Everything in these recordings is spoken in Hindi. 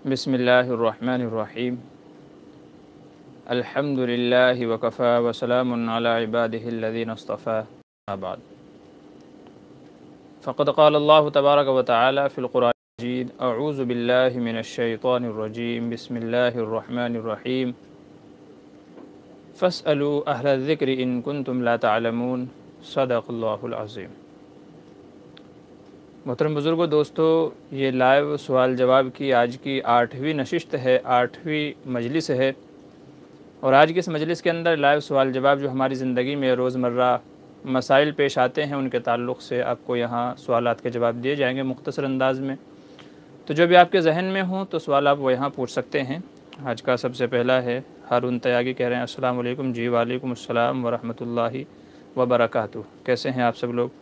بسم الله الرحمن الرحيم الحمد لله وكفى وسلام على عباده الذين اصطفى بعد فقد قال الله تبارك وتعالى في القرآن المجيد أعوذ بالله من الشيطان الرجيم بسم الله الرحمن الرحيم فاسألوا أهل الذكر إن كنتم لا تعلمون صدق الله العظيم मोहतरम बुज़ुर्गो दोस्तों ये लाइव सवाल जवाब की आज की आठवीं नशिस्त है आठवीं मजलिस है और आज की इस मजलिस के अंदर लाइव सवाल जवाब जो हमारी ज़िंदगी में रोज़मर्रा मसाइल पेश आते हैं उनके ताल्लुक से आपको यहाँ सवाल के जवाब दिए जाएंगे मुख्तसर अंदाज में तो जो भी आपके जहन में हों तो सवाल आप वो यहाँ पूछ सकते हैं आज का सबसे पहला है हारून तयागी कह रहे हैं अस्सलाम जी वालेकुम असलम वरहमतुल्लाहि व बरकत कैसे हैं आप सब लोग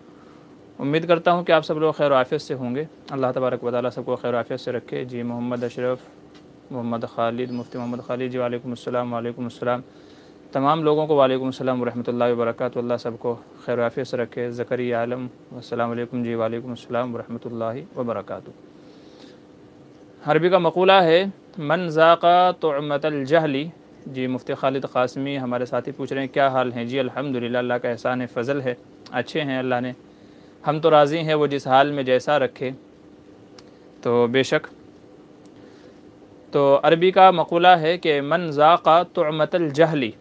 उम्मीद करता हूँ कि आप सब लोग खैर आफियत से होंगे अल्लाह तबारक वाली सबको खैर आफियत से रखे जी मोहम्मद अशरफ मोहम्मद खालिद मुफ्ती मोहम्मद खालिद जी वालेकुम वालेकुम तमाम लोगों को वालेकुम अस्सलाम वरहमतुल्लाह वबरकत अल्लाह सबको खैर आफियत से रखे ज़करी आलम वालेकुम जी वालेकुम अस्सलाम वरहमतुल्लाहि वबरकत अरबी का मकूला है मन ज़ाक़ा तोमतलजहली जी मुफ्ती खालिद कासमी हमारे साथी पूछ रहे हैं क्या हाल हैं जी अल्हम्दुलिल्लाह अल्लाह का एहसान फ़ज़ल है अच्छे हैं अल्लाह ने हम तो राज़ी हैं वो जिस हाल में जैसा रखे तो बेशक तो अरबी का मकूला है कि मन ज़ाक़ा मतल जहली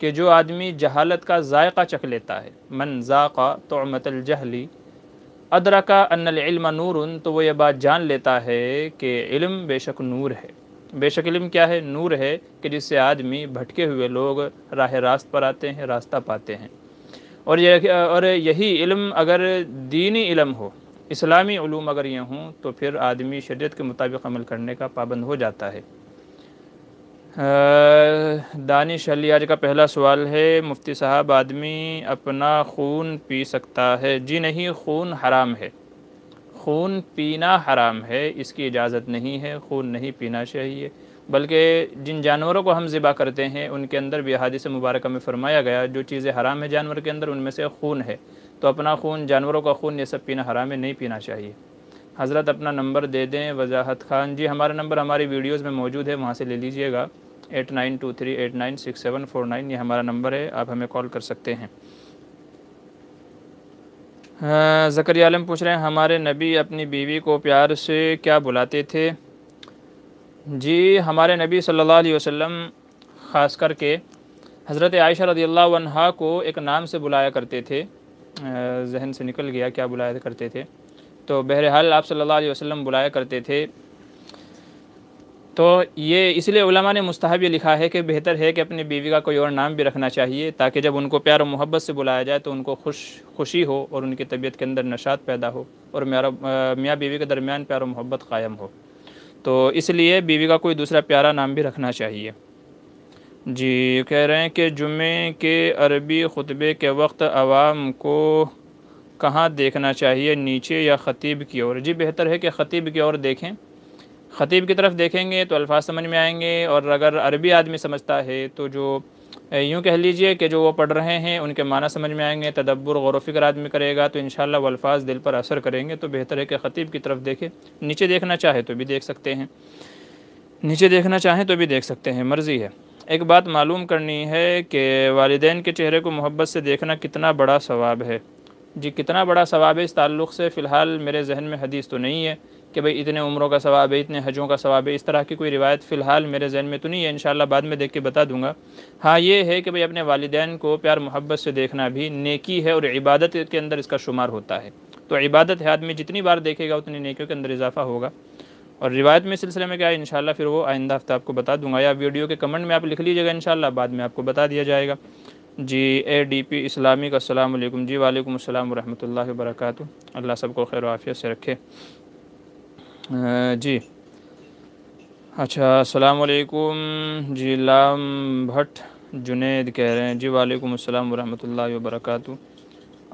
कि जो आदमी जहालत का जायका चख लेता है मन ज़ाक़ा मतल जहली अदरा का अनलम नूर तो वो ये बात जान लेता है कि इल्म बेशक नूर है बेशक इल्म क्या है नूर है कि जिससे आदमी भटके हुए लोग राह रास्त पर आते हैं रास्ता पाते हैं और यह और यही इल्म अगर दीनी इल्म हो इस्लामी ूम अगर ये हों तो फिर आदमी शरीयत के मुताबिक अमल करने का पाबंद हो जाता है दानिश अली आज का पहला सवाल है मुफ्ती साहब आदमी अपना खून पी सकता है जी नहीं खून हराम है खून पीना हराम है इसकी इजाज़त नहीं है खून नहीं पीना चाहिए बल्कि जिन जानवरों को हम ज़िबा करते हैं उनके अंदर भी हादिस मुबारक में फरमाया गया जो चीज़ें हराम है जानवर के अंदर उनमें से खून है तो अपना खून जानवरों का खून ये सब पीना हराम है नहीं पीना चाहिए हज़रत अपना नंबर दे दें वजाहत खान जी हमारा नंबर हमारी वीडियोज़ में मौजूद है वहाँ से ले लीजिएगा eight nine two three eight nine six seven four nine ये हमारा नंबर है आप हमें कॉल कर सकते हैं हाँ, ज़कर आलम पूछ रहे हैं हमारे नबी अपनी बीवी को प्यार से क्या बुलाते थे जी हमारे नबी सल्लल्लाहु अलैहि वसल्लम ख़ास करके हज़रत आयशा रदी अल्लाह को एक नाम से बुलाया करते थे जहन से निकल गया क्या बुलाया करते थे तो बहरहाल आप सल्लल्लाहु अलैहि वसल्लम बुलाया करते थे तो ये इसलिए उलमा ने मुस्ताहब ये लिखा है कि बेहतर है कि अपनी बीवी का कोई और नाम भी रखना चाहिए ताकि जब उनको प्यार और मोहब्बत से बुलाया जाए तो उनको खुश खुशी हो और उनकी तबीयत के अंदर नशात पैदा हो और मेरा मियाँ बीवी के दरमियान प्यार और मोहब्बत कायम हो तो इसलिए बीवी का कोई दूसरा प्यारा नाम भी रखना चाहिए जी कह रहे हैं कि जुमे के अरबी खुतबे के वक्त आवाम को कहाँ देखना चाहिए नीचे या ख़तीब की ओर जी बेहतर है कि ख़तीब की ओर देखें ख़तीब की तरफ देखेंगे तो अल्फाज समझ में आएंगे और अगर अरबी आदमी समझता है तो जो यूँ कह लीजिए कि जो वो पढ़ रहे हैं उनके माना समझ में आएंगे तदब्बर गौर फिक्र आदमी करेगा तो इन अल्फाज दिल पर असर करेंगे तो बेहतर है कि ख़तीब की तरफ देखे नीचे देखना चाहे तो भी देख सकते हैं नीचे देखना चाहें तो भी देख सकते हैं मर्ज़ी है एक बात मालूम करनी है कि वालदेन के चेहरे को मोहब्बत से देखना कितना बड़ा सवाब है जी कितना बड़ा सवाब है इस ताल्लुक़ से फ़िलहाल मेरे जहन में हदीस तो नहीं है कि भाई इतने उम्रों का सवाब है इतने हजों का सवाब है इस तरह की कोई रिवायत फ़िलहाल मेरे जहन में तो नहीं है इन बाद में देख के बता दूंगा हाँ ये है कि भाई अपने वालदेन को प्यार मोहब्बत से देखना भी नेकी है और इबादत के अंदर इसका शुमार होता है तो इबादत है आदमी जितनी बार देखेगा उतनी नेकियों के अंदर इजाफा होगा और रिवायत में सिलसिले में क्या है इनशाला फिर वो आइंदा हफ्ता आपको बता दूंगा या वीडियो के कमेंट में आप लिख लीजिएगा इंशाल्लाह बाद में आपको बता दिया जाएगा जी ए डी पी इस्लामिक असलम जी वालेकुम अस्सलाम वरहमतुल्लाहि वबरकatuh अल्लाह सबको खैर आफियत से रखे जी अच्छा वालेकुम जी लाम भट्ट जुनेद कह रहे हैं जी वालेकुम अस्सलाम वरहमतुल्लाह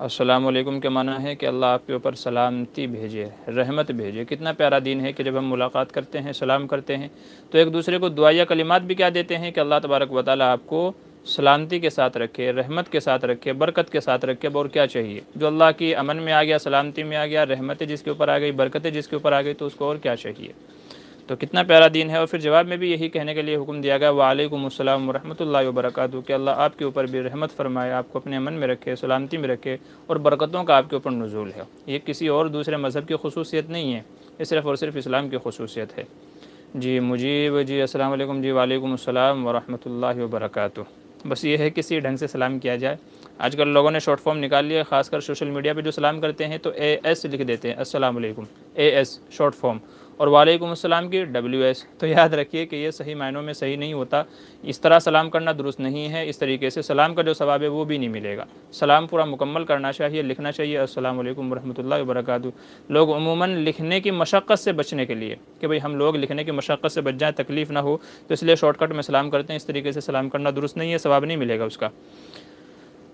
अस्सलाम वालेकुम के माना है कि अल्लाह आपके ऊपर सलामती भेजे रहमत भेजे कितना प्यारा दिन है कि जब हम मुलाकात करते हैं सलाम करते हैं तो एक दूसरे को दुआया कलिमात भी क्या देते हैं कि अल्लाह तबारक वाली आपको सलामती के साथ रखे रहमत के साथ रखे बरकत के साथ रखे और क्या चाहिए जो अल्लाह की अमन में आ गया सलामती में आ गया रहमतें जिसके ऊपर आ गई बरकतें जिसके ऊपर आ गई तो उसको और क्या चाहिए तो कितना प्यारा दिन है और फिर जवाब में भी यही कहने के लिए हुक्म दिया गया वालेकुमसलम वरहमतुल्ला वरक कि अल्लाह आपके ऊपर भी रहमत फरमाए आपको अपने अमन में रखे सलामती में रखे और बरकतों का आपके ऊपर नजूल है ये किसी और दूसरे मज़हब की खसूसियत नहीं है ये सिर्फ़ और सिर्फ इस्लाम की खसूसियत है जी मुजीब जी अस्सलाम वालेकुम जी वालेकुम अस्सलाम वरहमतुल्लाहि वबरकatuh बस ये है कि ढंग से सलाम किया जाए आजकल लोगों ने शॉर्ट फॉर्म निकाल लिया खासकर सोशल मीडिया पे जो सलाम करते हैं तो ए एस लिख देते हैं असलम ए एस शॉर्ट फॉर्म और वालेकुम अस्सलाम की डब्ल्यू एस तो याद रखिए कि ये सही मायनों में सही नहीं होता इस तरह सलाम करना दुरुस्त नहीं है इस तरीके से सलाम का जो सवाब है वो भी नहीं मिलेगा सलाम पूरा मुकम्मल करना चाहिए लिखना चाहिए अस्सलाम वालेकुम वरहमतुल्लाहि वबरकातु लोग अमूमन लिखने की मशक्क़त से बचने के लिए कि भाई हम लोग लिखने की मशक्क़त से बच जाएँ तकलीफ़ ना हो तो इसलिए शॉर्टकट में सलाम करते हैं इस तरीके से सलाम करना दुरुस्त नहीं है सवाब नहीं मिलेगा उसका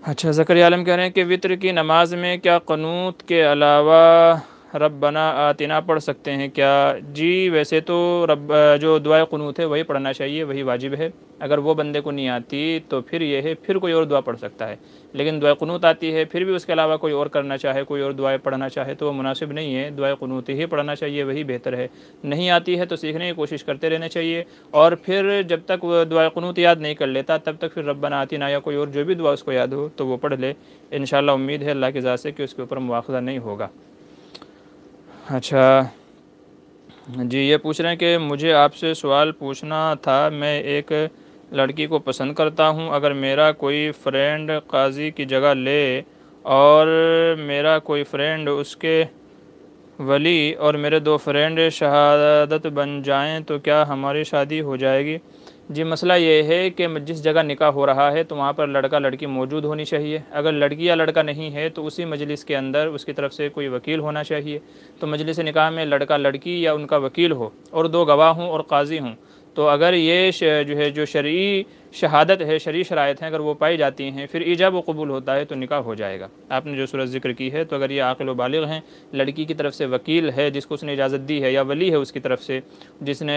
अच्छा जकर आलम कह रहे हैं कि वित्र की नमाज में क्या कनूत के अलावा रबना आतना पढ़ सकते हैं क्या जी वैसे तो रब जो दुआ क़नूत है वही पढ़ना चाहिए वही वाजिब है अगर वो बंदे को नहीं आती तो फिर ये है फिर कोई और दुआ पढ़ सकता है लेकिन दुआ क़नूत आती है फिर भी उसके अलावा कोई और करना चाहे कोई और दुआएँ पढ़ना चाहे तो वो मुनासिब नहीं है दुआ क़नूत ही पढ़ना चाहिए वही बेहतर है नहीं आती है तो सीखने की कोशिश करते रहना चाहिए और फिर जब तक वह दुआ क़नूत याद नहीं कर लेता तब तक फिर रबना आतिना या कोई और जो भी दुआ उसको याद हो तो वो पढ़ ले इन उम्मीद है अल्लाह के जहाँ से कि उसके ऊपर मुआवजा नहीं होगा अच्छा जी ये पूछ रहे हैं कि मुझे आपसे सवाल पूछना था मैं एक लड़की को पसंद करता हूँ अगर मेरा कोई फ्रेंड काजी की जगह ले और मेरा कोई फ्रेंड उसके वली और मेरे दो फ्रेंड शहादत बन जाएं तो क्या हमारी शादी हो जाएगी जी मसला ये है कि जिस जगह निकाह हो रहा है तो वहाँ पर लड़का लड़की मौजूद होनी चाहिए अगर लड़की या लड़का नहीं है तो उसी मजलिस के अंदर उसकी तरफ से कोई वकील होना चाहिए तो मजलिस निकाह में लड़का लड़की या उनका वकील हो और दो गवाह हों और काजी हों तो अगर ये जो है जो शरी शहादत है शरी शरात हैं अगर वो पाई जाती हैं फिर ईजाब कबूल होता है तो निका हो जाएगा आपने जो सूरत जिक्र की है तो अगर ये आकिल वालग हैं लड़की की तरफ से वकील है जिसको उसने इजाज़त दी है या वली है उसकी तरफ से जिसने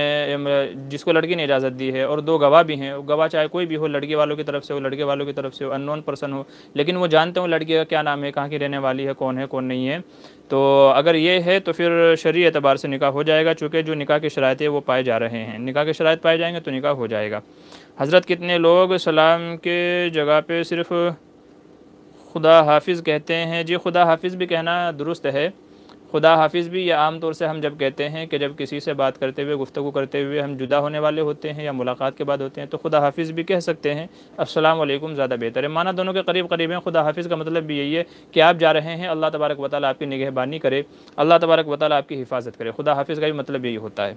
जिसको लड़की ने इजाज़त दी है और दो गवाह भी हैं गवाह चाहे कोई भी हो लड़के वालों की तरफ से हो लड़के वालों की तरफ से हो नोन पर्सन हो लेकिन वो जानते हो लड़की का क्या नाम है कहाँ की रहने वाली है कौन है कौन नहीं है तो अगर ये है तो फिर शरी एतबार से निका हो जाएगा चूँकि जो निका की शरात है वो पाए जा रहे हैं निका की शरात पाए जाएंगे तो निका हो जाएगा हज़रत कितने लोग सलाम के जगह पे सिर्फ़ खुदा हाफिज़ कहते हैं जी खुदा हाफिज़ भी कहना दुरुस्त है खुदा हाफिज़ भी या आम तौर से हम जब कहते हैं कि जब किसी से बात करते हुए गुफ्तु करते हुए हम जुदा होने वाले होते हैं या मुलाकात के बाद होते हैं तो खुदा हाफिज़ भी कह सकते हैं अस्सलाम वालेकुम ज़्यादा बेहतर है माना दोनों के करीब करीब हैं खुदा हाफिज़ का मतलब भी यही है कि आप जा रहे हैं अल्लाह तबारक वाली आपकी निगहबानी करे अल्लाह तबारक वाली आपकी हिफाजत करे खुदा हाफिज़ का भी मतलब यही होता है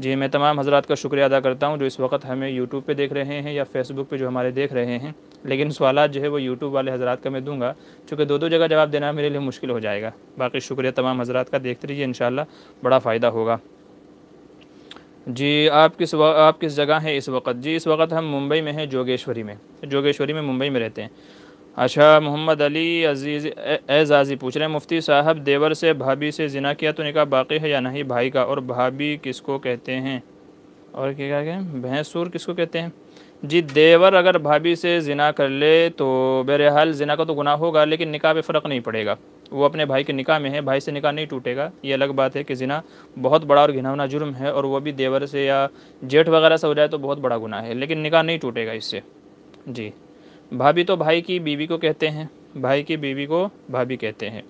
जी मैं तमाम हजरात का शुक्रिया अदा करता हूँ जो इस वक्त हमें यूट्यूब पे देख रहे हैं या फेसबुक पे जो हमारे देख रहे हैं लेकिन सवाल जो है वो यूट्यूब वाले हजरात का मैं दूंगा चूँकि दो दो जगह जवाब देना मेरे लिए मुश्किल हो जाएगा बाकी शुक्रिया तमाम हजरात का देखते रहिए इन बड़ा फ़ायदा होगा जी आप किस व, आप किस जगह हैं इस वक्त जी इस वक्त हम मुंबई में हैं जोगेश्वरी में जोगेश्वरी में मुंबई में रहते हैं अच्छा मोहम्मद अली अजीज़ एजाजी पूछ रहे हैं मुफ्ती साहब देवर से भाभी से जिना किया तो निका बाकी है या नहीं भाई का और भाभी किसको कहते हैं और क्या क्या कहें भैंसूर किसको कहते हैं जी देवर अगर भाभी से जिना कर ले तो बहरहाल जिना का तो गुनाह होगा लेकिन निकाह पे फ़र्क नहीं पड़ेगा वो अपने भाई के निका में है भाई से निकाह नहीं टूटेगा ये अलग बात है कि जिना बहुत बड़ा और घिनौना जुर्म है और वह भी देवर से या जेठ वगैरह से हो जाए तो बहुत बड़ा गुनाह है लेकिन निकाह नहीं टूटेगा इससे जी भाभी तो भाई की बीवी को कहते हैं भाई की बीवी को भाभी कहते हैं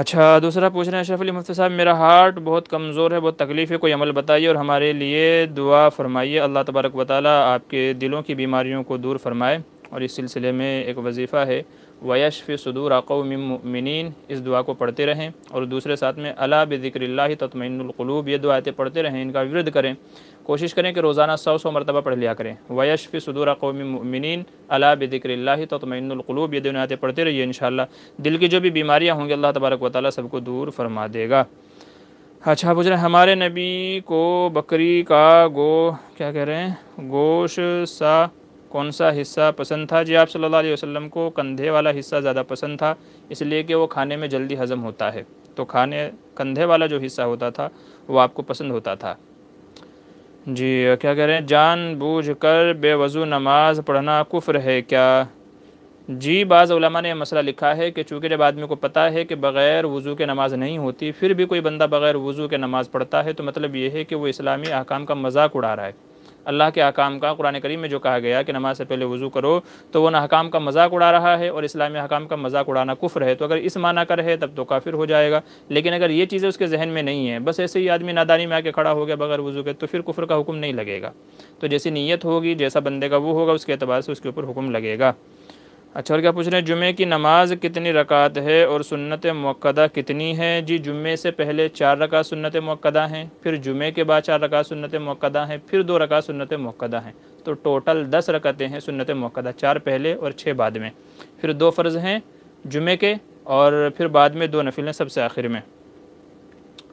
अच्छा दूसरा पूछ रहे हैं अशरफ अली मुफ्ती साहब मेरा हार्ट बहुत कमज़ोर है बहुत तकलीफ़ है कोई अमल बताइए और हमारे लिए दुआ फरमाइए अल्लाह तबारक व ताली आपके दिलों की बीमारियों को दूर फरमाए और इस सिलसिले में एक वजीफ़ा है वयशफ़ सदूर अकोमिन इस दुआ को पढ़ते रहें और दूसरे साथ में अला बकर तत्मिनकलूब ये दुआतें पढ़ते रहें इनका विरद करें कोशिश करें कि रोज़ाना सौ सौ मरतबा पढ़ लिया करें वयशफ़ सदूर कौमिन अला तो तोतमैनकलूब ये दोनों पढ़ते रहिए इन दिल की जो भी बीमारियाँ होंगी अल्लाह तबारक वाली सबको दूर फरमा देगा अच्छा पूछ रहे हैं हमारे नबी को बकरी का गो क्या कह रहे हैं गोश सा कौन सा हिस्सा पसंद था जी आप सल्लल्लाहु अलैहि वसल्लम को कंधे वाला हिस्सा ज़्यादा पसंद था इसलिए कि वो खाने में जल्दी हज़म होता है तो खाने कंधे वाला जो हिस्सा होता था वो आपको पसंद होता था जी क्या कह रहे हैं जान बूझ कर बेवजू नमाज पढ़ना कुफ्र है क्या जी बाज़ ने यह मसला लिखा है कि चूँकि जब आदमी को पता है कि बग़ैर वज़ू के नमाज़ नहीं होती फिर भी कोई बंदा बग़ैर वज़ू के नमाज़ पढ़ता है तो मतलब ये है कि वो इस्लामी अहकाम का मजाक उड़ा रहा है अल्लाह के अकाम का कुरान करीम में जो कहा गया कि नमाज से पहले वज़ू करो तो वह हकाम का मजाक उड़ा रहा है और इस्लामी हकाम का मजाक उड़ाना कुफ़ है तो अगर इस माना का रहे तब तो काफिर हो जाएगा लेकिन अगर ये चीज़ें उसके जहन में नहीं है बस ऐसे ही आदमी नादानी में आके खड़ा हो गया बगैर वज़ू के तो फिर कुफर का हुक्म नहीं लगेगा तो जैसी नीयत होगी जैसा बंदे का वो होगा उसके अतबार से उसके ऊपर हुक्म लगेगा अच्छा और क्या पूछ रहे हैं जुमे की नमाज कितनी रकात है और सुन्नत मक्दा कितनी है जी जुमे से पहले चार रकात सुन्नत मक्दा हैं फिर जुमे के बाद चार रकात सुन्नत मक्दा हैं फिर दो रकात सुन्नत मक्दा हैं तो टोटल दस रकतें हैं सुन्नत मक्दा चार पहले और छः बाद में फिर दो फ़र्ज़ हैं जुमे के और फिर बाद में दो नफिलें सबसे आखिर में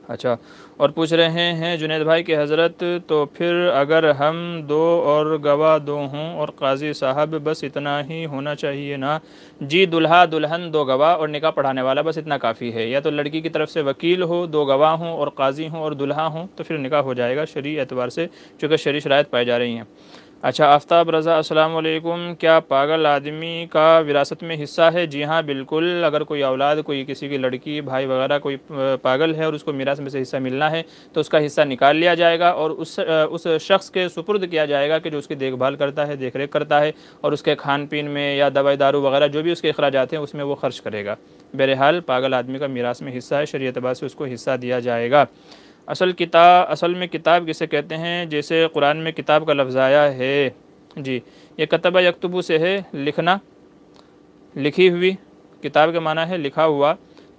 अच्छा और पूछ रहे हैं जुनेद भाई के हज़रत तो फिर अगर हम दो और गवाह दो हों और काजी साहब बस इतना ही होना चाहिए ना जी दुल्हा दुल्हन दो गवाह और निकाह पढ़ाने वाला बस इतना काफ़ी है या तो लड़की की तरफ से वकील हो दो गवाह हों और काजी हों और दुल्हा हों तो फिर निकाह हो जाएगा शरी एतबार से चूँकि शरी शरात पाई जा रही हैं अच्छा आफ्ताब रज़ा अस्सलाम क्या पागल आदमी का विरासत में हिस्सा है जी हाँ बिल्कुल अगर कोई औलाद कोई किसी की लड़की भाई वगैरह कोई पागल है और उसको मीरास में से हिस्सा मिलना है तो उसका हिस्सा निकाल लिया जाएगा और उस उस शख्स के सुपुर्द किया जाएगा कि जो उसकी देखभाल करता है देख रेख करता है और उसके खान पीन में या दवाई दारू वगैरह जो भी उसके अखराज हैं उसमें वो खर्च करेगा बहरहाल पागल आदमी का मीरास में हिस्सा है शरीय से उसको हिस्सा दिया जाएगा असल किताब असल में किताब किसे कहते हैं जैसे कुरान में किताब का लफ्ज़ आया है जी ये कतबा यकतबू से है लिखना लिखी हुई किताब के माना है लिखा हुआ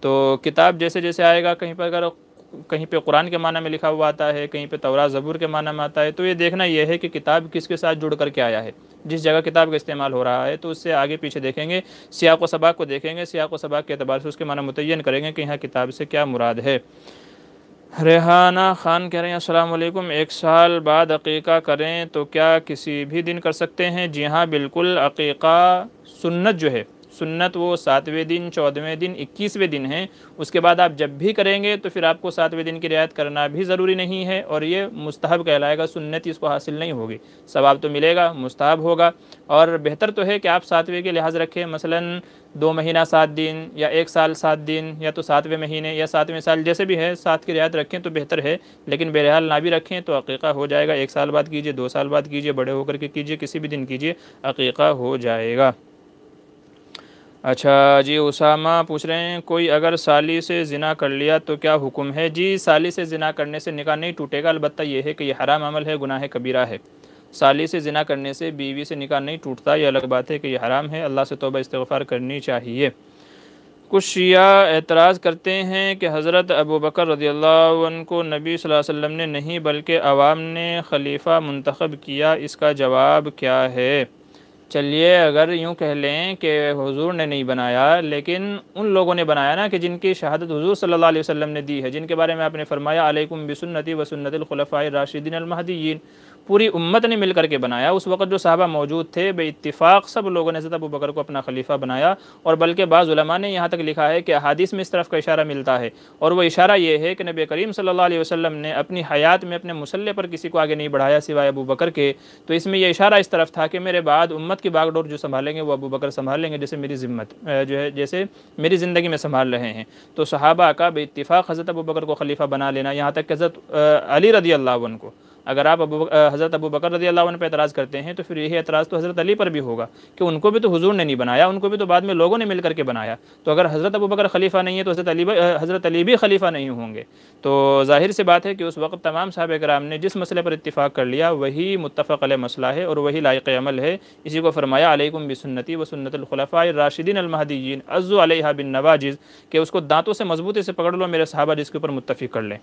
तो किताब जैसे जैसे आएगा कहीं पर अगर कहीं पे कुरान के माना में लिखा हुआ आता है कहीं पे तौरा ज़बूर के माना में आता है तो ये देखना यह है कि किताब किसके साथ जुड़ करके आया है जिस जगह किताब का इस्तेमाल हो रहा है तो उससे आगे पीछे देखेंगे सियाक व सबाक को देखेंगे सियाक व सबाक के अतबार से उसके माना मुतन करेंगे कि यहाँ किताब से क्या मुराद है रेहाना ख़ान कह रहे हैं असलम एक साल बाद अकीक़ा करें तो क्या किसी भी दिन कर सकते हैं जी हाँ बिल्कुल अकीक़ा सुन्नत जो है सुन्नत वो सातवें दिन चौदहवें दिन इक्कीसवें दिन है उसके बाद आप जब भी करेंगे तो फिर आपको सातवें दिन की रियायत करना भी ज़रूरी नहीं है और ये मुस्तहब कहलाएगा सुन्नत इसको हासिल नहीं होगी सवाब तो मिलेगा मुस्तहब होगा और बेहतर तो है कि आप सातवें के लिहाज रखें मसलन दो महीना सात दिन या एक साल सात दिन या तो सातवें महीने या सातवें साल जैसे भी है सात की रियायत रखें तो बेहतर है लेकिन बहरहाल ना भी रखें तो अकीका हो जाएगा एक साल बाद कीजिए दो साल बाद कीजिए बड़े होकर के कीजिए किसी भी दिन कीजिए अकीका हो जाएगा अच्छा जी उसामा पूछ रहे हैं कोई अगर साली से ज़िना कर लिया तो क्या हुक्म है जी साली से ज़िना करने से निकाह नहीं टूटेगा अलबत्त यह है कि यह हराम अमल है गुनाह कबीरा है साली से ज़िना करने से बीवी से निकाह नहीं टूटता यह अलग बात है कि यह हराम है अल्लाह से तोबा इस्तफ़ार करनी चाहिए कुछ शिया एतराज़ करते हैं कि हज़रत अबू बकर रदी को नबी वसम ने नहीं बल्कि अवाम ने खलीफा मंतखब किया इसका जवाब क्या है चलिए अगर यूँ कह लें कि हुजूर ने नहीं बनाया लेकिन उन लोगों ने बनाया ना कि जिनकी शहादत हुजूर सल्लल्लाहु अलैहि वसल्लम ने दी है जिनके बारे में आपने फरमाया अलैकुम बिसुन्नति वसुन्नतलखलफ़ा राशिदीन अलमहदीन पूरी उम्मत ने मिल करके बनाया उस वक्त जो साहबा मौजूद थे बे इतफ़ाक़ सब लोगों ने हज़रत अबू बकर को अपना खलीफा बनाया और बल्कि बाज़ुलमा ने यहाँ तक लिखा है कि अहादीस में इस तरफ का इशारा मिलता है और वह इशारा ये है कि नबी करीम सल्ला वसम ने अपनी हयात में अपने मुसल्ले पर किसी को आगे नहीं बढ़ाया सिवाय अबू बकर के तो इसमें यह इशारा इस तरफ था कि मेरे बाद उम्मत की बागडोर जो संभालेंगे वो अबू बकर संभालेंगे जैसे मेरी ज़िम्मत जो है जैसे मेरी ज़िंदगी में संभाल रहे हैं तो सहाबा का बे इतफ़ाक़ हज़रत अबू बकर को खलीफा बना लेना यहाँ तक कि हज़रत अली रदी अल्लाह को अगर आप अब हज़रत अबू बकर रजी अल्लाह पर एतराज़ करते हैं तो फिर यही एतराज़ तो हज़रत अली पर भी होगा कि उनको भी तो हजूर ने नहीं बनाया उनको भी तो बाद में लोगों ने मिल करके बनाया तो अगर हज़रत अबू बकर खलीफा नहीं है तो हज़रत अली हज़रत अली भी खलीफा नहीं होंगे तो ज़ाहिर सी बात है कि उस वक्त तमाम साहब कराम ने जिस मसले पर इतफ़ाक़ कर लिया वही मुतफ़ल मसला है और वही लायक अमल है इसी को फरमाया अलैकुम बिसन्नति व सुन्नतलखलफ़ा राशिदीन अलमहदीन अज़ु अलहा बिन नवाजिज़ के उसको दांतों से मजबूती से पकड़ लो मेरे साहबा जिसके ऊपर मुतफ़ी कर लें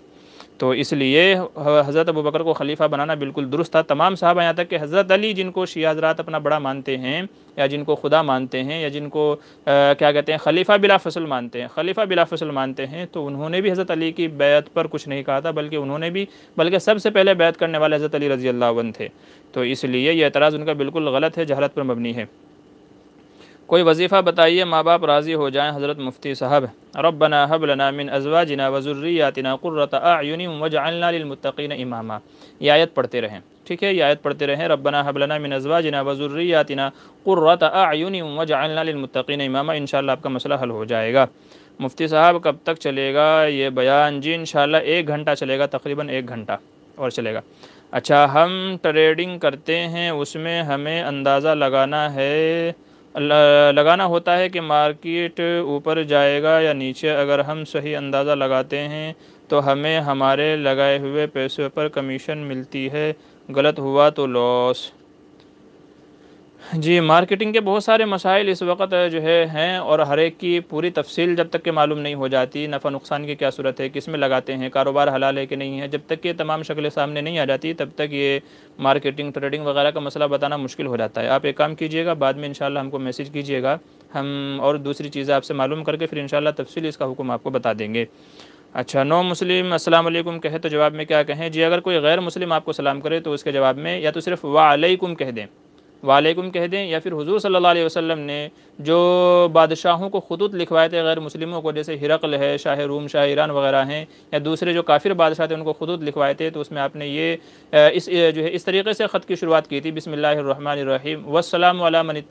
तो इसलिए हज़रत अबू बकर को खलीफा बनाना बिल्कुल दुरुस्त था तमाम साहब यहाँ तक कि हज़रत अली जिनको शिया हजरात अपना बड़ा मानते हैं या जिनको खुदा मानते हैं या जिनको आ, क्या कहते हैं खलीफा बिला फसल मानते हैं खलीफा बिला फसल मानते हैं तो उन्होंने भी हज़रत अली की बैत पर कुछ नहीं कहा था बल्कि उन्होंने भी बल्कि सबसे पहले बैत करने वाले हज़रत अली रजी अल्लाह थे तो इसलिए यह एतराज़ उनका बिल्कुल गलत है जहालत पर मबनी है कोई वजीफ़ा बताइए माँ बाप राज़ी हो जाएँ हज़रत मुफ्ती साहब रबना हबलना मिन अजवा जना वज़ुर्रियातना क़ुर्रतआयुन वजालमतकीन इमामा ये आयत पढ़ते रहें ठीक है ये आयत पढ़ते रहें रबना हबलना मिन अजवा जना वज़ुर्रियातना क़ुर्रतआयुन वजालमतकीन इमामा इन आपका मसला हल हो जाएगा मुफ्ती साहब कब तक चलेगा ये बयान जी इन एक घंटा चलेगा तकरीबन एक घंटा और चलेगा अच्छा हम ट्रेडिंग करते हैं उसमें हमें अंदाज़ा लगाना है लगाना होता है कि मार्केट ऊपर जाएगा या नीचे अगर हम सही अंदाज़ा लगाते हैं तो हमें हमारे लगाए हुए पैसे पर कमीशन मिलती है गलत हुआ तो लॉस जी मार्केटिंग के बहुत सारे मसाइल इस वक्त जो है हैं और हर एक की पूरी तफसील जब तक के मालूम नहीं हो जाती नफ़ा नुकसान की क्या सूरत है किस में लगाते हैं कारोबार हलाल है कि नहीं है जब तक ये तमाम शक्लें सामने नहीं आ जाती तब तक ये मार्केटिंग ट्रेडिंग वगैरह का मसला बताना मुश्किल हो जाता है आप एक काम कीजिएगा बाद में इन हमको मैसेज कीजिएगा हम और दूसरी चीज़ें आपसे मालूम करके फिर इन तफसील इसका हुक्म आपको बता देंगे अच्छा नौ मुस्लिम असलम कहे तो जवाब में क्या कहें जी अगर कोई गैर मुस्लिम आपको सलाम करे तो उसके जवाब में या तो सिर्फ वालेकुम कह दें वालेकुम कह दें या फिर हुजूर सल्लल्लाहु अलैहि वसल्लम ने जो बादशाहों को खतूत लिखवाए थे गैर मुस्लिमों को जैसे हिरकल है शाह रूम शाह ईरान वगैरह हैं या दूसरे जो काफिर बादशाह थे उनको खतूत लिखवाए थे तो उसमें आपने ये इस जो है इस तरीके से ख़त की शुरुआत की थी बिसमीम वसलम मन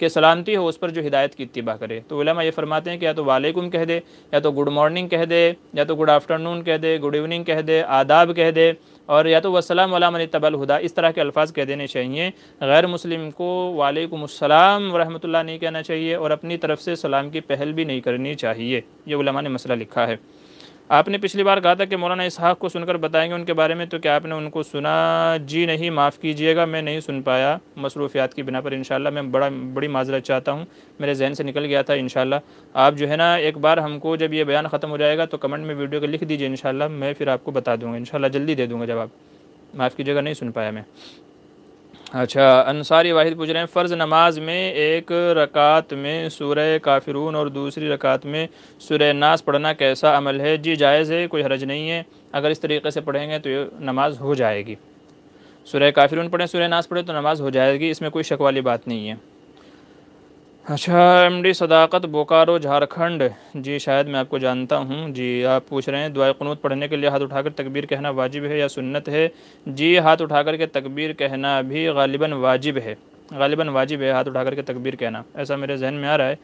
के सलामती हो उस पर जो हिदायत की इतबा करे तो उलमा ये फरमाते हैं कि या तो वालेकुम कह दे या तो गुड मॉर्निंग कह दे या तो गुड आफ्टरनून कह दे गुड इवनिंग कह दे आदाब कह दे और या तो वसलम वलामन तबल हुदा इस तरह के अल्फाज कह देने चाहिए गैर मुस्लिम को वालेकुमसलम रहमतुल्लाह नहीं कहना चाहिए और अपनी तरफ से सलाम की पहल भी नहीं करनी चाहिए ये उलमा ने मसला लिखा है आपने पिछली बार कहा था कि मौलाना इसहाक को सुनकर बताएंगे उनके बारे में तो क्या आपने उनको सुना जी नहीं माफ़ कीजिएगा मैं नहीं सुन पाया मसरूफियात की बिना पर इन मैं बड़ा बड़ी माजरत चाहता हूँ मेरे जहन से निकल गया था इन आप जो है ना एक बार हमको जब ये बयान ख़त्म हो जाएगा तो कमेंट में वीडियो को लिख दीजिए इन मैं फिर आपको बता दूँगा इन जल्दी दे दूँगा जवाब माफ़ कीजिएगा नहीं सुन पाया मैं अच्छा अनसारी वाहिद पूछ रहे हैं फ़र्ज़ नमाज में एक रकात में सूर्य काफिरून और दूसरी रकात में सूर्य नास पढ़ना कैसा अमल है जी जायज़ है कोई हरज नहीं है अगर इस तरीके से पढ़ेंगे तो ये नमाज हो जाएगी सूर्य काफिरून पढ़ें सूर्य नास पढ़ें तो नमाज हो जाएगी इसमें कोई शक वाली बात नहीं है अच्छा एम डी सदाकत बोकारो झारखंड जी शायद मैं आपको जानता हूँ जी आप पूछ रहे हैं दुआ क़नूत पढ़ने के लिए हाथ उठाकर तकबीर कहना वाजिब है या सुन्नत है जी हाथ उठाकर के तकबीर कहना भी गालिबा वाजिब है गालिबा वाजिब है हाथ उठाकर के तकबीर कहना ऐसा मेरे जहन में आ रहा है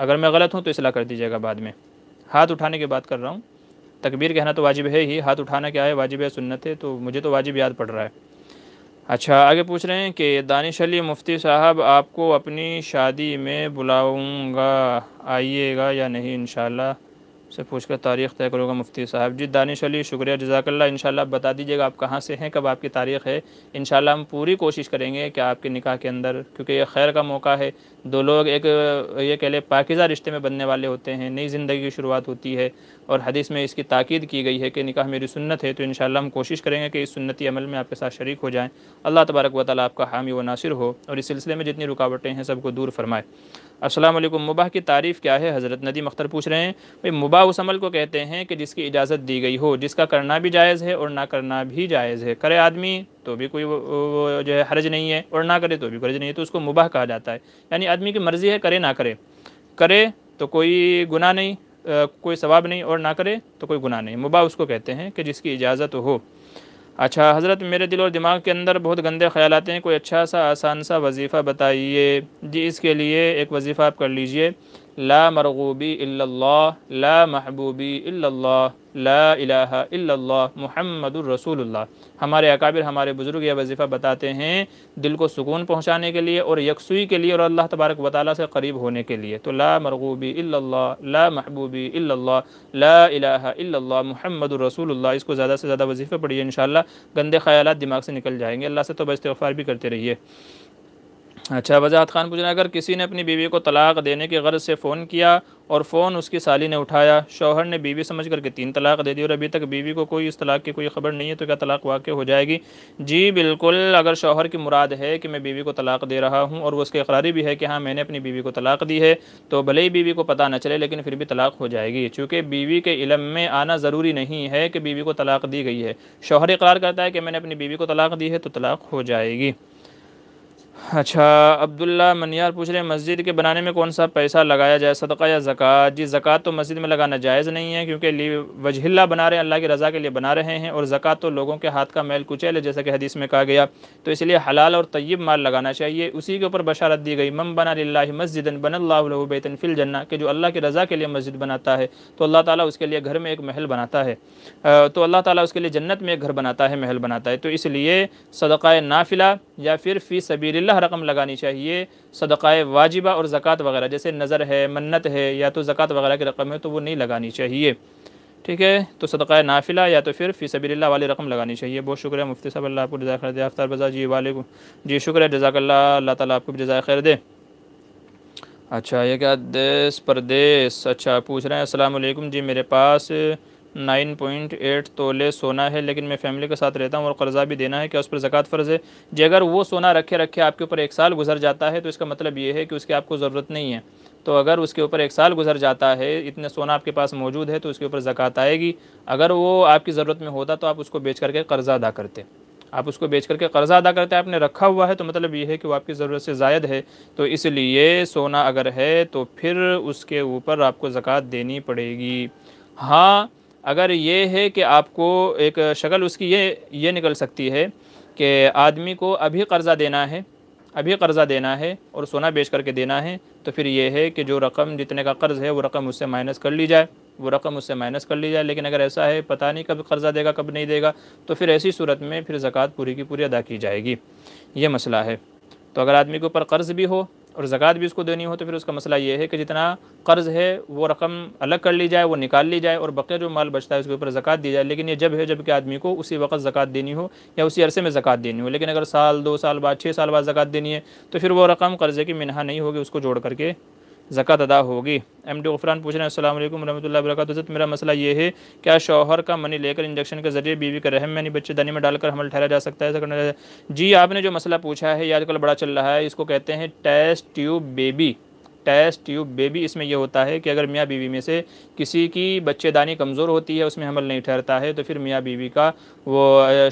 अगर मैं गलत हूँ तो इसलाह कर दीजिएगा बाद में हाथ उठाने की बात कर रहा हूँ तकबीर कहना तो वाजिब है ही हाथ उठाना क्या है वाजिब है सुन्नत है तो मुझे तो वाजिब याद पड़ रहा है अच्छा आगे पूछ रहे हैं कि दानिश अली मुफ्ती साहब आपको अपनी शादी में बुलाऊंगा आइएगा या नहीं इंशाल्लाह से पूछ कर तारीख तय करूँगा मुफ्ती साहब जी दानिश अली शुक्रिया जजाकल्ला इन आप बता दीजिएगा आप कहाँ से हैं कब आपकी तारीख है इन हम पूरी कोशिश करेंगे कि आपके निकाह के अंदर क्योंकि ये खैर का मौका है दो लोग एक ये कह लें पाकिज़ा रिश्ते में बनने वाले होते हैं नई ज़िंदगी की शुरुआत होती है और हदीस में इसकी ताकीद की गई है कि निकाह मेरी सुन्नत है तो इन हम कोशिश करेंगे कि इस सुन्नति अमल में आपके साथ शरीक हो जाएँ अल्लाह तबारक वाली आपका हामी व नासिर हो और इस सिलसिले में जितनी रुकावटें हैं सबको दूर फरमाए अस्सलाम वालेकुम मुबाह की तारीफ़ क्या है हज़रत नदी मख्तर पूछ रहे हैं भाई मुबाह उस अमल को कहते हैं कि जिसकी इजाज़त दी गई हो जिसका करना भी जायज़ है और ना करना भी जायज़ है करे आदमी तो भी कोई वो, जो है हर्ज नहीं है और ना करे तो भी हर्ज नहीं है तो उसको मुबाह कहा जाता है यानी आदमी की मर्ज़ी है करे ना करे करे तो कोई गुनाह नहीं कोई सवाब नहीं और ना करे तो कोई गुनाह नहीं मुबाह उसको कहते हैं कि जिसकी इजाज़त हो अच्छा हज़रत मेरे दिल और दिमाग के अंदर बहुत गंदे ख्याल आते हैं कोई अच्छा सा आसान सा वजीफ़ा बताइए जी इसके लिए एक वजीफ़ा आप कर लीजिए ला मरगूबी इल्लल्लाह ला महबूबी इल्लल्लाह ला इलाहा इल्लल्लाह मुहम्मदुर रसूलुल्लाह हमारे अकाबिर हमारे बुज़ुर्ग यह वजीफ़ा बताते हैं दिल को सुकून पहुँचाने के लिए और यकसुई के लिए और अल्लाह तबारक वाली से करीब होने के लिए तो ला मरगूबी इल्लल्लाह ला महबूबी इल्लल्लाह ला इलाहा इल्लल्लाह मुहम्मदुर रसूलुल्लाह इसको ज़्यादा से ज़्यादा वजीफ़ा पढ़िए इन गंदे ख्याल दिमाग से निकल जाएंगे अल्लाह से तो बस इस्तफ़ार भी करते रहिए अच्छा वजात खान पूछ रहे हैं अगर किसी ने अपनी बीवी को तलाक देने की गर्ज से फ़ोन किया और फ़ोन उसकी साली ने उठाया शोहर ने बीवी समझ करके तीन तलाक दे दी और अभी तक बीवी को कोई इस तलाक की कोई खबर नहीं है तो क्या तलाक वाक़ हो जाएगी जी बिल्कुल अगर शोहर की मुराद है कि मैं बीवी को तलाक दे रहा हूँ और वो उसके इकरारी भी है कि हाँ मैंने अपनी बीवी को तलाक दी है तो भले ही बीवी को पता ना चले लेकिन फिर भी तलाक हो जाएगी चूँकि बीवी के इलम में आना ज़रूरी नहीं है कि बीवी को तलाक दी गई है शोहर इकरार करता है कि मैंने अपनी बीवी को तलाक दी है तो तलाक हो जाएगी अच्छा अब्दुल्ला मनियार पूछ रहे हैं मस्जिद के बनाने में कौन सा पैसा लगाया जाए सदका या ज़क़़त जी ज़क़़त तो मस्जिद में लगाना जायज़ नहीं है क्योंकि ली वजहिल्ला बना रहे हैं अल्लाह की रज़ा के लिए बना रहे हैं और ज़क़़त तो लोगों के हाथ का मैल कुचैल है जैसा कि हदीस में कहा गया तो इसलिए हलाल और तय्यब माल लगाना चाहिए उसी के ऊपर बशारत दी गई मम बना ला मस्जिद बन अल्लाबैतन फिल जन्ना कि जो अल्लाह की रज़ा के लिए मस्जिद बनाता है तो अल्लाह ताली उसके लिए घर में एक महल बनाता है तो अल्लाह ताली उसके लिए जन्नत में एक घर बनाता है महल बनाता है तो इसलिए सदका नाफिला या फिर फ़ी सबीर अलहमदिल्ला रकम लगानी चाहिए सदक़ा वाजिबा और ज़क़़त वगैरह जैसे नज़र है मन्नत है या तो ज़क़़त वगैरह की रकम है तो वो नहीं लगानी चाहिए ठीक है तो सदक़ा नाफिला या तो फिर फ़ी सभी वाली रकम लगानी चाहिए बहुत शुक्रिया मुफ्ती साहब अल्लाह आपको जजाय खैर दे अफ्तार बजा जी वाले जी शुक्रिया जजाकल्ला अल्लाह तला आपको जजाय खैर दे अच्छा ये क्या देश परदेश अच्छा पूछ रहे हैं असलकुम जी मेरे पास नाइन पॉइंट एट तोले सोना है लेकिन मैं फैमिली के साथ रहता हूँ और कर्ज़ा भी देना है क्या उस पर ज़क़़त फ़र्ज़ है जे अगर वो सोना रखे रखे आपके ऊपर एक साल गुजर जाता है तो इसका मतलब ये है कि उसकी आपको ज़रूरत नहीं है तो अगर उसके ऊपर एक साल गुजर जाता है इतने सोना आपके पास मौजूद है तो उसके ऊपर ज़क़़त आएगी अगर वो आपकी ज़रूरत में होता तो आप उसको बेच करके कर्ज़ा अदा करते आप उसको बेच करके कर्ज़ा अदा करते आपने रखा हुआ है तो मतलब ये है कि वो आपकी ज़रूरत से जायद है तो इसलिए सोना अगर है तो फिर उसके ऊपर आपको ज़क़़त देनी पड़ेगी हाँ अगर ये है कि आपको एक शक्ल उसकी ये ये निकल सकती है कि आदमी को अभी कर्ज़ा देना है अभी कर्ज़ा देना है और सोना बेच करके देना है तो फिर ये है कि जो रकम जितने का कर्ज़ है वो रकम उससे माइनस कर ली जाए वो रकम उससे माइनस कर ली जाए लेकिन अगर ऐसा है पता नहीं कब कर्ज़ा देगा कब नहीं देगा तो फिर ऐसी सूरत में फिर ज़क़़त पूरी की पूरी अदा की जाएगी ये मसला है तो अगर आदमी के ऊपर कर्ज़ भी हो और ज़क़़त भी उसको देनी हो तो फिर उसका मसला ये है कि जितना कर्ज़ है वो रकम अलग कर ली जाए वो निकाल ली जाए और बकरे जो माल बचता है उसके ऊपर ज़क़़त दी जाए लेकिन ये जब है जबकि आदमी को उसी वक्त ज़क़़त देनी हो या उसी अरसे में ज़क़़त देनी हो लेकिन अगर साल दो साल बाद छः साल बाद ज़क़़त देनी है तो फिर वो रकम कर्ज़े की मिनहा नहीं होगी उसको जोड़ करके ज़क़़त अदा होगी एम डी उफरान पूछ रहे हैं असल वरहमत मेरा मसला ये है क्या शौहर का मनी लेकर इंजेक्शन के ज़रिए बीवी के रहम यानी बच्चे दानी में डालकर हमल ठहरा जा सकता है जी आपने जो मसला पूछा है ये आजकल बड़ा चल रहा है इसको कहते हैं test tube baby test tube baby इसमें यह होता है कि अगर मियाँ बीवी में से किसी की बच्चेदानी कमज़ोर होती है उसमें हमल नहीं ठहरता है तो फिर मियाँ बीवी का वो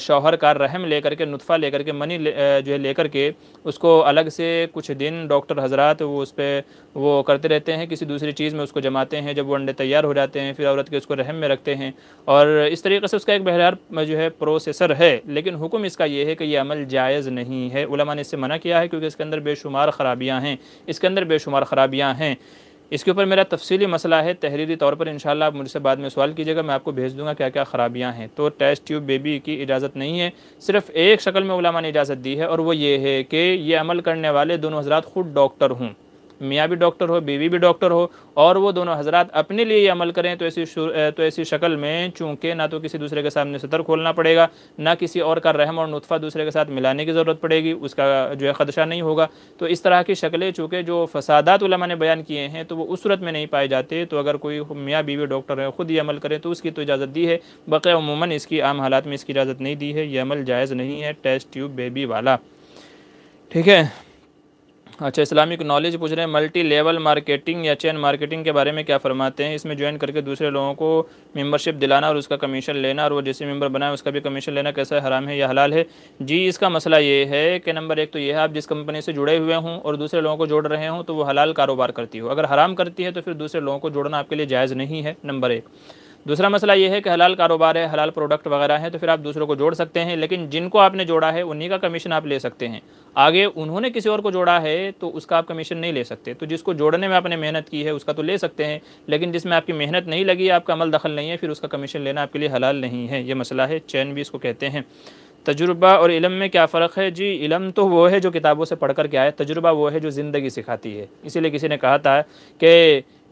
शौहर का रहम लेकर के नुतफ़ा लेकर के मनी जो है लेकर के उसको अलग से कुछ दिन डॉक्टर हजरात वो उस पर वो करते रहते हैं किसी दूसरी चीज़ में उसको जमाते हैं जब वो अंडे तैयार हो जाते हैं फिर औरत के उसको रहम में रखते हैं और इस तरीके से उसका एक बहरहार जो है प्रोसेसर है लेकिन हुक्म इसका यह है कि यह अमल जायज़ नहीं है उलमा ने इससे मना किया है क्योंकि इसके अंदर बेशुमार ख़राबियाँ हैं इसके अंदर बेशुमार ख़राबियाँ हैं इसके ऊपर मेरा तफसीली मसला है तहरीरी तौर पर इन आप मुझसे बाद में सवाल कीजिएगा मैं आपको भेज दूंगा क्या क्या ख़राबियाँ हैं तो टेस्ट ट्यूब बेबी की इजाज़त नहीं है सिर्फ एक शक्ल में उलामा ने इजाज़त दी है और वो ये है कि ये अमल करने वाले दोनों हजरात ख़ुद डॉक्टर हूँ मियाँ भी डॉक्टर हो बीवी भी डॉक्टर हो और वो दोनों हजरात अपने लिए ये अमल करें तो ऐसी तो ऐसी शक्ल में चूँकि ना तो किसी दूसरे के सामने सतर खोलना पड़ेगा ना किसी और का रहम और नुतफ़ा दूसरे के साथ मिलाने की ज़रूरत पड़ेगी उसका जो है ख़दशा नहीं होगा तो इस तरह की शक्लें चूँकि जो फसादात ने बयान किए हैं तो वो उस सूरत में नहीं पाए जाते तो अगर कोई मियाँ बीवी डॉक्टर है ख़ुद ये अमल करें तो उसकी तो इजाज़त दी है बक़े इसकी आम हालात में इसकी इजाज़त नहीं दी है ये अमल जायज़ नहीं है टेस्ट ट्यूब बेबी वाला ठीक है अच्छा इस्लामिक नॉलेज पूछ रहे हैं मल्टी लेवल मार्केटिंग या चैन मार्केटिंग के बारे में क्या फरमाते हैं इसमें ज्वाइन करके दूसरे लोगों को मेंबरशिप दिलाना और उसका कमीशन लेना और वो जैसे मेंबर बनाए उसका भी कमीशन लेना कैसा है हराम है या हलाल है जी इसका मसला ये है कि नंबर एक तो ये है आप जिस कंपनी से जुड़े हुए हों और दूसरे लोगों को जोड़ रहे हों तो वो हलाल कारोबार करती हो अगर हराम करती है तो फिर दूसरे लोगों को जोड़ना आपके लिए जायज़ नहीं है नंबर एक दूसरा मसला ये है कि हलाल कारोबार है हलाल प्रोडक्ट वगैरह है तो फिर आप दूसरों को जोड़ सकते हैं लेकिन जिनको आपने जोड़ा है उन्हीं का कमीशन आप ले सकते हैं आगे उन्होंने किसी और को जोड़ा है तो उसका आप कमीशन नहीं ले सकते तो जिसको जोड़ने में आपने मेहनत की है उसका तो ले सकते हैं लेकिन जिसमें आपकी मेहनत नहीं लगी आपका अमल दखल नहीं है फिर उसका कमीशन लेना आपके लिए हलाल नहीं है ये मसला है चैन भी इसको कहते हैं तजुर्बा और इलम में क्या फ़र्क है जी इलम तो वो है जो किताबों से पढ़ कर के आए तजुर्बा वो है जो ज़िंदगी सिखाती है इसीलिए किसी ने कहा था कि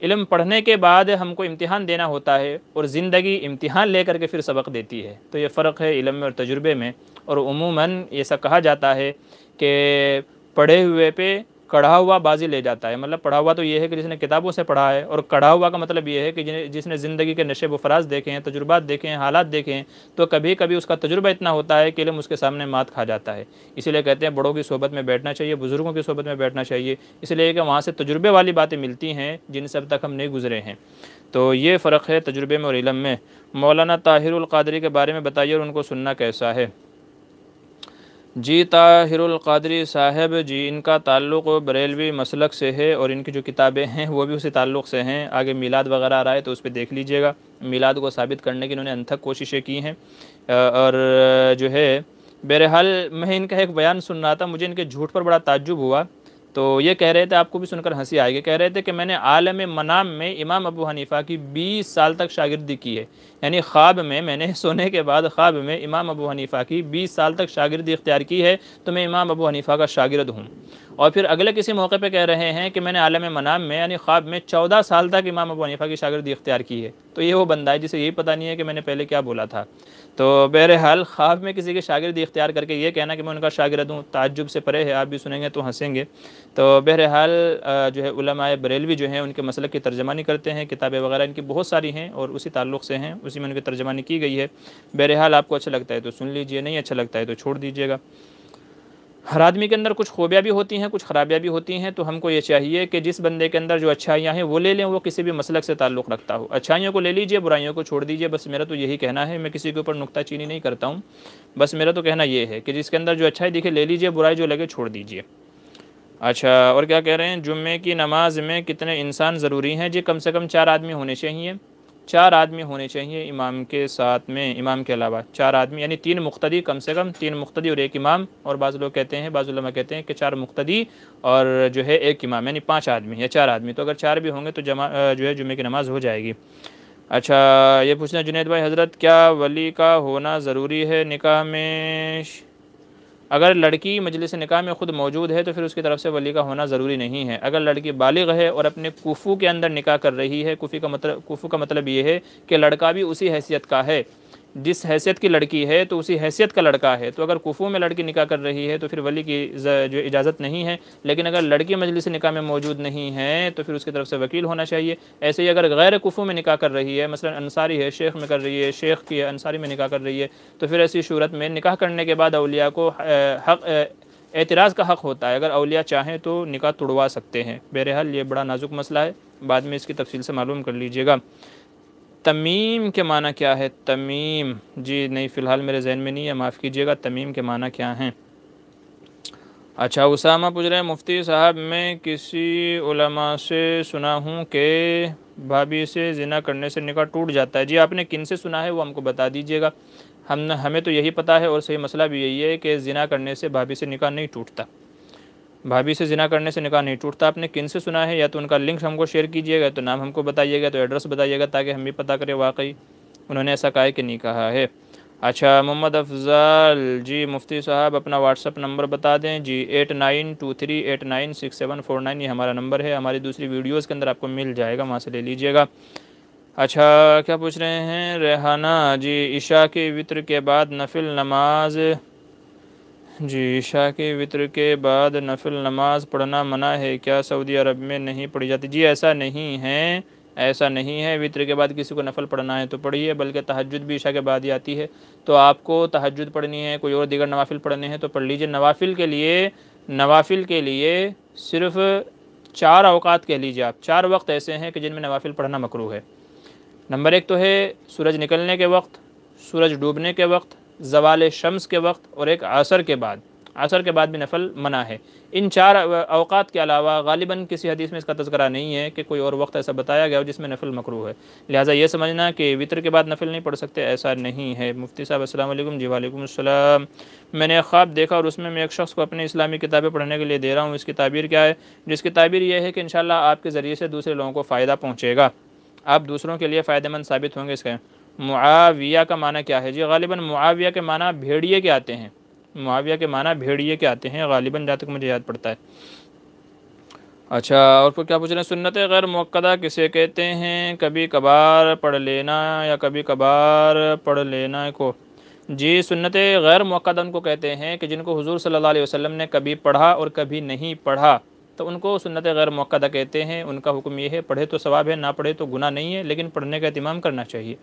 इल्म पढ़ने के बाद हमको इम्तिहान देना होता है और ज़िंदगी इम्तिहान ले करके फिर सबक देती है तो ये फ़र्क है इलम और तजुर्बे में और उमूमन ऐसा कहा जाता है कि पढ़े हुए पे कढ़ा हुआ बाजी ले जाता है मतलब पढ़ा हुआ तो ये है कि जिसने किताबों से पढ़ा है और कढ़ा हुआ का मतलब ये है कि जिसने ज़िंदगी के नशे वफराज देखे हैं तजुर्बात देखे हैं हालात देखे हैं तो कभी कभी उसका तजुर्बा इतना होता है कि इलम उसके सामने मात खा जाता है इसीलिए कहते हैं बड़ों की सोबत में बैठना चाहिए बुज़ुर्गों की सोबत में बैठना चाहिए इसलिए कि वहाँ से तजुर्बे वाली बातें मिलती हैं जिनसे अब तक हम नहीं गुजरे हैं तो ये फ़र्क है तजुर्बे में और इलम में मौलाना ताहिर ताहिरक़ादरी के बारे में बताइए और उनको सुनना कैसा है जी ताहिरुल कादरी साहब जी इनका ताल्लुक बरेलवी मसलक से है और इनकी जो किताबें हैं वो भी उसी ताल्लुक से हैं आगे मिलाद वगैरह आ रहा है तो उस पर देख लीजिएगा मीलाद को साबित करने की इन्होंने अनथक कोशिशें की हैं और जो है बहरहाल मैं इनका एक बयान सुन रहा था मुझे इनके झूठ पर बड़ा ताजुब हुआ तो ये कह रहे थे आपको भी सुनकर हंसी आएगी कह रहे थे कि मैंने आलम मनाम में इमाम अबू हनीफ़ा की 20 साल तक शागिर्दी की है यानी ख्वाब में मैंने सोने के बाद ख्वाब में इमाम अबू हनीफ़ा की बीस साल तक शागिर्दी इख्तियार की है तो मैं इमाम अबू हनीफ़ा का शागिर्द हूँ और फिर अगले किसी मौके पर कह रहे हैं कि मैंने आलम मनाम में यानी ख्वाब में चौदह साल तक इमाम अबू हनीफ़ा की शागिर्दी इख्तियार की है तो ये वो बंदा है जिसे यही पता नहीं है कि मैंने पहले क्या बोला था तो बहरहाल ख्वाब में किसी के शागिर्दी इख्तियार करके ये कहना कि मैं उनका शागिर्द हूँ ताजुब से परे है आप भी सुनेंगे तो हंसेंगे तो बहरहाल जो है उलमाए बरेलवी जो हैं उनके मसल की तर्जमानी करते हैं किताबें वगैरह इनकी बहुत सारी हैं और उसी ताल्लुक से हैं उसी में उनकी तर्जमानी की गई है बहरहाल आपको अच्छा लगता है तो सुन लीजिए नहीं अच्छा लगता है तो छोड़ दीजिएगा हर आदमी के अंदर कुछ खूबियाँ भी होती हैं कुछ खराबियाँ भी होती हैं तो हमको ये चाहिए कि जिस बंदे के अंदर जो अच्छाइयाँ हैं वो ले लें वो किसी भी मसलक से ताल्लुक़ रखता हो अच्छाइयों को ले लीजिए बुराइयों को छोड़ दीजिए बस मेरा तो यही कहना है मैं किसी के ऊपर नुकता चीनी नहीं करता हूँ बस मेरा तो कहना ये है कि जिसके अंदर जो अच्छाई दिखे ले लीजिए बुराई जो लगे छोड़ दीजिए अच्छा और क्या कह रहे हैं जुम्मे की नमाज में कितने इंसान ज़रूरी हैं जी कम से कम चार आदमी होने चाहिए चार आदमी होने चाहिए इमाम के साथ में इमाम के अलावा चार आदमी यानी तीन मुख्तदी कम से कम तीन मुख्तदी और एक इमाम और बाज़ लोग कहते हैं बाज़ुलमा कहते हैं कि चार मुख्तदी और जो है एक इमाम यानी पाँच आदमी या चार आदमी तो अगर चार भी होंगे तो जमा जो है जुमे की नमाज़ हो जाएगी अच्छा ये पूछना जुनेद भाई हज़रत क्या वली का होना ज़रूरी है निकाह में अगर लड़की मजलिस निकाह में ख़ुद मौजूद है तो फिर उसकी तरफ से वली का होना ज़रूरी नहीं है अगर लड़की बालिग है और अपने कुफू के अंदर निकाह कर रही है कुफी का मतलब कुफू का मतलब ये है कि लड़का भी उसी हैसियत का है जिस हैसियत की लड़की है तो उसी हैसियत का लड़का है तो अगर कुफू में लड़की निकाह कर रही है तो फिर वली की जो इजाज़त नहीं है लेकिन अगर लड़की मजलिस निकाह में मौजूद नहीं है तो फिर उसकी तरफ से वकील होना चाहिए ऐसे ही अगर गैर कुफू में निकाह कर रही है मसलन अंसारी है शेख में कर रही है शेख की अंसारी में निकाह कर रही है तो फिर ऐसी सूरत में निकाह करने के बाद अलिया को हक एतराज़ का हक़ होता है अगर अलिया चाहें तो निकाह तुड़वा सकते हैं बहरहाल ये बड़ा नाजुक मसला है बाद में इसकी तफसील से मालूम कर लीजिएगा तमीम के माना क्या है तमीम जी नहीं फ़िलहाल मेरे जहन में नहीं है माफ़ कीजिएगा तमीम के माना क्या हैं अच्छा उसामा पूछ रहे हैं मुफ्ती साहब मैं किसी उलमा से सुना हूँ कि भाभी से जिना करने से निकाह टूट जाता है जी आपने किन से सुना है वो हमको बता दीजिएगा हम हमें तो यही पता है और सही मसला भी यही है कि जिना करने से भाभी से निकाह नहीं टूटता भाभी से जिना करने से निकाह नहीं टूटता आपने किन से सुना है या तो उनका लिंक हमको शेयर कीजिएगा तो नाम हमको बताइएगा तो एड्रेस बताइएगा ताकि हम भी पता करें वाकई उन्होंने ऐसा कहा कि नहीं कहा है अच्छा मोहम्मद अफजल जी मुफ्ती साहब अपना व्हाट्सअप नंबर बता दें जी eight nine two three eight nine six seven four nine ये हमारा नंबर है हमारी दूसरी वीडियोस के अंदर आपको मिल जाएगा वहाँ से ले लीजिएगा अच्छा क्या पूछ रहे हैं रेहाना जी ईशा के वित्र के बाद नफिल नमाज जी ईशा के वितर के बाद नफिल नमाज पढ़ना मना है क्या सऊदी अरब में नहीं पढ़ी जाती जी ऐसा नहीं है ऐसा नहीं है वितर के बाद किसी को नफल पढ़ना है तो पढ़िए बल्कि तहजद भी ईशा के बाद ही आती है तो आपको तहजद पढ़नी है कोई और दीगर नवाफिल पढ़ने हैं तो पढ़ लीजिए नवाफिल के लिए नवाफिल के लिए सिर्फ चार अवकात कह लीजिए आप चार वक्त ऐसे हैं कि जिनमें नवाफिल पढ़ना मकरू है नंबर एक तो है सूरज निकलने के वक्त सूरज डूबने के वक्त जवाल शम्स के वक्त और एक असर के बाद असर के बाद भी नफल मना है इन चार अवकात के अलावा गालिबा किसी हदीस में इसका तस्करा नहीं है कि कोई और वक्त ऐसा बताया गया हो जिसमें नफल मकरू है लिहाजा ये समझना कि वितर के बाद नफल नहीं पढ़ सकते ऐसा नहीं है मुफ्ती साहब असल जी वालेकुम मैंने ख्वाब देखा और उसमें मैं एक शख्स को अपनी इस्लामी किताबें पढ़ने के लिए दे रहा हूँ इसकी ताबीर क्या है जिसकी ताबीर यह है कि इन आपके ज़रिए से दूसरे लोगों को फ़ायदा पहुँचेगा आप दूसरों के लिए फ़ायदेमंद साबित होंगे इसका मुआविया का माना क्या है जी गालिबा मुआविया के माना भेड़िए के आते हैं मुआविया के माना भेड़िए के आते हैं गालिबा जहाँ तक मुझे याद पड़ता है अच्छा और फिर क्या पूछ रहे हैं सुन्नत गैर मक्दा किसे कहते हैं कभी कभार पढ़ लेना या कभी कभार पढ़ लेना को जी सुन्नत गैर मक्दा उनको कहते हैं कि जिनको हुजूर सल्लल्लाहु अलैहि वसल्लम ने कभी पढ़ा और कभी नहीं पढ़ा तो उनको सुन्नत गैर मौक़ा कहते हैं उनका हुक्म यह है पढ़े तो सवाब है ना पढ़े तो गुना नहीं है लेकिन पढ़ने का अहतमाम करना चाहिए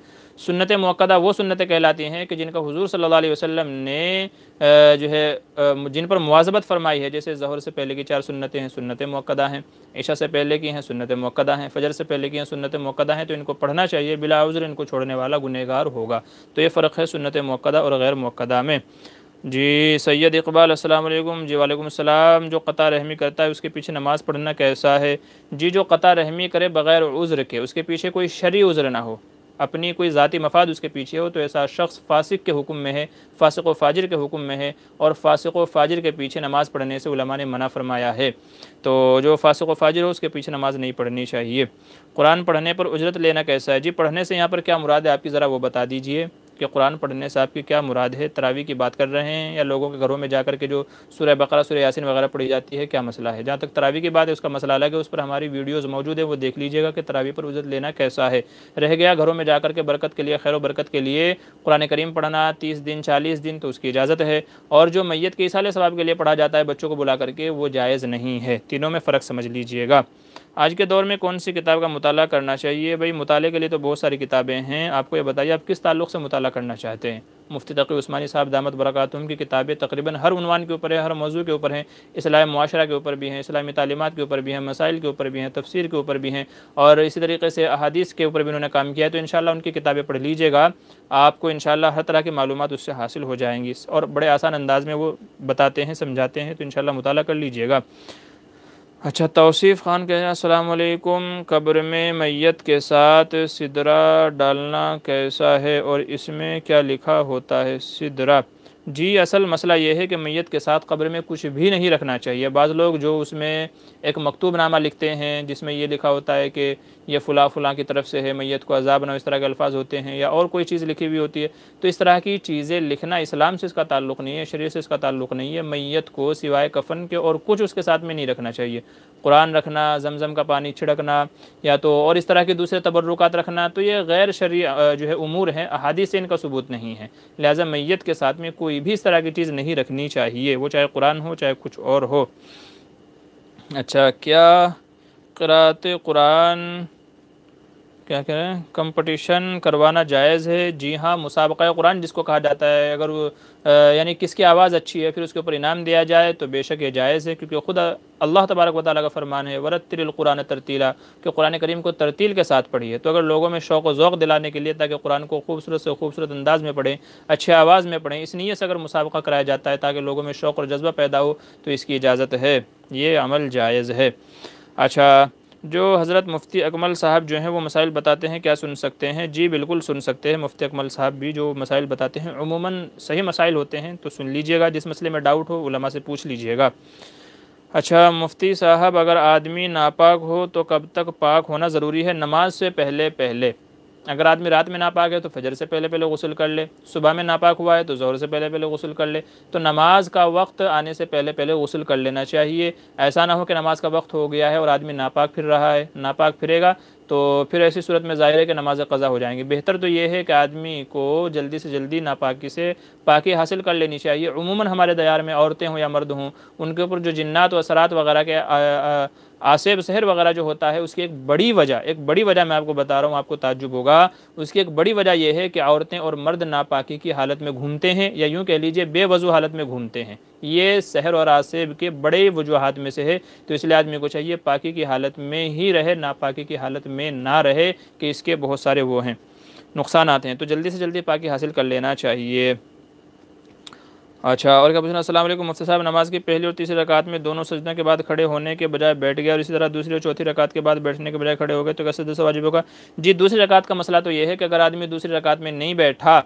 सुन्नत मौक़ा वो सुन्नतें कहलाती हैं कि जिनका हुजूर सल्लल्लाहु अलैहि वसल्लम ने जो है जिन पर मुआजबत फरमाई है जैसे जहर से पहले की चार सुन्नतें हैं सुन्नत मौक़ा हैं ईशा से पहले की हैं सुन्नत मौक़ा हैं फजर से पहले की हैं सुन्नत मौक़ा हैं तो इनको पढ़ना चाहिए बिलाउज़र इनको छोड़ने वाला गुनहगार होगा तो ये फ़र्क है सुन्नत मौक़ा और गैर मौक़ा में जी सैयद इकबाल असलम जी वालेकुम अस्सलाम जो कतार रहमी करता है उसके पीछे नमाज़ पढ़ना कैसा है जी जो कतार रहमी करे बग़ैर उज़्र के उसके पीछे कोई शरी उज़्र ना हो अपनी कोई ज़ाती मफाद उसके पीछे हो तो ऐसा शख्स फासिक के हुक्म में है फासिक व फाजिर के हुक्म में है और फासिक व फाजिर के पीछे नमाज़ पढ़ने से उलमा ने मना फरमाया है तो जो फासिक व फाजिर हो उसके पीछे नमाज़ नहीं पढ़नी चाहिए कुरान पढ़ने पर उजरत लेना कैसा है जी पढ़ने से यहाँ पर क्या मुराद है आपकी ज़रा वो बता दीजिए कि कुरान पढ़ने से आपकी क्या मुराद है तरावी की बात कर रहे हैं या लोगों के घरों में जाकर के जो सुरह बकरा सुरह यासिन वगैरह पढ़ी जाती है क्या मसला है जहाँ तक तरावी की बात है उसका मसला अलग है उस पर हमारी वीडियोज़ मौजूद है वो देख लीजिएगा कि तरावी पर उजरत लेना कैसा है रह गया घरों में जाकर के बरकत के लिए खैर बरकत के लिए कुरान करीम पढ़ना तीस दिन चालीस दिन तो उसकी इजाज़त है और जो मैत के इसाले सवाब के लिए पढ़ा जाता है बच्चों को बुला करके वो जायज़ नहीं है तीनों में फ़र्क समझ लीजिएगा आज के दौर में कौन सी किताब का मुताल करना चाहिए भाई मुताले के लिए तो बहुत सारी किताबें हैं आपको ये बताइए आप किस ताल्लुक से मुताल करना चाहते हैं मुफ्ती तकी उस्मानी साहब दामद बरकतम की किताबें तकरीबन हर उनवान के ऊपर है हर मौजू के ऊपर हैं इस्लाम माशरा के ऊपर भी हैं इस्लामी तलीमत के ऊपर भी हैं मसाइल के ऊपर भी हैं तफसीर के ऊपर भी हैं और इसी तरीके से अहादीस के ऊपर भी उन्होंने काम किया तो इन उनकी किताबें पढ़ लीजिएगा आपको इन हर तरह की मालूम उससे हासिल हो जाएंगी और बड़े आसान अंदाज में वो बताते हैं समझाते हैं तो इन मुताल कर लीजिएगा अच्छा तौसीफ़ ख़ान कह असलकुम कब्र में मैत के साथ सिदरा डालना कैसा है और इसमें क्या लिखा होता है सिदरा जी असल मसला ये है कि मैत के साथ कब्र में कुछ भी नहीं रखना चाहिए बाज़ लोग जो उसमें एक मकतूबनामा लिखते हैं जिसमें ये लिखा होता है कि यह फ़लाँ फ़ुला की तरफ से है मैत को अजाब ना इस तरह के अल्फाज होते हैं या और कोई चीज़ लिखी हुई होती है तो इस तरह की चीज़ें लिखना इस्लाम से इसका ताल्लुक़ नहीं है शरीर से इसका ताल्लुक़ नहीं है मैत को सिवाय कफन के और कुछ उसके साथ में नहीं रखना चाहिए कुरान रखना जमज़म का पानी छिड़कना या तो और इस तरह के दूसरे तबर्रुकात रखना तो ये गैर शरी जो है उमूर हैं अहादी से इनका सबूत नहीं है लिहाजा मैत के साथ में कोई कोई भी इस तरह की चीज़ नहीं रखनी चाहिए वो चाहे कुरान हो चाहे कुछ और हो अच्छा क्या करात कुरान क्या कह रहे हैं कंपटीशन करवाना जायज़ है जी हाँ मुसाबका कुरान जिसको कहा जाता है अगर यानी किसकी आवाज़ अच्छी है फिर उसके ऊपर इनाम दिया जाए तो बेशक ये जायज़ है क्योंकि खुद अल्लाह तबारक वाली का फ़रमान है तिलकुरान तरतीला कि कुरान करीम को तरतील के साथ पढ़िए तो अगर लोगों में शौक़ वौक़ दिलाने के लिए ताकि कुरान को खूबसूरत से खूबसूरत अंदाज़ में पढ़ें अच्छे आवाज़ में पढ़ें इस नीयत से अगर मुसाबका कराया जाता है ताकि लोगों में शौक़ और जज्बा पैदा हो तो इसकी इजाज़त है ये अमल जायज़ है अच्छा जो हज़रत मुफ्ती अकमल साहब जो हैं वो मसाइल बताते हैं क्या सुन सकते हैं जी बिल्कुल सुन सकते हैं मुफ्ती अकमल साहब भी जो मसाइल बताते हैं अमूमन सही मसाइल होते हैं तो सुन लीजिएगा जिस मसले में डाउट हो उलमा से पूछ लीजिएगा अच्छा मुफ्ती साहब अगर आदमी नापाक हो तो कब तक पाक होना ज़रूरी है नमाज से पहले पहले अगर आदमी रात में नापाक है तो फजर से पहले पहले गसल कर ले सुबह में नापाक हुआ है तो जोर से पहले पहले गसल कर ले तो नमाज का वक्त आने से पहले पहले गसल कर लेना चाहिए ऐसा ना हो कि नमाज का वक्त हो गया है और आदमी नापाक फिर रहा है नापाक फिरेगा तो फिर ऐसी सूरत में ज़ाहिर है कि नमाज कज़ा हो जाएंगी बेहतर तो ये है कि आदमी को जल्दी से जल्दी नापाकी से पाकी हासिल कर लेनी चाहिए उमूमा हमारे दयार में औरतें हों या मर्द हों उनके ऊपर जो जन्ात व असरात वगैरह के आसेब शहर वगैरह जो होता है उसकी एक बड़ी वजह एक बड़ी वजह मैं आपको बता रहा हूँ आपको ताजुब होगा उसकी एक बड़ी वजह यह है कि औरतें और मर्द नापाकी की हालत में घूमते हैं या यूँ कह लीजिए बेवजू हालत में घूमते हैं ये शहर और आसेब के बड़े वजूहत में से है तो इसलिए आदमी को चाहिए पाकि की हालत में ही रहे नापाकी की हालत में में ना रहे कि इसके बहुत सारे वो हैं नुकसान आते हैं तो जल्दी से जल्दी पाकि हासिल कर लेना चाहिए अच्छा और क्या पूछना असल मुफ्ती साहब नमाज की पहली और तीसरी रकात में दोनों सजदों के बाद खड़े होने के बजाय बैठ गया और इसी तरह दूसरी और चौथी रकात के बाद बैठने के बजाय खड़े हो गए तो कैसे दूसरा वाजिब होगा जी दूसरी रकात का मसला तो यह है कि अगर आदमी दूसरी रकात में नहीं बैठा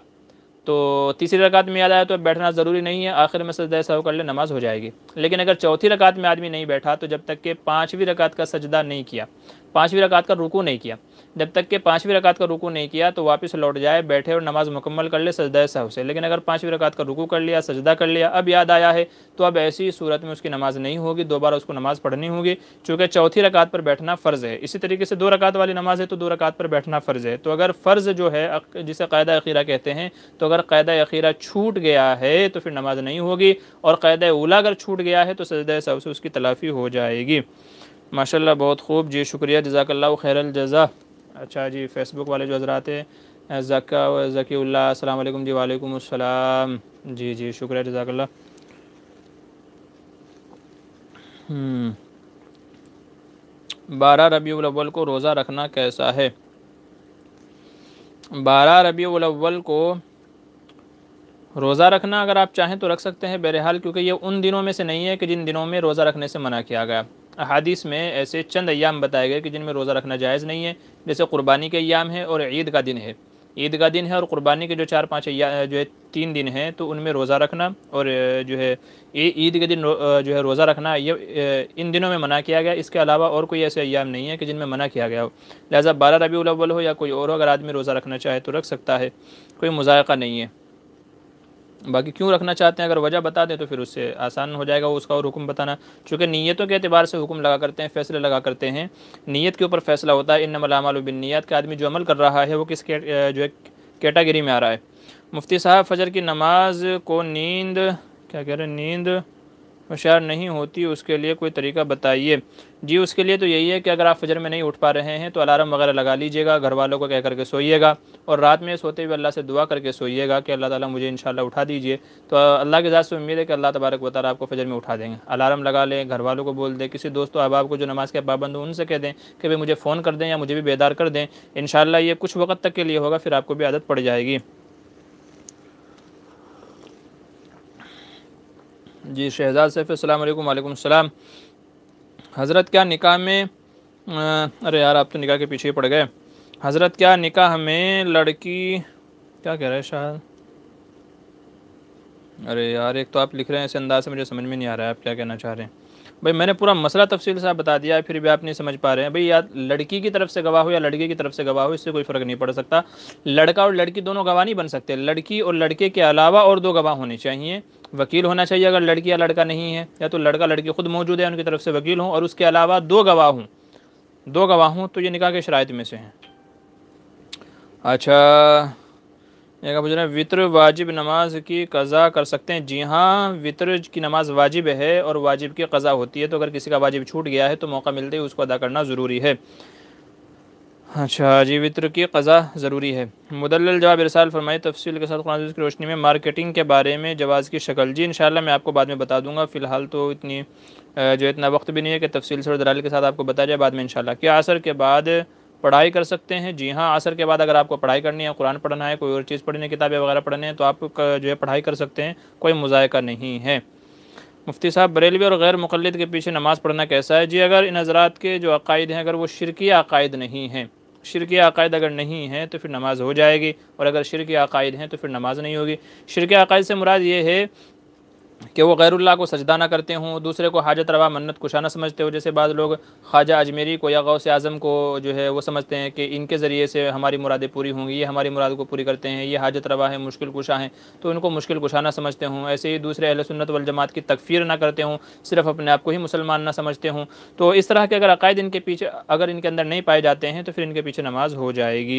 तो तीसरी रकात में याद आया तो बैठना ज़रूरी नहीं है आखिर में सजदा सहु कर ले नमाज़ हो जाएगी लेकिन अगर चौथी रकात में आदमी नहीं बैठा तो जब तक के पाँचवीं रकात का सजदा नहीं किया पाँचवीं रकात का रुकू नहीं किया जब तक कि पाँचवीं रकात का रुकू नहीं किया तो वापस लौट जाए बैठे और नमाज़ मुकम्मल कर ले सजदा साहब से लेकिन अगर पाँचवीं रकात का रुकू कर लिया सजदा कर लिया अब याद आया है तो अब ऐसी सूरत में उसकी नमाज़ नहीं होगी दोबारा उसको नमाज़ पढ़नी होगी चूँकि चौथी रकात पर बैठना फ़र्ज़ है इसी तरीके से दो रकात वाली नमाज़ है तो दो रकात पर बैठना फ़र्ज़ है तो अगर फ़र्ज़ जो है जिसे कायदा अखीरा कहते हैं तो अगर कायदा अखीरा छूट गया है तो फिर नमाज़ नहीं होगी और कायदा ओला अगर छूट गया है तो सजदा साहब से उसकी तलाफ़ी हो जाएगी माशाल्लाह बहुत खूब जी शुक्रिया जजाकल्ला खैर जजा अच्छा जी फेसबुक वाले जो हजरात हैं जका जकील्ला जी वालेकुम अस्सलाम जी जी शुक्रिया जजाकल्ला हम्म। बारह रबी अव्वल को रोज़ा रखना कैसा है बारह रबी अव्वल को रोज़ा रखना अगर आप चाहें तो रख सकते हैं बहरहाल क्योंकि ये उन दिनों में से नहीं है कि जिन दिनों में रोज़ा रखने से मना किया गया अहादीस में ऐसे चंद अयाम बताए गए कि जिनमें रोज़ा रखना जायज़ नहीं है जैसे कुर्बानी के अयाम है और ईद का दिन है ईद का दिन है और कुर्बानी के जो चार पाँच जो है तीन दिन हैं तो उनमें रोज़ा रखना और जो है ईद के दिन जो है रोज़ा रखना ये इन दिनों में मना किया गया इसके अलावा और कोई ऐसे अयाम नहीं है कि जिनमें मना किया गया हो लिहाजा बारह रबी अव्वल हो या कोई और अगर आदमी रोज़ा रखना चाहे तो रख सकता है कोई मुजायका नहीं है बाकी क्यों रखना चाहते हैं अगर वजह बता दें तो फिर उससे आसान हो जाएगा उसका और हुक्म बताना चूँकि नीयतों के अतबार से हुक्म लगा करते हैं फैसले लगा करते हैं नीयत के ऊपर फैसला होता है इन नीयत का आदमी जो अमल कर रहा है वो किस के, जो है कैटागरी में आ रहा है मुफ्ती साहब फजर की नमाज को नींद क्या कह रहे हैं नींद होशियार नहीं होती उसके लिए कोई तरीका बताइए जी उसके लिए तो यही है कि अगर आप फजर में नहीं उठ पा रहे हैं तो अलार्म वगैरह लगा लीजिएगा घर वालों को कह करके सोइएगा और रात में सोते हुए अल्लाह से दुआ करके सोइएगा कि अल्लाह ताला मुझे इंशाल्लाह उठा दीजिए तो अल्लाह के साथ से उम्मीद है कि अल्लाह तबारक वाली आपको फजर में उठा देंगे अलार्म लगा लें घर वालों को बोल दें किसी दोस्त अहबाब को जो नमाज़ के पाबंद हो उनसे कह दें कि भाई मुझे फ़ोन कर दें या मुझे भी बेदार कर दें इन ये कुछ वक्त तक के लिए होगा फिर आपको भी आदत पड़ जाएगी जी शहजाद सैफ़ अल्लाम वालेकुम सलाम हज़रत क्या निकाह में अरे यार आप तो निकाह के पीछे ही पड़ गए हज़रत क्या निकाह में लड़की क्या कह रहे हैं शाह अरे यार एक तो आप लिख रहे हैं ऐसे अंदाज से मुझे समझ में नहीं आ रहा है आप क्या कहना चाह रहे हैं भाई मैंने पूरा मसला तफसील साहब बता दिया है फिर भी आप नहीं समझ पा रहे हैं भाई या लड़की की तरफ से गवाह हो या लड़के की तरफ से गवाह हो इससे कोई फ़र्क नहीं पड़ सकता लड़का और लड़की दोनों गवाह नहीं बन सकते लड़की और लड़के के अलावा और दो गवाह होने चाहिए वकील होना चाहिए अगर लड़की या लड़का नहीं है या तो लड़का लड़की खुद मौजूद है उनकी तरफ से वकील हों और उसके अलावा दो गवाह हों दो गवाह हों तो ये निकाह के शरात में से हैं अच्छा यहाँ पूछ रहे हैं वितर वाजिब नमाज की कज़ा कर सकते हैं जी हाँ वितर की नमाज वाजिब है और वाजिब की कज़ा होती है तो अगर किसी का वाजिब छूट गया है तो मौका मिलते ही उसको अदा करना ज़रूरी है अच्छा जी वितर की कज़ा ज़रूरी है मुदल जवाब रसाल फरमाई तफसील के साथ कुरान की रोशनी में मार्केटिंग के बारे में जवाज़ की शक्ल जी इन मैं आपको बाद में बता दूंगा फ़िलहाल तो इतनी जो इतना वक्त भी नहीं है कि तफसील से और दलाल के साथ आपको बताया जाए बाद में इन कि असर के बाद पढ़ाई कर सकते हैं जी हाँ आसर के बाद अगर आपको पढ़ाई करनी है कुरान पढ़ना है कोई और चीज़ पढ़नी है किताबें वगैरह पढ़ने हैं तो आप जो है पढ़ाई कर सकते हैं कोई मुजायका नहीं है मुफ्ती साहब बरेलवी और गैर मुखलद के पीछे नमाज़ पढ़ना कैसा है जी अगर इन हजरात के जो अकायद हैं अगर वो शिरकी अकायद नहीं हैं शिरकी अकायद अगर नहीं है तो फिर नमाज़ हो जाएगी और अगर शिरकी अकायद हैं तो फिर नमाज़ नहीं होगी शिरकी अकायद से मुराद ये है कि वो गैरुल्ला को सजदा ना करते हों दूसरे को हाजत रवा मन्नत कुशा ना समझते हो जैसे बाद लोग ख्वाजा अजमेरी को या गौस आज़म को जो है वो समझते हैं कि इनके ज़रिए से हमारी मुरादें पूरी होंगी ये हमारी मुराद को पूरी करते हैं ये हाजत रवा है मुश्किल कुशा हैं तो उनको मुश्किल कुशा ना समझते हों ऐसे ही दूसरे अहल सुन्नत वलजमात की तकफ़ीर ना करते हों सिर्फ अपने आप को ही मुसलमान ना समझते हों तो इस तरह के अगर अकायद इनके पीछे अगर इनके अंदर नहीं पाए जाते हैं तो फिर इनके पीछे नमाज हो जाएगी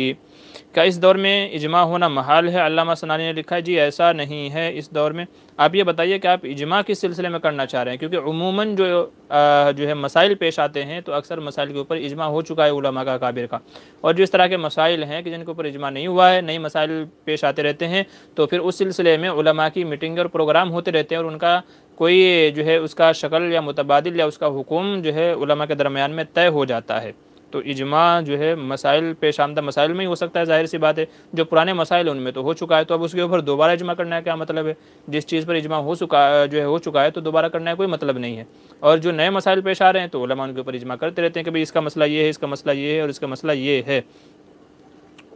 क्या इस दौर में इजमा होना महाल है अलामा सनानी ने लिखा है जी ऐसा नहीं है इस दौर में आप ये बताइए कि आप इजमा के सिलसिले में करना चाह रहे हैं क्योंकि उमूमन जो आ, जो है मसाइल पेश आते हैं तो अक्सर मसाइल के ऊपर इजमा हो चुका है उलमा का काबिर का और जिस तरह के मसाइल हैं कि जिनके ऊपर इजमा नहीं हुआ है नए मसाइल पेश आते रहते हैं तो फिर उस सिलसिले में उलमा की मीटिंग और प्रोग्राम होते रहते हैं और उनका कोई जो है उसका शक्ल या मुतबाद या उसका हुक्म जो है उलमा के दरमियान में तय हो जाता है तो इजमा जो है मसाइल पेश आमदा मसाइल में ही हो सकता है जाहिर सी बात है जो पुराने मसाइल उनमें तो हो चुका है तो अब उसके ऊपर दोबारा इजमा करना है क्या मतलब है जिस चीज़ पर इजमा हो चुका जो है हो चुका है तो दोबारा करना है कोई मतलब नहीं है और जो नए मसाइल पेश आ रहे हैं तो उलमा उनके ऊपर इजमा करते रहते हैं कि भाई इसका मसला ये है इसका मसला ये है और इसका मसला ये है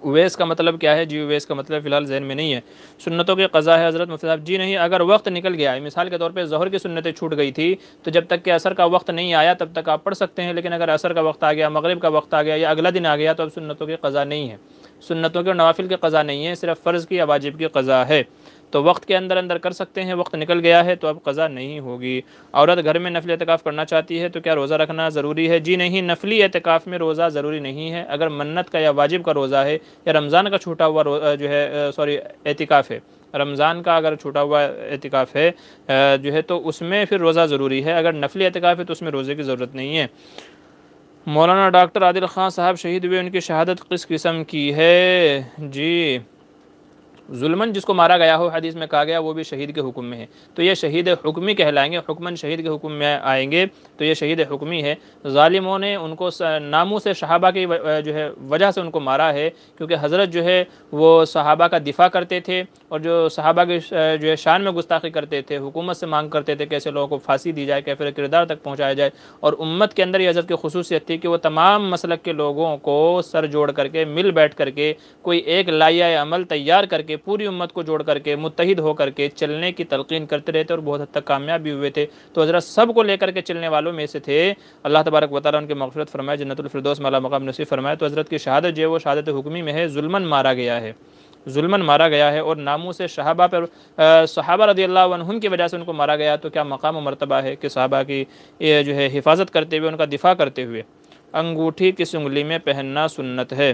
उवैस का मतलब क्या है जी उवैस का मतलब फ़िलहाल जहन में नहीं है सुन्नतों की कज़ा है हज़रत मुफ्ती साहब जी नहीं अगर वक्त निकल गया है मिसाल के तौर पर जहर की सुन्नतें छूट गई थी तो जब तक के असर का वक्त नहीं आया तब तक आप पढ़ सकते हैं लेकिन अगर असर का वक्त आ गया मगरब का वक्त आ गया या अगला दिन आ गया तो अब सुन्नतों की कज़ा नहीं है सुन्नतों के नवाफिल की कज़ा नहीं है सिर्फ फ़र्ज़ की वाजिब की कज़ा है तो वक्त के अंदर अंदर कर सकते हैं वक्त निकल गया है तो अब कज़ा नहीं होगी औरत घर में नफली एहतिकाफ़ करना चाहती है तो क्या रोज़ा रखना ज़रूरी है जी नहीं नफली एहतिकाफ़ में रोज़ा ज़रूरी नहीं है अगर मन्नत का या वाजिब का रोज़ा है या रमज़ान का छूटा हुआ जो है सॉरी एहतिकाफ़ है रमज़ान का अगर छूटा हुआ एहतिकाफ़ है जो है तो उसमें फिर रोज़ा ज़रूरी है अगर नफली एहतिकाफ़ है तो उसमें रोज़े की ज़रूरत नहीं है मौलाना डॉक्टर आदिल ख़ान साहब शहीद हुए उनकी शहादत किस किस्म की है जी जुल्मन जिसको मारा गया हो हदीस में कहा गया वो भी शहीद के हुक्म में है तो ये शहीद हुक्मी कहलाएंगे हुक्मन शहीद के हुक्म में आएंगे तो ये शहीद हुक्मी है ालिमों ने उनको नामों से शहाबा की जो है वजह से उनको मारा है क्योंकि हज़रत जो है वो सहाबा का दिफा करते थे और जो सहाबा के जो है शान में गुस्ताखी करते थे हुकूमत से मांग करते थे कैसे लोगों को फांसी दी जाए कैफे किरदार तक पहुँचाया जाए और उम्मत के अंदर ये हज़रत की खसूसियत थी कि वो तमाम मसलक के लोगों को सर जोड़ करके मिल बैठ करके कोई एक लाइया अमल तैयार करके करके पूरी उम्मत को जोड़ करके मुतहद होकर के चलने की तलकिन करते रहे थे और बहुत हद तक कामयाब भी हुए थे तो हज़रा सब को लेकर के चलने वालों में से थे अल्लाह तबारक बता उनके मफफरत फरमाए जन्नतफरदोस माला मकाम नसीब फरमाए तो हजरत की शहादत जो है वो शहादत हुक्मी में है जुल्मन मारा गया है जुल्मन मारा गया है और नामों से शहाबा पर सहाबा रदी अल्लाह की वजह से उनको मारा गया तो क्या मकाम मरतबा है कि सहाबा की जो है हिफाजत करते हुए उनका दिफा करते हुए अंगूठी की सुंगली में पहनना सुन्नत है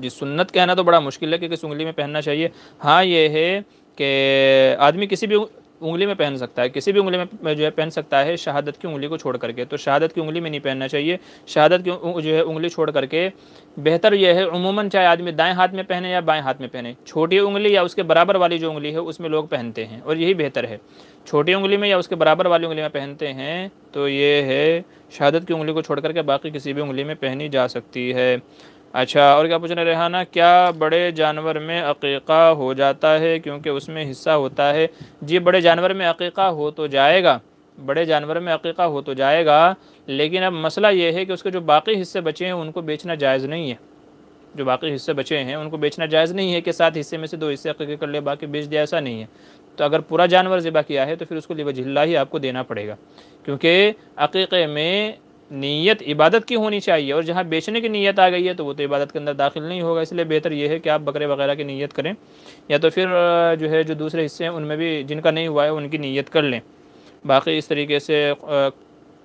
जी सुन्नत कहना तो बड़ा मुश्किल है कि किस उंगली में पहनना चाहिए हाँ ये है कि आदमी किसी भी उंगली में पहन सकता है किसी भी उंगली में जो है पहन सकता है शहादत की उंगली को छोड़ करके तो शहादत की उंगली में नहीं पहनना चाहिए शहादत की जो है उंगली छोड़ करके बेहतर यह है उमूमन चाहे आदमी दाएं हाथ में पहने या बाएं हाथ में पहने छोटी उंगली या उसके बराबर वाली जो उंगली है उसमें लोग पहनते हैं और यही बेहतर है छोटी उंगली में या उसके बराबर वाली उंगली में पहनते हैं तो ये है शहादत की उंगली को छोड़ करके बाकी किसी भी उंगली में पहनी जा सकती है अच्छा और क्या पूछ रहे रेहाना क्या बड़े जानवर में अकीक़ा हो जाता है क्योंकि उसमें हिस्सा होता है जी बड़े जानवर में अकीक़ा हो तो जाएगा बड़े जानवर में अकीक़ा हो तो जाएगा लेकिन अब मसला यह है कि उसके जो बाकी हिस्से बचे हैं उनको बेचना जायज़ नहीं है जो बाकी हिस्से बचे हैं उनको बेचना जायज़ नहीं है कि सात हिस्से में से दो हिस्से अकीक़े कर ले बाकी बेच दिया ऐसा नहीं है तो अगर पूरा जानवर ज़िबा किया है तो फिर उसको लिबा जिल्ला ही आपको देना पड़ेगा क्योंकि अकीक़े में नीयत इबादत की होनी चाहिए और जहाँ बेचने की नीयत आ गई है तो वो तो इबादत के अंदर दाखिल नहीं होगा इसलिए बेहतर ये है कि आप बकरे वगैरह की नीयत करें या तो फिर जो है जो दूसरे हिस्से हैं उनमें भी जिनका नहीं हुआ है उनकी नीयत कर लें बाकी इस तरीके से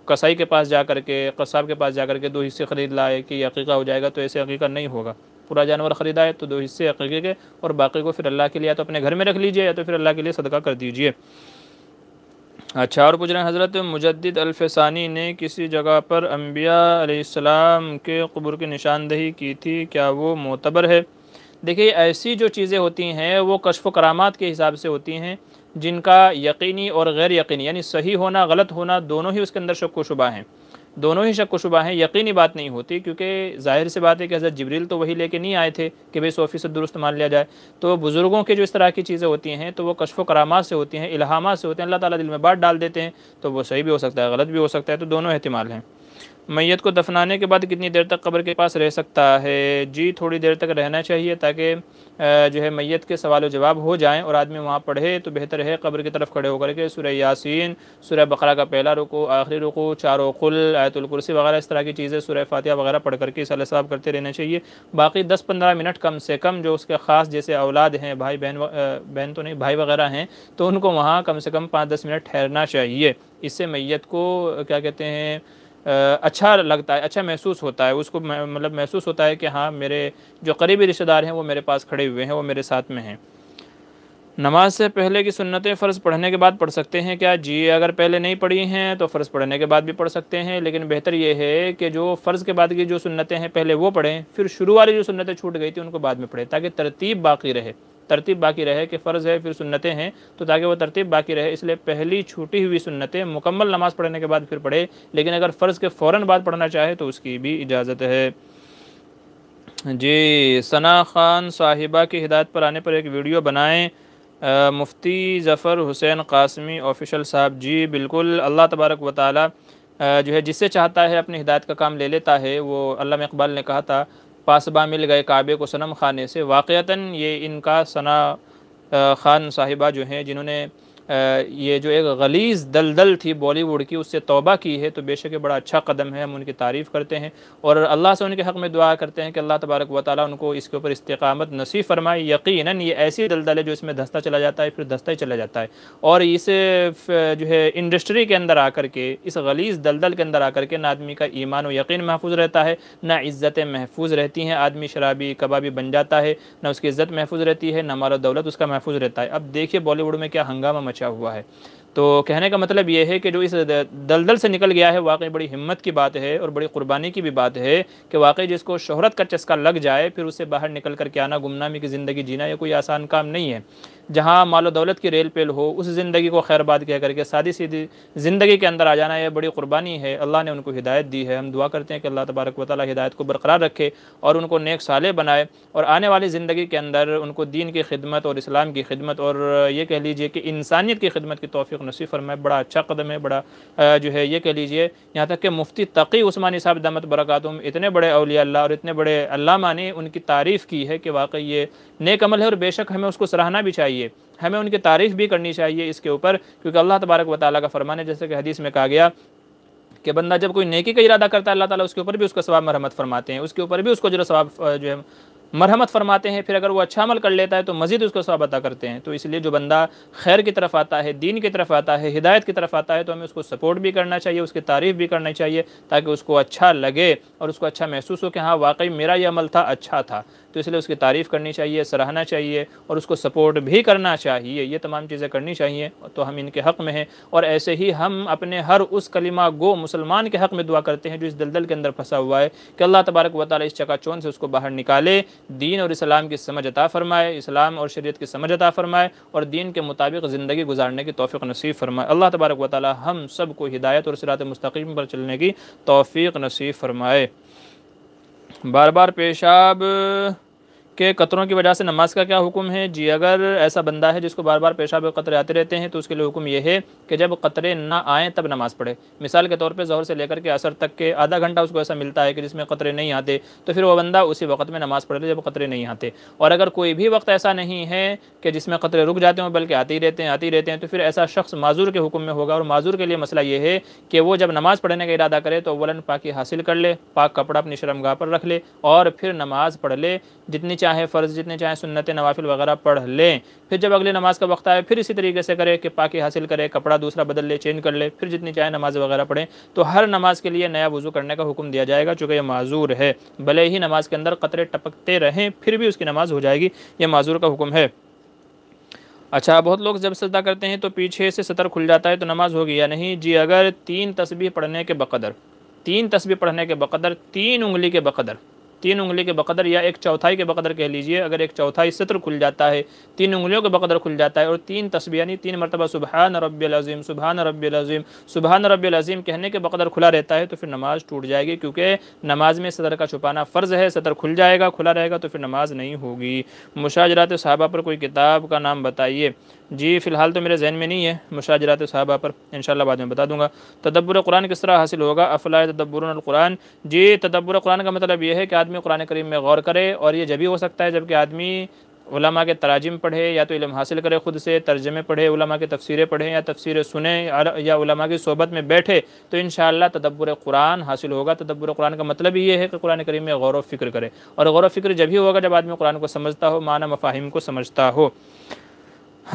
कसाई के पास जा कर के कसाब के पास जा कर के दो हिस्से ख़रीद लाए कि अकीका हो जाएगा तो ऐसे अकीका नहीं होगा पूरा जानवर ख़रीदा है तो दो हिस्से अकीके के और बाकी को फिर अल्लाह के लिए या तो अपने घर में रख लीजिए या तो फिर अल्लाह के लिए सदका कर दीजिए अच्छा और पूछ रहे हैं हज़रत मुजद अलफसानी ने किसी जगह पर अम्बिया के कब्र की निशानदही की थी क्या वो मोतबर है देखिए ऐसी जो चीज़ें होती हैं वो कशफ करामात के हिसाब से होती हैं जिनका यकीनी और गैर यकीनी यानी सही होना गलत होना दोनों ही उसके अंदर शक व शुबा हैं दोनों ही शक व शुबा हैं यकीनी बात नहीं होती क्योंकि जाहिर से बात है कि हज़रत जबरील तो वही लेके नहीं आए थे कि भाई सौ फ़ीसद दुरुस्त मान लिया जाए तो बुज़ुर्गों के जो इस तरह की चीज़ें होती हैं तो वो कशफ करामात से होती हैं इलाहामा से होते हैं अल्लाह ताला दिल में बात डाल देते हैं तो वो सही भी हो सकता है गलत भी हो सकता है तो दोनों अहतमाल हैं मैत को दफनाने के बाद कितनी देर तक कब्र के पास रह सकता है जी थोड़ी देर तक रहना चाहिए ताकि जो है मैत के सवाल जवाब हो जाएँ और आदमी वहाँ पढ़े तो बेहतर है कब्र की तरफ खड़े होकर के सुरह यासीन सुरह बकरा का पहला रुको आखिरी रुको चारों कुल कुर्सी वगैरह इस तरह की चीज़ें सुरह फातिहा वगैरह पढ़ करके इस सवाब करते रहना चाहिए बाकी दस पंद्रह मिनट कम से कम जो उसके ख़ास जैसे औलाद हैं भाई बहन बहन तो नहीं भाई वगैरह हैं तो उनको वहाँ कम से कम पाँच दस मिनट ठहरना चाहिए इससे मैत को क्या कहते हैं अच्छा लगता है अच्छा महसूस होता है उसको मतलब महसूस होता है कि हाँ मेरे जो करीबी रिश्तेदार हैं वो मेरे पास खड़े हुए हैं वो मेरे साथ में हैं नमाज से पहले की सुन्नतें फ़र्ज़ पढ़ने के बाद पढ़ सकते हैं क्या जी अगर पहले नहीं पढ़ी हैं तो फ़र्ज़ पढ़ने के बाद भी पढ़ सकते हैं लेकिन बेहतर ये है कि जो फ़र्ज़ के बाद की जो सुन्नतें हैं पहले वो पढ़ें फिर शुरू वाली जो सुन्नतें छूट गई थी उनको बाद में पढ़ें ताकि तरतीब बाकी रहे तरतीब बाकी रहे कि फ़र्ज़ है फिर सुन्नतें हैं तो ताकि वो तरतीब बाकी रहे इसलिए पहली छूटी हुई सुन्नतें मुकम्मल नमाज़ पढ़ने के बाद फिर पढ़े लेकिन अगर फ़र्ज़ के फ़ौर बाद पढ़ना चाहे तो उसकी भी इजाज़त है जी सना खान साहिबा की हिदायत पर आने पर एक वीडियो बनाएँ आ, मुफ्ती ज़फ़र हुसैन कासमी ऑफिशल साहब जी बिल्कुल अल्लाह तबारक व जो है जिससे चाहता है अपनी हिदायत का काम ले लेता है वो अल्लाह इकबाल ने कहा था पासबा मिल गए काबे को सनम खाने से वाक़ता ये इनका सना खान साहिबा जो हैं जिन्होंने ये जो एक गलीज़ दलदल थी बॉलीवुड की उससे तोबा की है तो बेशक बड़ा अच्छा कदम है हम उनकी तारीफ़ करते हैं और अल्लाह से उनके हक़ में दुआ करते हैं कि अल्लाह तबारक व ताली उनको इसके ऊपर इस्तकामत नसीब फरमाए यकीन ये ऐसी दलदल है जो इसमें धंसता चला जाता है फिर धंसता ही चला जाता है और इस जो है इंडस्ट्री के अंदर आकर के इस गलीज़ दलदल के अंदर आकर के ना आदमी का ईमान व यकीन महफूज रहता है ना इज़्ज़तें महफूज रहती हैं आदमी शराबी कबाबी बन जाता है ना उसकी इज़्ज़त महफूज रहती है ना मालो दौलत उसका महफूज रहता है अब देखिए बॉलीवुड में क्या हंगामा मच बचा हुआ है तो कहने का मतलब ये है कि जो इस दलदल से निकल गया है वाकई बड़ी हिम्मत की बात है और बड़ी कुर्बानी की भी बात है कि वाकई जिसको शोहरत का चस्का लग जाए फिर उससे बाहर निकल कर के आना गुमनामी की ज़िंदगी जीना यह कोई आसान काम नहीं है जहाँ मालो दौलत की रेल पेल हो उस ज़िंदगी को खैरबाद कह करके सादी सीधी ज़िंदगी के अंदर आ जाना यह बड़ी कुर्बानी है अल्लाह ने उनको हिदायत दी है हम दुआ करते हैं कि अल्लाह तबारक वाली हिदायत को बरकरार रखे और उनको नेक साले बनाए और आने वाली ज़िंदगी के अंदर उनको दीन की खिदमत और इस्लाम की खिदमत और ये कह लीजिए कि इंसानियत की खिदमत की तोफ़ी नसीब फरमाए बड़ा अच्छा कदम है बड़ा जो है ये कह लीजिए यहाँ तक कि मुफ्ती तकी उस्मानी साहब दमत बरकतम इतने बड़े अलिया और इतने बड़े अल्लाह ने उनकी तारीफ़ की है कि वाकई ये नेकमल अमल है और बेशक हमें उसको सराहना भी चाहिए चाहिए हमें उनकी तारीफ़ भी करनी चाहिए इसके ऊपर क्योंकि अल्लाह तबारक वाली का फरमान है जैसे कि हदीस में कहा गया कि बंदा जब कोई नेकी का इरादा करता है अल्लाह ताला उसके ऊपर भी उसका स्वाब मरहमत फरमाते हैं उसके ऊपर भी उसको जो स्वाब जो है मरहमत फरमाते हैं फिर अगर वो अच्छा अमल कर लेता है तो मज़ीद उसका स्वाब अदा करते हैं तो इसलिए जो बंदा खैर की तरफ आता है दीन की तरफ आता है हिदायत की तरफ आता है तो हमें उसको सपोर्ट भी करना चाहिए उसकी तारीफ़ भी करनी चाहिए ताकि उसको अच्छा लगे और उसको अच्छा महसूस हो कि हाँ वाकई मेरा यह अमल था अच्छा था तो इसलिए उसकी तारीफ़ करनी चाहिए सराहना चाहिए और उसको सपोर्ट भी करना चाहिए ये तमाम चीज़ें करनी चाहिए तो हम इनके हक़ में हैं और ऐसे ही हम अपने हर उस कलिमा गो मुसलमान के हक़ में दुआ करते हैं जो इस दलदल के अंदर फंसा हुआ है कि अल्लाह तबारक व ताली इस चकाचौन से उसको बाहर निकाले दीन और इस्लाम की समझ अता फ़रमाए इस्लाम और शरीत की समझ अता फ़रमाए और दीन के मुताबिक ज़िंदगी गुजारने की तोफ़ी नसीब फ़रमाए अल्लाह तबारक व ताली हम सबको हिदायत और सिरात मुस्तकीम पर चलने की तोफ़ी नसीब फ़रमाए बार बार पेशाब कि कतरों की वजह से नमाज का क्या हुक्म है जी अगर ऐसा बंदा है जिसको बार बार पेशाब कतरे आते रहते हैं तो उसके लिए हुक्म यह है कि जब कतरे ना आए तब नमाज़ पढ़े मिसाल के तौर पर जहर से लेकर के असर तक के आधा घंटा उसको ऐसा मिलता है कि जिसमें कतरे नहीं आते तो फिर वह बंदा उसी वक्त में नमाज़ पढ़े जब कतरे नहीं आते और अगर कोई भी वक्त ऐसा नहीं है कि जिसमें कतरे रुक जाते हों बल्कि आते ही रहते हैं आते ही रहते हैं तो फिर ऐसा शख्स माजूर के हुक्म में होगा और माजूर के लिए मसला ये है कि वो जब नमाज़ पढ़ने का इरादा करे तो वलन पाकि हासिल कर ले पाक कपड़ा अपनी शर्मगाह पर रख ले और फिर नमाज़ पढ़ ले जितनी चाहे फ़र्ज़ जितने चाहे सुन्नत नवाफिल वगैरह पढ़ लें फिर जब अगली नमाज़ का वक्त आए फिर इसी तरीके से करे कि पाकि हासिल करे कपड़ा दूसरा बदल ले चेंज कर ले फिर जितनी चाहे नमाज़ वगैरह पढ़ें तो हर नमाज़ के लिए नया वज़ू करने का हुक्म दिया जाएगा चूँकि यह माजूर है भले ही नमाज़ के अंदर कतरे टपकते रहें फिर भी उसकी नमाज़ हो जाएगी यह माजूर का हुक्म है अच्छा बहुत लोग जब सजदा करते हैं तो पीछे से सतर खुल जाता है तो नमाज होगी या नहीं जी अगर तीन तस्बीह पढ़ने के बकदर तीन तस्बीह पढ़ने के बकदर तीन उंगली के बकदर तीन उंगली के बकदर या एक चौथाई के बकदर कह लीजिए अगर एक चौथाई सत्र खुल जाता है तीन उंगलियों के बकदर खुल जाता है और तीन तस्बी यानी तीन मरतबा सुबहान रबीम सुबहान रबीम सुबहान रबीम कहने के बकदर खुला रहता है तो फिर नमाज़ टूट जाएगी क्योंकि नमाज़ में सदर का छुपाना फ़र्ज़ है सदर खुल जाएगा खुला रहेगा तो फिर नमाज़ नहीं होगी मुशाजरात साहबा पर कोई किताब का नाम बताइए जी फ़िलहाल तो मेरे जहन में नहीं है मुशाजरात साहबा पर इन बाद में बता दूंगा तदब्बर कुरान किस तरह हासिल होगा अफला तदब्बरकुरान जी तदब्बर कुरान का मतलब यह है कि आदमी कुरान करीम में गौर करे और ये जब भी हो सकता है जबकि आदमी उलमा के तराजिम पढ़े या तो इलम हासिल करे ख़ुद से तर्जमे पढ़े उलमा की तफसीरें पढ़ें या तफसीरें सुने या उलमा की सोबत में बैठे तो इन तदब्बर कुरान हासिल होगा तदब्बर कुरान का मतलब ये है कि कुरान करीम में गौर व फिक्र करे और गौर व फिक्र जब ही होगा जब आदमी कुरान को समझता हो माना मफाहिम को समझता हो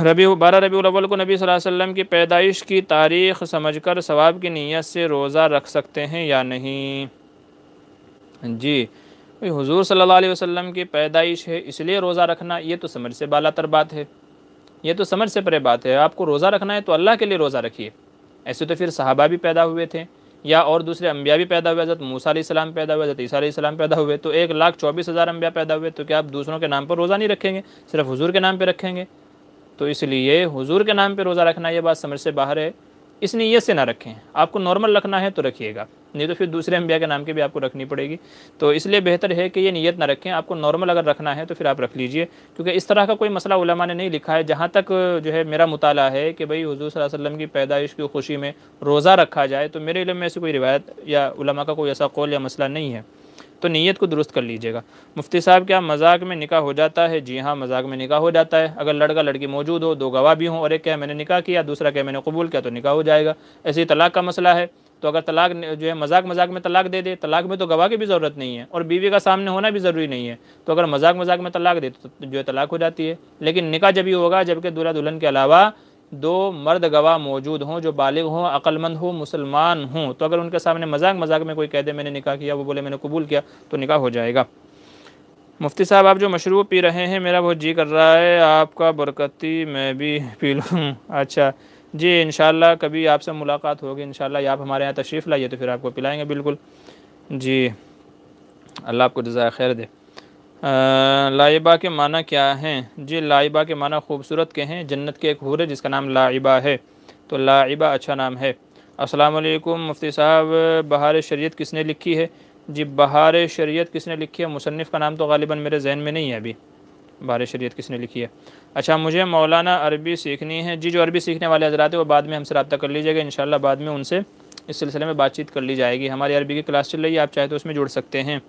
रबी बारह रबी अव्वल को नबी सल्लल्लाहु अलैहि वसल्लम की पैदाइश की तारीख समझकर सवाब की नीयत से रोज़ा रख सकते हैं या नहीं जी भाई हुजूर सल्लल्लाहु अलैहि वसल्लम की पैदाइश है इसलिए रोज़ा रखना ये तो समझ से बाला तर बात है ये तो समझ से परे बात है आपको रोज़ा रखना है तो अल्लाह के लिए रोज़ा रखिए ऐसे तो फिर साहबा भी पैदा हुए थे या और दूसरे अम्बिया भी पैदा हुए हज़रत मूसा सलाम पैदा हुए हज़रत ईसा पैदा हुए तो एक लाख चौबीस हज़ार अम्बिया पैदा हुए तो क्या आप दूसरों के नाम पर रोज़ा नहीं रखेंगे सिर्फ हजूर के नाम पर रखेंगे तो इसलिए हुजूर के नाम पे रोज़ा रखना ये बात समझ से बाहर है इस नीयत से ना रखें आपको नॉर्मल रखना है तो रखिएगा नहीं तो फिर दूसरे अम्बिया के नाम के भी आपको रखनी पड़ेगी तो इसलिए बेहतर है कि ये नीयत ना रखें आपको नॉर्मल अगर रखना है तो फिर आप रख लीजिए क्योंकि इस तरह का कोई मसला उलमा ने नहीं लिखा है जहाँ तक जो है मेरा मुताला है कि भाई हजूर वसम की पैदाइश की खुशी में रोज़ा रखा जाए तो मेरे इलम में ऐसी कोई रिवायत या उलमा का कोई ऐसा कौल या मसला नहीं है तो नीयत को दुरुस्त कर लीजिएगा मुफ्ती साहब क्या मजाक में निकाह हो जाता है जी हाँ मजाक में निकाह हो जाता है अगर लड़का लड़की मौजूद हो दो गवाह भी हों और एक क्या मैंने निकाह किया दूसरा क्या मैंने कबूल किया तो निकाह हो जाएगा ऐसे तलाक का मसला है तो अगर तलाक जो है मजाक मजाक में तलाक दे दे तलाक में तो गवाह की भी ज़रूरत नहीं है और बीवी का सामने होना भी ज़रूरी नहीं है तो अगर मजाक मजाक में तलाक दे तो जो है तलाक हो जाती है लेकिन निकाह जब ही होगा जबकि दूल्हा दुल्हन के अलावा दो मर्द गवाह मौजूद हों जो बालिग हों अक्लमंद हों मुसलमान हों तो अगर उनके सामने मजाक मजाक में कोई कह दे मैंने निकाह किया वो बोले मैंने कबूल किया तो निकाह हो जाएगा मुफ्ती साहब आप जो मशरूब पी रहे हैं मेरा बहुत जी कर रहा है आपका बरकती मैं भी पी लूँ अच्छा जी इन कभी आपसे मुलाकात होगी इन आप हमारे यहाँ तशरीफ़ लाइए तो फिर आपको पिलाएँगे बिल्कुल जी अल्लाह आपको जजाय खैर दे लाइबा के माना क्या हैं जी लाइबा के माना खूबसूरत के हैं जन्नत के एक हूर है जिसका नाम लाइबा है तो लाइबा अच्छा नाम है अस्सलाम वालेकुम मुफ्ती साहब बहार शरीयत किसने लिखी है जी बहार शरीयत किसने लिखी है मुसनफ़ का नाम तो गालिबा मेरे जहन में नहीं है अभी बहार शरीयत किसने लिखी है अच्छा मुझे मौलाना अरबी सीखनी है जी जो अरबी सीखने वाले हजरात हैं वो बाद में हमसे रब्ता कर लीजिएगा इन बाद में उनसे इस सिलसिले में बातचीत कर ली जाएगी हमारी अरबी की क्लास चल रही है आप चाहे तो उसमें जुड़ सकते हैं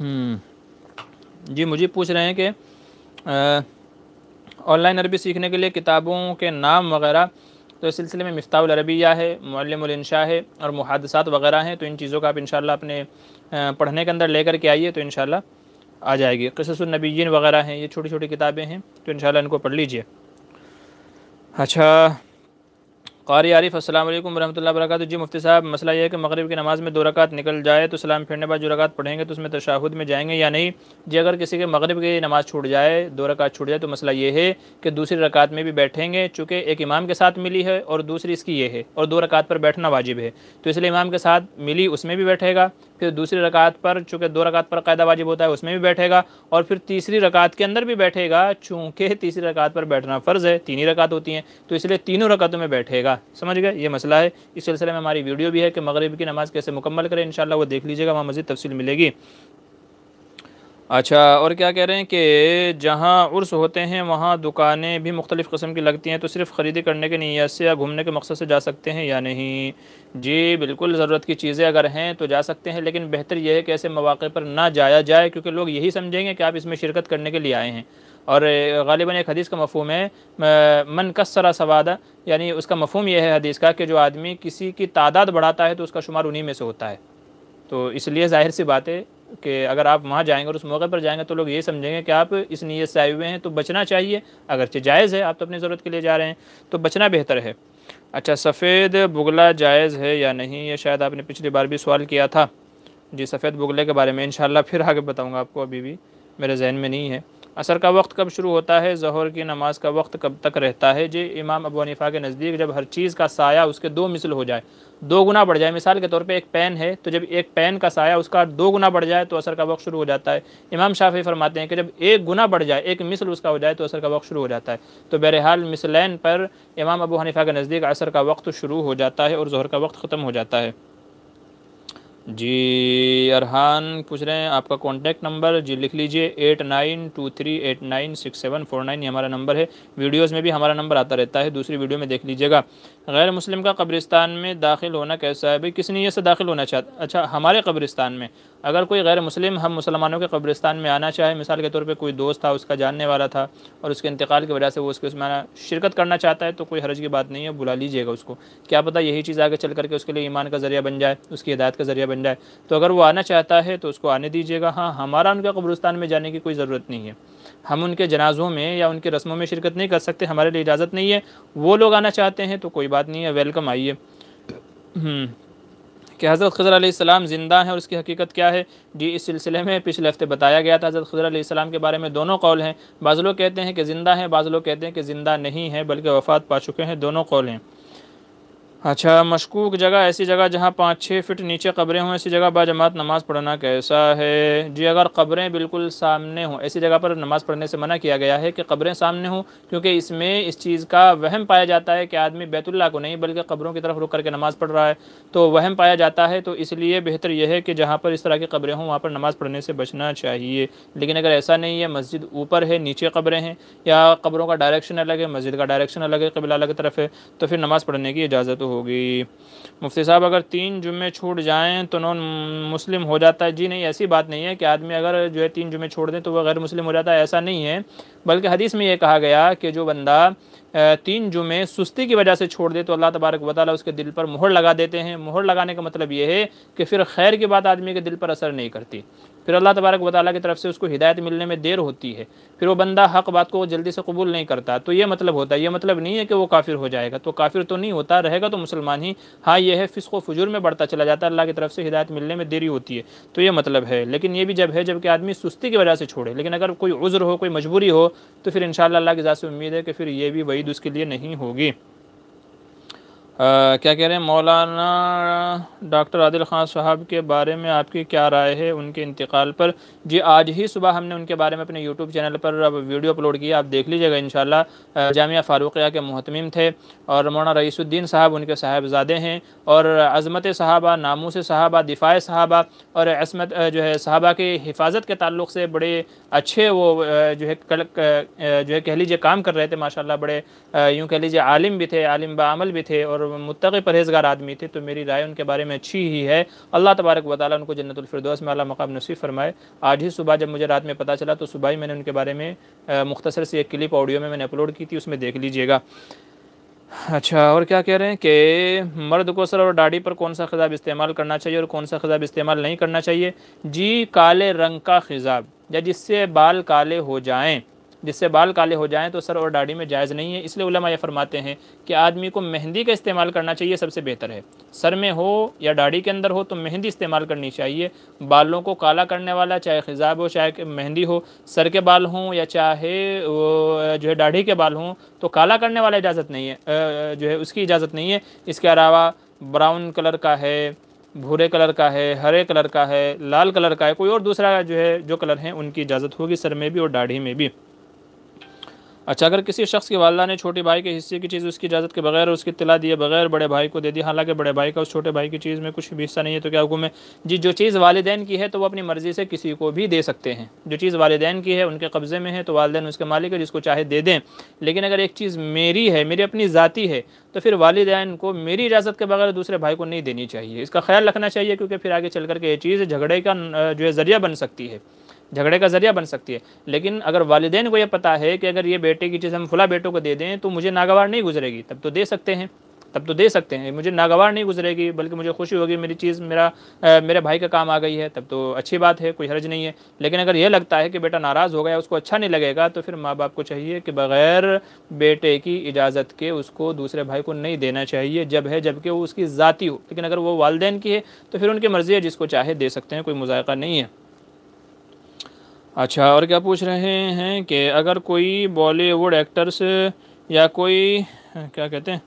हम्म। जी मुझे पूछ रहे हैं कि ऑनलाइन अरबी सीखने के लिए किताबों के नाम वगैरह तो इस सिलसिले में मफ्ताउल अरबिया है मलमशा है और मुहादसात वगैरह हैं तो इन चीज़ों का आप इनशाला अपने पढ़ने के अंदर लेकर के आइए तो इन आ जाएगी कससनबीन वगैरह हैं ये छोटी छोटी किताबें हैं तो इन इनको पढ़ लीजिए अच्छा कारी आरिफ असल वरहमल वर्क जी मुफ्ती साहब मसला यह है कि मगरब की नमाज़ में दो रकात निकल जाए तो सलाम फिरने बाद जो रकात पढ़ेंगे तो उसमें तशाहुद में जाएंगे या नहीं जी अगर किसी के मगरब की नमाज़ छूट जाए दो रकात छूट जाए तो मसला ये है कि दूसरी रकात में भी बैठेंगे चूँकि एक इमाम के साथ मिली है और दूसरी इसकी ये है और दो रकात पर बैठना वाजिब है तो इसलिए इमाम के साथ मिली उसमें भी बैठेगा फिर दूसरी रकात पर चूँकि दो रकात पर कायदा वाजिब होता है उसमें भी बैठेगा और फिर तीसरी रकात के अंदर भी बैठेगा चूँकि तीसरी रकात पर बैठना फ़र्ज़ है तीन ही रकात होती हैं तो इसलिए तीनों रकातों में बैठेगा समझ गए ये मसला है इस सिलसिले में हमारी वीडियो भी है कि मगरब की नमाज़ कैसे मुकम्मल करें इन वो देख लीजिएगा वहाँ मज़ीद तफसील मिलेगी अच्छा और क्या कह रहे हैं कि जहाँ उर्स होते हैं वहाँ दुकानें भी मुख्तलिफ़ कस्म की लगती हैं तो सिर्फ ख़रीदी करने के नीयत से या घूमने के मकसद से जा सकते हैं या नहीं जी बिल्कुल ज़रूरत की चीज़ें अगर हैं तो जा सकते हैं लेकिन बेहतर यह है कि ऐसे मौाक़े पर ना जाया जाए क्योंकि लोग यही समझेंगे कि आप इसमें शिरकत करने के लिए आए हैं और गालिबा एक हदीस का मफहम है मन कसरा सवादा यानी उसका मफहम यह है हदीस का कि जो आदमी किसी की तादाद बढ़ाता है तो उसका शुमार उन्हीं में से होता है तो इसलिए ज़ाहिर सी बात है कि अगर आप वहाँ जाएंगे और उस मौके पर जाएंगे तो लोग ये समझेंगे कि आप इस नीयत से आए हुए हैं तो बचना चाहिए अगरचे जायज़ है आप तो अपनी ज़रूरत के लिए जा रहे हैं तो बचना बेहतर है अच्छा सफ़ेद बुगला जायज़ है या नहीं ये शायद आपने पिछली बार भी सवाल किया था जी सफ़ेद बुगले के बारे में इन फिर आगे बताऊँगा आपको अभी भी मेरे जहन में नहीं है असर का वक्त कब शुरू होता है जहर की नमाज का वक्त कब तक रहता है जी इमाम अबू हनीफा के नज़दीक जब हर चीज़ का साया उसके दो मिसल हो जाए दो गुना बढ़ जाए मिसाल के तौर पे एक पेन है तो जब एक पेन का साया उसका दो गुना बढ़ जाए तो असर का वक्त शुरू हो जाता है इमाम शाफी फरमाते हैं कि जब एक गुना बढ़ जाए एक मिसल उसका हो जाए तो असर का वक्त शुरू हो जाता है तो बहरहाल मिसलैन पर इमाम अबू हनीफा के नज़दीक असर का वक्त शुरू हो जाता है और जहर का वक्त ख़त्म हो जाता है जी अरहान पूछ रहे हैं आपका कॉन्टैक्ट नंबर जी लिख लीजिए eight nine two three eight nine six seven four nine ये हमारा नंबर है वीडियोस में भी हमारा नंबर आता रहता है दूसरी वीडियो में देख लीजिएगा गैर मुस्लिम का कब्रिस्तान में दाखिल होना कैसा है भाई किस नीयत से दाखिल होना चाहता अच्छा हमारे कब्रिस्तान में अगर कोई गैर मुस्लिम हम मुसलमानों के कब्रिस्तान में आना चाहे मिसाल के तौर पर कोई दोस्त था उसका जानने वाला था और उसके इंतकाल की वजह से वो उसके उसमें शिरकत करना चाहता है तो कोई हरज की बात नहीं है बुला लीजिएगा उसको क्या पता यही चीज़ आगे चल करके उसके लिए ईमान का ज़रिया बन जाए उसकी हिदायत का ज़रिया बन जिंदा है तो अगर वो आना चाहता है तो उसको आने दीजिएगा हाँ हमारा उनके कब्रस्तान में जाने की कोई ज़रूरत नहीं है हम उनके जनाजों में या उनके रस्मों में शिरकत नहीं कर सकते हमारे लिए इजाज़त नहीं है वो लोग आना चाहते हैं तो कोई बात नहीं है वेलकम आइए हम्म। कि हज़रत खजर आसमाम ज़िंदा हैं और उसकी हकीकत क्या है जी इस सिलसिले में पिछले हफ्ते बताया गया था हज़रत खजर आसमाम के बारे में दोनों कौल हैं बाज़ लोग कहते हैं कि ज़िंदा हैं बाज़ लोग कहते हैं कि ज़िंदा नहीं है बल्कि वफ़ात पा चुके हैं दोनों कौल हैं अच्छा मशकूक जगह ऐसी जगह जहाँ पाँच छः फिट नीचे कब्रें हों ऐसी जगह बाजमात नमाज़ पढ़ना कैसा है जी अगर कब्रें बिल्कुल सामने हों ऐसी जगह पर नमाज़ पढ़ने से मना किया गया है कि कब्रें सामने हों क्योंकि इसमें इस चीज़ का वहम पाया जाता है कि आदमी बैतुल्ला को नहीं बल्कि कब्रों की तरफ रुक करके नमाज़ पढ़ रहा है तो वहम पाया जाता है तो इसलिए बेहतर यह है कि जहाँ पर इस तरह की कब्रें हों वहाँ पर नमाज़ पढ़ने से बचना चाहिए लेकिन अगर ऐसा नहीं है मस्जिद ऊपर है नीचे कब्रें हैं या कब्रों का डायरेक्शन अलग है मस्जिद का डायरेक्शन अलग है कबिला अलग तरफ है तो फिर नमाज़ पढ़ने की इजाज़त हो होगी मुफ्ती साहब अगर तीन जुमे छूट जाएँ तो नॉन मुस्लिम हो जाता है जी नहीं ऐसी बात नहीं है कि आदमी अगर जो है तीन जुमे छोड़ दें तो वह गैर मुस्लिम हो जाता है ऐसा नहीं है बल्कि हदीस में यह कहा गया कि जो बंदा तीन जुमे सुस्ती की वजह से छोड़ दे तो अल्लाह तबारक वाली उसके दिल पर मोहर लगा देते हैं मोहर लगाने का मतलब यह है कि फिर खैर की बात आदमी के दिल पर असर नहीं करती फिर अल्लाह तबारक वाली की तरफ से उसको हिदायत मिलने में देर होती है फिर वो बंदा हक बात को जल्दी से कबूल नहीं करता तो ये मतलब होता है ये मतलब नहीं है कि वो काफिर हो जाएगा तो काफिर तो नहीं होता रहेगा तो मुसलमान ही हाँ ये है फिसको फजूर में बढ़ता चला जाता है अल्लाह की तरफ से हिदायत मिलने में देरी होती है तो ये मतलब है लेकिन ये भी जब है जबकि आदमी सुस्ती की वजह से छोड़े लेकिन अगर कोई उज़्र हो कोई मजबूरी हो तो फिर इन शाला की ज़ात से उम्मीद है कि फिर ये भी वही उसके लिए नहीं होगी आ, क्या कह रहे हैं मौलाना डॉक्टर आदिल ख़ान साहब के बारे में आपकी क्या राय है उनके इंतकाल पर जी आज ही सुबह हमने उनके बारे में अपने यूट्यूब चैनल पर अब वीडियो अपलोड किया आप देख लीजिएगा इन जामिया फ़ारूक़िया के महतमिम थे और मौना रईसुद्दीन साहब उनके साहबजादे हैं और अजमत साहबा नामूस साहबा दिफ़ा साहबा और असमत जो है साहबा की हिफाजत के ताल्लुक से बड़े अच्छे वो जो है कल जो है कह लीजिए काम कर रहे थे माशाला बड़े यूँ कह लीजिए आलिम भी थे आलिम बामल भी थे और मुतकी परहेजगार आदमी थे तो मेरी राय उनके बारे में अच्छी ही है अल्लाह तबारक वाली उनको जन्नतफरदोस में अला मकाम नसीब फरमाए आज ही सुबह जब मुझे रात में पता चला तो सुबह ही मैंने उनके बारे में मुख्तसर से एक क्लिप ऑडियो में मैंने अपलोड की थी उसमें देख लीजिएगा अच्छा और क्या कह रहे हैं कि मर्द को सर और दाढ़ी पर कौन सा खिजाब इस्तेमाल करना चाहिए और कौन सा खिजाब इस्तेमाल नहीं करना चाहिए जी काले रंग का खिजाब या जिससे बाल काले हो जाएं जिससे बाल काले हो जाएँ तो सर और दाढ़ी में जायज़ नहीं है इसलिए उलमा यह फरमाते हैं कि आदमी को मेहंदी का इस्तेमाल करना चाहिए सबसे बेहतर है सर में हो या दाढ़ी के अंदर हो तो मेहंदी इस्तेमाल करनी चाहिए बालों को काला करने वाला चाहे खिजाब हो चाहे मेहंदी हो सर के बाल हों या चाहे जो है दाढ़ी के बाल हों तो काला करने वाला इजाज़त नहीं है जो है उसकी इजाज़त नहीं है इसके अलावा ब्राउन कलर का है भूरे कलर का है हरे कलर का है लाल कलर का है कोई और दूसरा जो है जो कलर हैं उनकी इजाज़त होगी सर में भी और दाढ़ी में भी अच्छा अगर किसी शख्स के वाला ने छोटे भाई के हिस्से की चीज़ उसकी इजाज़त के बगैर उसकी तला दिए बगैर बड़े भाई को दे दी हालांकि बड़े भाई का उस छोटे भाई की चीज़ में कुछ भी हिस्सा नहीं है तो क्या हुक्म है जी जो चीज़ वालदेन की है तो वो अपनी मर्ज़ी से किसी को भी दे सकते हैं जो चीज़ वालदेन की है उनके कब्ज़े में है तो वालदेन उसके मालिक है जिसको चाहे दे दें लेकिन अगर एक चीज़ मेरी है मेरी अपनी ज़ाती है तो फिर वालदेन को मेरी इजाज़त के बगैर दूसरे भाई को नहीं देनी चाहिए इसका ख्याल रखना चाहिए क्योंकि फिर आगे चल करके ये चीज़ झगड़े का जो है ज़रिया बन सकती है झगड़े का ज़रिया बन सकती है लेकिन अगर वालदेन को यह पता है कि अगर ये बेटे की चीज़ हम फुला बेटों को दे दें तो मुझे नागवार नहीं गुजरेगी तब तो दे सकते हैं तब तो दे सकते हैं मुझे नागवार नहीं गुजरेगी बल्कि मुझे खुशी होगी मेरी चीज़ मेरा आ, मेरे भाई का काम आ गई है तब तो अच्छी बात है कोई हर्ज नहीं है लेकिन अगर यह लगता है कि बेटा नाराज़ हो गया उसको अच्छा नहीं लगेगा तो फिर माँ बाप को चाहिए कि बग़ैर बेटे की इजाज़त के उसको दूसरे भाई को नहीं देना चाहिए जब है जबकि वो उसकी ज़ाती हो लेकिन अगर वो वालदेन की है तो फिर उनकी मर्ज़ी है जिसको चाहे दे सकते हैं कोई मुजायका नहीं है अच्छा और क्या पूछ रहे हैं कि अगर कोई बॉलीवुड एक्टर्स या कोई क्या कहते हैं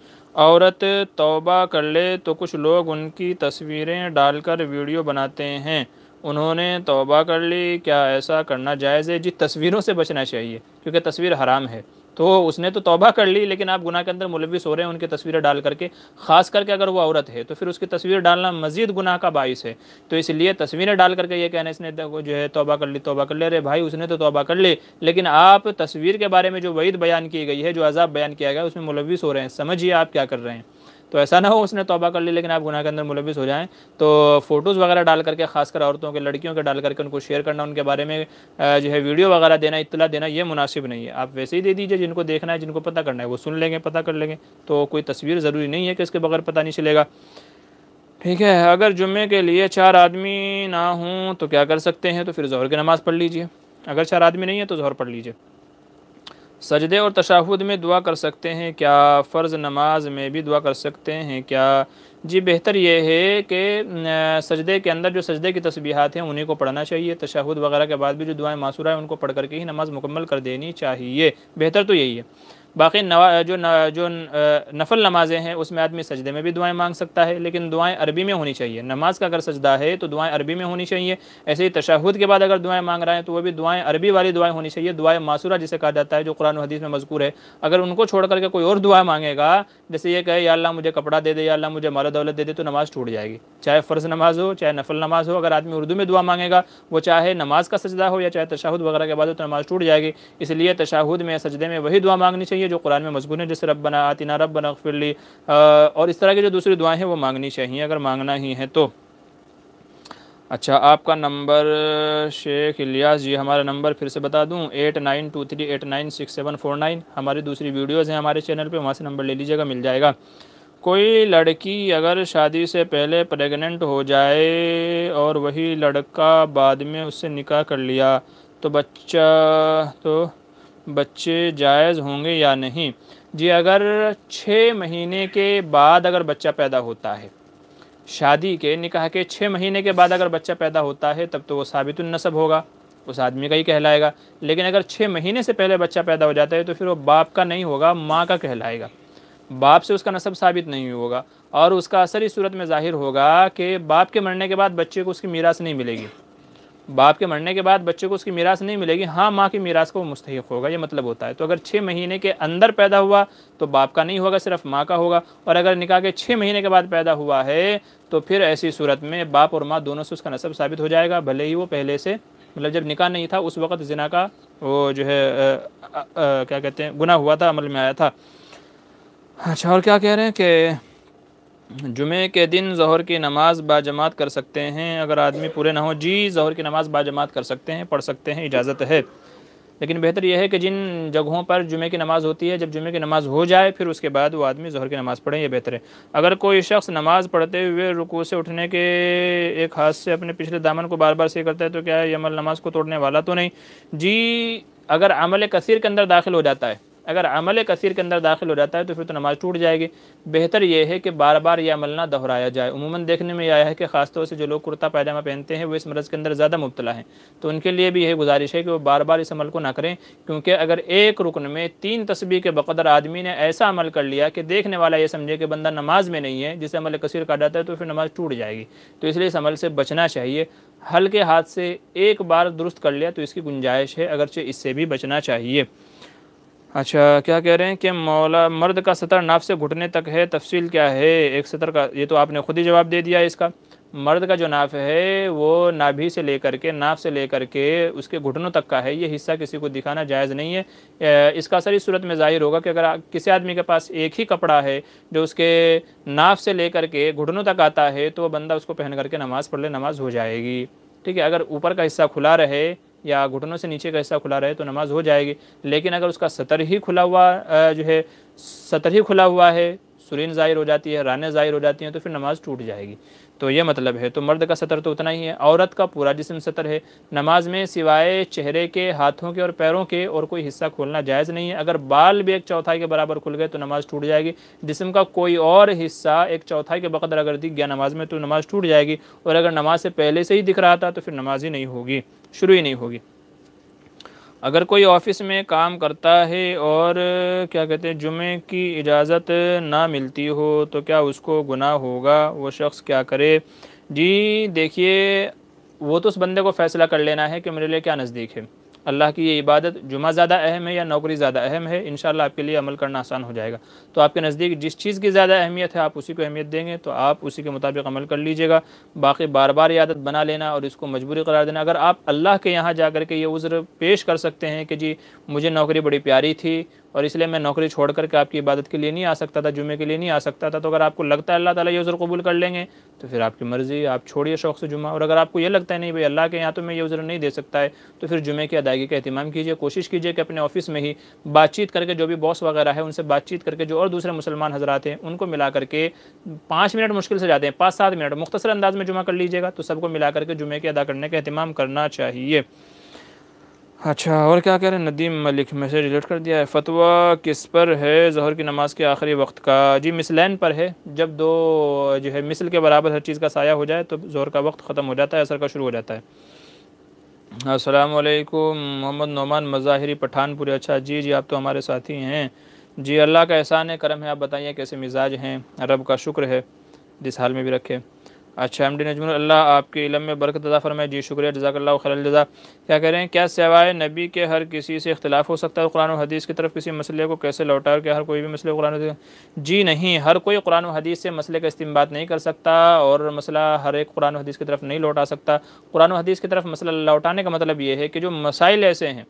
औरत तौबा कर ले तो कुछ लोग उनकी तस्वीरें डालकर वीडियो बनाते हैं उन्होंने तौबा कर ली क्या ऐसा करना जायज़ है जी तस्वीरों से बचना चाहिए क्योंकि तस्वीर हराम है तो उसने तो तौबा कर ली लेकिन आप गुनाह के अंदर मुलविस हो रहे हैं उनकी तस्वीरें डाल करके ख़ास करके अगर वो औरत है तो फिर उसकी तस्वीर डालना मजीद गुनाह का बायस है तो इसलिए तस्वीरें डाल करके ये कहना इसने जो है तौबा कर ली तौबा कर ले अरे भाई उसने तो तौबा कर ली लेकिन आप तस्वीर के बारे में जो वईद बयान की गई है जो अजाब बयान किया गया उसमें मुलविस हो रहे हैं समझिए आप क्या कर रहे हैं तो ऐसा ना हो उसने तोबा कर ली लेकिन आप गुनाह के अंदर मुलविस हो जाएं तो फ़ोटोज़ वगैरह डाल करके खासकर औरतों के लड़कियों के डाल करके उनको शेयर करना उनके बारे में जो है वीडियो वगैरह देना इतला देना ये मुनासिब नहीं है आप वैसे ही दे दीजिए जिनको देखना है जिनको पता करना है वो सुन लेंगे पता कर लेंगे तो कोई तस्वीर ज़रूरी नहीं है कि इसके बगैर पता नहीं चलेगा ठीक है अगर जुम्मे के लिए चार आदमी ना हों तो क्या कर सकते हैं तो फिर जहर की नमाज़ पढ़ लीजिए अगर चार आदमी नहीं है तो जहर पढ़ लीजिए सजदे और तशाहुद में दुआ कर सकते हैं क्या फ़र्ज़ नमाज में भी दुआ कर सकते हैं क्या जी बेहतर यह है कि सजदे के अंदर जो सजदे की तस्बीहात हैं उन्हीं को पढ़ना चाहिए तशाहुद वगैरह के बाद भी जो दुआएं मासूरा हैं उनको पढ़ करके ही नमाज़ मुकम्मल कर देनी चाहिए बेहतर तो यही है बाकी नवा जो न, जो नफल नमाजें हैं उसमें आदमी सजदे में भी दुआएं मांग सकता है लेकिन दुआएं अरबी में होनी चाहिए नमाज का अगर सजदा है तो दुआएं अरबी में होनी चाहिए ऐसे ही तशाहुद के बाद अगर दुआएं मांग रहे हैं तो वो भी दुआएं अरबी वाली दुआएं होनी चाहिए दुआएं मासूरा जिसे कहा जाता है जो कुरान हदीस में मजकूर है अगर उनको छोड़ करके कोई और दुआ मांगेगा जैसे ये कहे या अल्लाह मुझे कपड़ा दे दे या अल्लाह मुझे मालो दौलत दे दे तो नमाज़ छूट जाएगी चाहे फ़र्ज़ नमाज हो चाहे नफल नमाज हो अगर आदमी उर्दू में दुआ मांगेगा वो चाहे नमाज का सजदा हो या चाहे तशाहुद वगैरह के बाद हो तो नमाज़ टूट जाएगी इसलिए तशाहुद में सजदे में वही दुआ मांगनी चाहिए चाहिए जो कुरान में मजबूर है जैसे रब बना आतिना रब बना फिरली और इस तरह की जो दूसरी दुआएँ हैं वो मांगनी चाहिए अगर मांगना ही है तो अच्छा आपका नंबर शेख इलियास जी हमारा नंबर फिर से बता दूं eight nine two three eight nine six seven four nine हमारी दूसरी वीडियोस हैं हमारे चैनल पे वहाँ से नंबर ले लीजिएगा मिल जाएगा कोई लड़की अगर शादी से पहले प्रेग्नेंट हो जाए और वही लड़का बाद में उससे निकाह कर लिया तो बच्चा तो बच्चे जायज़ होंगे या नहीं जी अगर छः महीने के बाद अगर बच्चा पैदा होता है शादी के निकाह के छः महीने के बाद अगर बच्चा पैदा होता है तब तो वो साबित नसब होगा उस आदमी का ही कहलाएगा लेकिन अगर छः महीने से पहले बच्चा पैदा हो जाता है तो फिर वो बाप का नहीं होगा माँ का कहलाएगा बाप से उसका नसब साबित नहीं होगा और उसका असर इस सूरत में ज़ाहिर होगा कि बाप के मरने के बाद बच्चे को उसकी मीरास नहीं मिलेगी बाप के मरने के बाद बच्चे को उसकी मीरास नहीं मिलेगी हाँ माँ की मीरास को मुस्तक होगा ये मतलब होता है तो अगर छः महीने के अंदर पैदा हुआ तो बाप का नहीं होगा सिर्फ माँ का होगा और अगर निकाह के छः महीने के बाद पैदा हुआ है तो फिर ऐसी सूरत में बाप और माँ दोनों से उसका नसब साबित हो जाएगा भले ही वो पहले से मतलब जब निकाह नहीं था उस वक़्त जना का वो जो है आ, आ, आ, क्या कहते हैं गुना हुआ था अमल में आया था अच्छा और क्या कह रहे हैं कि जुमे के दिन जहर की नमाज बाजमात कर सकते हैं अगर आदमी पूरे ना हो जी जहर की नमाज बाजमात कर सकते हैं पढ़ सकते हैं इजाज़त है लेकिन बेहतर यह है कि जिन जगहों पर जुमे की नमाज़ होती है जब जुमे की नमाज़ हो जाए फिर उसके बाद वो आदमी जहर की नमाज़ पढ़े ये बेहतर है अगर कोई शख्स नमाज़ पढ़ते हुए रुकू से उठने के एक हाथ से अपने पिछले दामन को बार बार से करता है तो क्या है यमल नमाज को तोड़ने वाला तो नहीं जी अगर अमल कसर के अंदर दाखिल हो जाता है अगर अमल कसर के अंदर दाखिल हो जाता है तो फिर तो नमाज़ टूट जाएगी बेहतर यह है कि बार बार यह अमल ना दोहराया जाए उमूमन देखने में यह आया है कि ख़ासतौर से जो लोग कुर्ता पैजामा पहनते हैं वो इस मरज़ के अंदर ज़्यादा मुबतला हैं तो उनके लिए भी यही गुजारिश है कि वो बार बार इस अमल को ना करें क्योंकि अगर एक रुकन में तीन तस्वीर के बकदर आदमी ने ऐसा अमल कर लिया कि देखने वाला ये समझे कि बंदा नमाज में नहीं है जिसे अमल कसर कहा जाता है तो फिर नमाज टूट जाएगी तो इसलिए इस अमल से बचना चाहिए हल्के हाथ से एक बार दुरुस्त कर लिया तो इसकी गुंजाइश है अगरचे इससे भी बचना चाहिए अच्छा क्या कह रहे हैं कि मौला मर्द का सतर नाफ से घुटने तक है तफसील क्या है एक सतर का ये तो आपने ख़ुद ही जवाब दे दिया इसका मर्द का जो नाफ है वो नाभि से लेकर के नाफ से लेकर के उसके घुटनों तक का है ये हिस्सा किसी को दिखाना जायज़ नहीं है इसका असर इस सूरत में ज़ाहिर होगा कि अगर किसी आदमी के पास एक ही कपड़ा है जो उसके नाफ से लेकर के घुटनों तक आता है तो वह बंदा उसको पहन करके नमाज़ पढ़ ले नमाज हो जाएगी ठीक है अगर ऊपर का हिस्सा खुला रहे या घुटनों से नीचे का हिस्सा खुला रहे तो नमाज हो जाएगी लेकिन अगर उसका सतर ही खुला हुआ जो है सतर ही खुला हुआ है सुरीन ज़ाहिर हो जाती है रानें ज़ाहिर हो जाती हैं तो फिर नमाज़ टूट जाएगी तो ये मतलब है तो मर्द का सतर तो उतना ही है औरत का पूरा जिसम सतर है नमाज में सिवाए चेहरे के हाथों के और पैरों के और कोई हिस्सा खोलना जायज़ नहीं है अगर बाल भी एक चौथाई के बराबर खुल गए तो नमाज़ टूट जाएगी जिसम का कोई और हिस्सा एक चौथाई के बकदर अगर दिख गया नमाज में तो नमाज़ टूट जाएगी और अगर नमाज से पहले से ही दिख रहा था तो फिर नमाज ही नहीं होगी शुरू ही नहीं होगी अगर कोई ऑफिस में काम करता है और क्या कहते हैं जुमे की इजाज़त ना मिलती हो तो क्या उसको गुनाह होगा वो शख्स क्या करे जी देखिए वो तो उस बंदे को फ़ैसला कर लेना है कि मेरे लिए क्या नज़दीक है अल्लाह की ये इबादत जुमा ज़्यादा अहम है या नौकरी ज़्यादा अहम है इन आपके लिए अमल करना आसान हो जाएगा तो आपके नज़दीक जिस चीज़ की ज़्यादा अहमियत है आप उसी को अहमियत देंगे तो आप उसी के मुताबिक अमल कर लीजिएगा बाकी बार बार आदत बना लेना और इसको मजबूरी करार देना अगर आप अल्लाह के यहाँ जा कर के ये उज़्र पेश कर सकते हैं कि जी मुझे नौकरी बड़ी प्यारी थी और इसलिए मैं नौकरी छोड़ करके आपकी इबादत के लिए नहीं आ सकता था जुमे के लिए नहीं आ सकता था तो अगर आपको लगता है अल्लाह ताला ये उज़र कबूल कर लेंगे तो फिर आपकी मर्ज़ी आप छोड़िए शौक से जुमा और अगर आपको ये लगता है नहीं भाई अल्लाह के यहाँ तो मैं ये उज़र नहीं दे सकता है तो फिर जुमे की अदायगी का अहतमाम कीजिए कोशिश कीजिए कि अपने ऑफिस में ही बातचीत करके जो भी बॉस वगैरह है उनसे बातचीत करके जो और दूसरे मुसलमान हजरात हैं उनको मिला करके पाँच मिनट मुश्किल से जाते हैं पाँच सात मिनट मुख्तसर अंदाज में जुमा कर लीजिएगा तो सबको मिला करके जुमे की अदा करने का अहतमाम करना चाहिए अच्छा और क्या कह रहे हैं नदीम मलिक मैसेज डिलीट कर दिया है फतवा किस पर है जहर की नमाज़ के आखिरी वक्त का जी मिसलैन पर है जब दो जो है मिसल के बराबर हर चीज़ का साया हो जाए तो जहर का वक्त ख़त्म हो जाता है असर का शुरू हो जाता है असलकुम मोहम्मद नोमान मज़ाहरी पठानपुरी अच्छा जी जी आप तो हमारे साथी हैं जी अल्लाह का एहसान है करम है आप बताइए कैसे मिजाज हैं रब का शुक्र है जिस हाल में भी रखें अच्छा एम डी नजम आपके इलम में बरकत अदा फरमाए जी शुक्रिया जजाकल्ला खरल जजा क्या कह रहे हैं क्या सेवाए नबी के हर किसी से इख्तलाफ हो सकता है कुरान हदीस की तरफ किसी मसले को कैसे लौटा के क्या हर कोई भी मसले कुरान जी नहीं हर कोई कुरान हदीस से मसले का इस्तेमाल नहीं कर सकता और मसला हर एक कुरान हदीस की तरफ नहीं लौटा सकता कुरान हदीस की तरफ मसला लौटाने का मतलब ये है कि जो मसाइल ऐसे हैं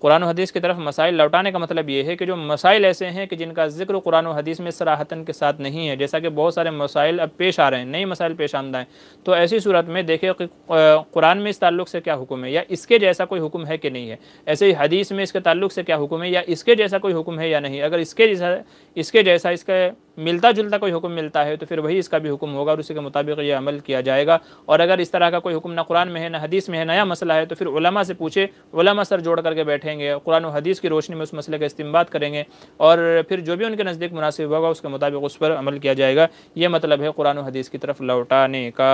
कुरान हदीस की तरफ मसाइल लौटाने का मतलब ये है कि जो मसाइल ऐसे हैं कि जिनका जिक्र कुरान हदीस में सराहतन के साथ नहीं है जैसा कि बहुत सारे मसाइल अब पेश आ रहे हैं नए मसाइल पेश आमदा हैं तो ऐसी सूरत में देखें कि कुरान में इस ताल्लुक से क्या हुक्म है या इसके जैसा कोई हुक्म है कि नहीं है ऐसे ही हदीस में इसके ताल्लुक से क्या हुक्म है या इसके जैसा कोई हुक्म है या नहीं अगर इसके जैसा इसके जैसा इसके मिलता जुलता कोई हुक्म मिलता है तो फिर वही इसका भी हुक्म होगा और उसी के मुताबिक ये अमल किया जाएगा और अगर इस तरह का कोई हुक्म ना कुरान में है ना हदीस में है नया मसला है तो फिर उलमा से पूछे उलमा सर जोड़ करके बैठेंगे कुरान और हदीस की रोशनी में उस मसले का इस्तेमाल करेंगे और फिर जो भी उनके नज़दीक मुनासिब होगा उसके मुताबिक उस पर अमल किया जाएगा ये मतलब है कुरान हदीस की तरफ लौटाने का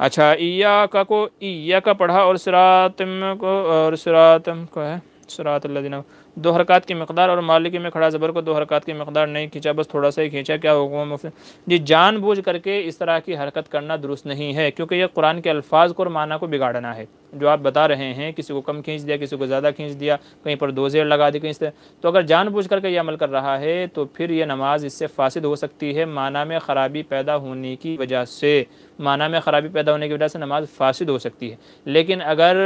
अच्छा ईया का को इया का पढ़ा और सरातम को और सरातम को है सरात दो हरकत की मकदार और मालिकी में खड़ा ज़बर को दो हरकत की मकदार नहीं खींचा बस थोड़ा सा ही खींचा क्या हुआ जी जी बूझ करके इस तरह की हरकत करना दुरुस्त नहीं है क्योंकि यह कुरान के अल्फाज को और माना को बिगाड़ना है जो आप बता रहे हैं किसी को कम खींच दिया किसी को ज़्यादा खींच दिया कहीं पर दो जेर लगा दी कहीं से तो अगर जान बूझ करके ये अमल कर रहा है तो फिर यह नमाज इससे फासिद हो सकती है माना में ख़राबी पैदा होने की वजह से माना में ख़राबी पैदा होने की वजह से नमाज फासिद हो सकती है लेकिन अगर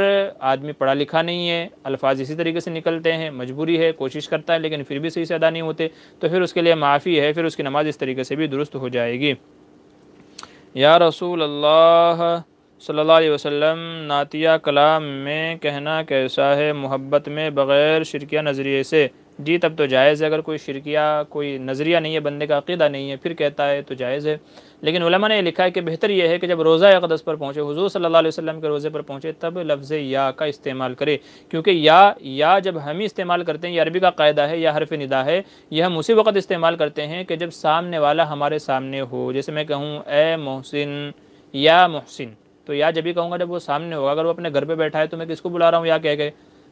आदमी पढ़ा लिखा नहीं है अल्फाज इसी तरीके से निकलते हैं मजबूरी है कोशिश करता है लेकिन फिर भी सही से अदा नहीं होते तो फिर उसके लिए माफ़ी है फिर उसकी नमाज़ इस तरीके से भी दुरुस्त हो जाएगी या रसूल अल्लाह सल्लल्लाहु अलैहि वसल्लम नातिया कलाम में कहना कैसा है मोहब्बत में बग़ैर शिरकिया नज़रिए से जी तब तो जायज़ है अगर कोई शिरकिया कोई नज़रिया नहीं है बंदे का अकीदा नहीं है फिर कहता है तो जायज़ है लेकिन उलमा ने लिखा है कि बेहतर यह है कि जब रोज़ा अकदस पर पहुँचे हजू सल्ला वसम के रोज़े पर पहुँचे तब लफ्ज़ या का इस्तेमाल करे क्योंकि या या जब हम ही इस्तेमाल करते हैं ये अरबी का कायदा है या हरफ निदा है यह हम उसी वक्त इस्तेमाल करते हैं कि जब सामने वाला हमारे सामने हो जैसे मैं कहूँ ए मोहसिन या मोहसिन तो या जब भी कहूँगा जब वो सामने होगा अगर वो अपने घर पर बैठा है तो मैं किसको बुला रहा हूँ या कह के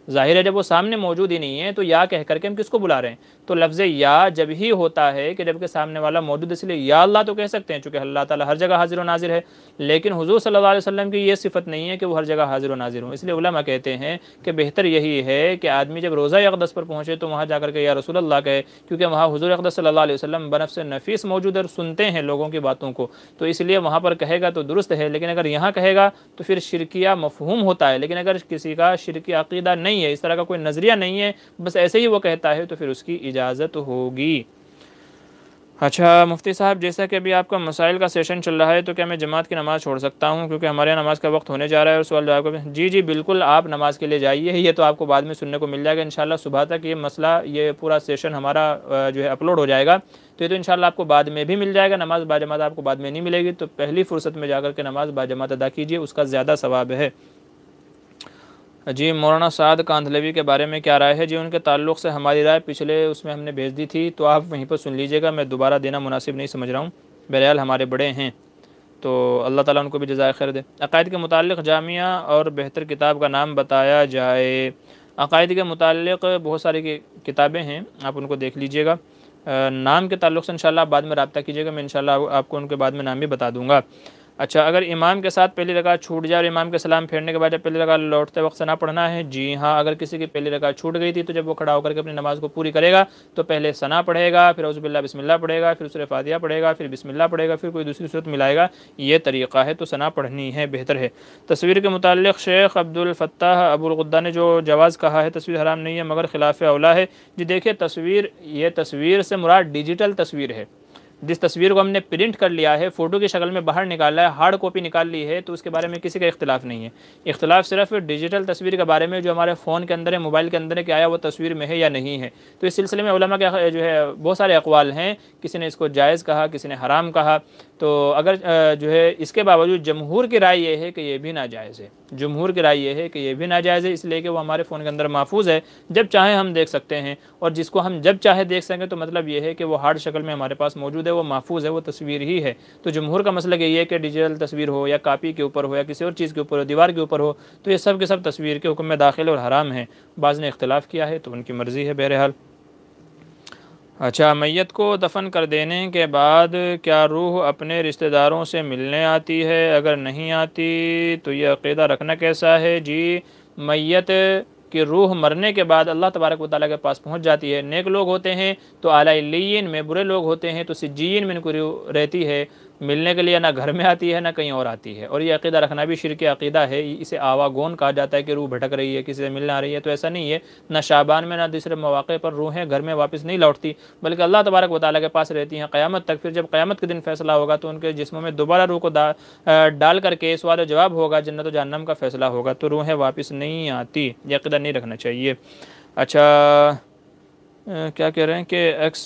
ज़ाहिर है जब वो सामने मौजूद ही नहीं है तो या कह करके हम किसको बुला रहे हैं तो लफ्ज़ या जब ही होता है कि जबकि सामने वाला मौजूद इसलिए या अल्लाह तो कह सकते हैं चूँकि अल्लाह ताला हर जगह हाजिर व नाजिर है लेकिन हुजूर सल्लल्लाहु अलैहि वसल्लम की ये सिफत नहीं है कि वो हर जगह हाजिर व नाजिर हों इसलिए उलमा कहते हैं कि बेहतर यही है कि आदमी जब रोज़ा अकदस पर पहुँचे तो वहाँ जा के या रसूल अल्लाह कहे क्योंकि वहाँ हजूर अकदस सल्ला बनफ से नफीस मौजूद और सुनते हैं लोगों की बातों को तो इसलिए वहाँ पर कहेगा तो दुरुस्त है लेकिन अगर यहाँ कहेगा तो फिर शिरकिया मफहूम होता है लेकिन अगर किसी का शिरकी अकीदा नहीं नहीं है इस तरह का कोई नज़रिया नहीं है बस ऐसे ही वो कहता है तो फिर उसकी इजाज़त होगी अच्छा मुफ्ती साहब जैसा कि अभी आपका मसाइल का सेशन चल रहा है तो क्या मैं जमात की नमाज़ छोड़ सकता हूँ क्योंकि हमारे यहाँ नमाज़ का वक्त होने जा रहा है और सवाल जवाब का जी जी बिल्कुल आप नमाज़ के लिए जाइए ये तो आपको बाद में सुनने को मिल जाएगा इन सुबह तक ये मसला ये पूरा सेशन हमारा जो है अपलोड हो जाएगा तो ये तो इन आपको बाद में भी मिल जाएगा नमाज़ बाजमात आपको बाद में नहीं मिलेगी तो पहली फुर्सत में जाकर के नमाज़ बाजमात अदा कीजिए उसका ज़्यादा सवाब है जी मौलाना साद कांधलवी के बारे में क्या राय है जी उनके ताल्लुक से हमारी राय पिछले उसमें हमने भेज दी थी तो आप वहीं पर सुन लीजिएगा मैं दोबारा देना मुनासिब नहीं समझ रहा हूँ बहरहाल हमारे बड़े हैं तो अल्लाह ताला उनको भी जजाय खैर दे अकायद के मुतालिक जामिया और बेहतर किताब का नाम बताया जाए अकायद के मुतालिक बहुत सारी किताबें हैं आप उनको देख लीजिएगा नाम के ताल्लुक से इन बाद में रबता कीजिएगा मैं इनशाला आपको उनके बाद में नाम भी बता दूँगा अच्छा अगर इमाम के साथ पहली रकात छूट जाए और इमाम के सलाम फेरने के बाद जब पहली रकात लौटते वक्त सना पढ़ना है जी हाँ अगर किसी की पहली रकात छूट गई थी तो जब वो खड़ा होकर के अपनी नमाज को पूरी करेगा तो पहले सना पढ़ेगा फिर उजबिल्ला बिस्मिल्लाह पढ़ेगा फिर उसे फातिया पढ़ेगा फिर बिस्मिल्ला पढ़ेगा फिर कोई दूसरी सूरत मिलाएगा ये तरीका है तो सना पढ़नी है बेहतर है तस्वीर के मुतालिक शेख अब्दुलफ़त्ताह अबुलगुद्दा ने जो जवाज़ कहा है तस्वीर हराम नहीं है मगर खिलाफ अवला है जी देखिए तस्वीर ये तस्वीर से मुराद डिजिटल तस्वीर है जिस तस्वीर को हमने प्रिंट कर लिया है फ़ोटो की शक्ल में बाहर निकाला है हार्ड कॉपी निकाल ली है तो उसके बारे में किसी का इख्तलाफ नहीं है इख्तलाफ सिर्फ डिजिटल तस्वीर के बारे में जो हमारे फ़ोन के अंदर है मोबाइल के अंदर है कि आया वो तस्वीर में है या नहीं है तो इस सिलसिले में उलमा के जो है बहुत सारे अकवाल हैं किसी ने इसको जायज़ कहा किसी ने हराम कहा तो अगर जो है इसके बावजूद जमहूर की राय यह है कि यह भी नाजायज़ है जमहूर की राय यह है कि ये भी नाजायज़ है इसलिए कि वो हमारे फ़ोन के अंदर महफूज है जब चाहें हम देख सकते हैं और जिसको हम जब चाहे देख सकें तो मतलब ये है कि वो हार्ड शक्ल में हमारे पास मौजूद है वो महफूज है वो तस्वीर ही है तो जमहूर का मसला यही है कि डिजिटल तस्वीर हो या कापी के ऊपर हो या किसी और चीज़ के ऊपर हो दीवार के ऊपर हो तो ये सब के सब तस्वीर के हुक्म में दाखिल और हराम है बाज़ ने इख्तलाफ़ किया है तो उनकी मर्ज़ी है बहरहाल अच्छा मैत को दफन कर देने के बाद क्या रूह अपने रिश्तेदारों से मिलने आती है अगर नहीं आती तो ये अकीदा रखना कैसा है जी मैत कि रूह मरने के बाद अल्लाह तबारक वाली के पास पहुँच जाती है नेक लोग होते हैं तो आला में बुरे लोग होते हैं तो सिज्जीन में इनको रहती है मिलने के लिए ना घर में आती है ना कहीं और आती है और ये अकीदा रखना भी शिर अकीदा है इसे आवागोन कहा जाता है कि रूह भटक रही है किसी से मिलने आ रही है तो ऐसा नहीं है ना शाबान में ना दूसरे मौाक़े पर रूहें घर में वापस नहीं लौटती बल्कि अल्लाह तबारक वाली के पास रहती हैं क़्यामत तक फिर जब क़्यामत के दिन फैसला होगा तो उनके जिसमों में दोबारा रूह को डाल करके सवाल जवाब होगा जन्नत जहन्नम का फ़ैसला होगा तो रूहें वापस नहीं आती अकीदा नहीं रखना चाहिए अच्छा क्या कह रहे हैं कि एक्स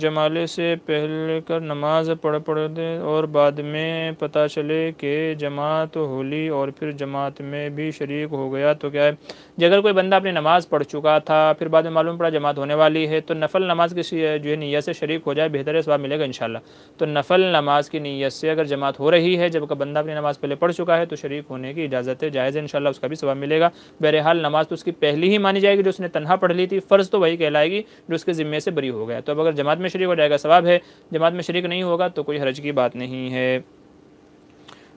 जमाले से पहले कर नमाज पढ़ पढ़ दें और बाद में पता चले कि जमात होली और फिर जमात में भी शरीक हो गया तो क्या है जो अगर कोई बंदा अपनी नमाज़ पढ़ चुका था फिर बाद में मालूम पड़ा जमात होने वाली है तो नफल नमाज की जो है नीयत से शरीक हो जाए बेहतर स्वाब मिलेगा इन तो नफल नमाज की नीयत से अगर जमात हो रही है जब बंदा अपनी नमाज़ पहले पढ़ चुका है तो शरीक होने की इजाज़त है जायज़ इनशाला उसका भी स्वाब मिलेगा बहरहाल नमाज़ तो उसकी पहली ही मानी जाएगी जो उसने तनहा पढ़ ली थी फ़र्ज़ तो वही कहलाएगी जो उसके ज़िम्मे से बरी हो गया तो अब अगर जमात में शरीक हो जाएगा स्वाब है जमात में शरीक नहीं होगा तो कोई हरज की बात नहीं है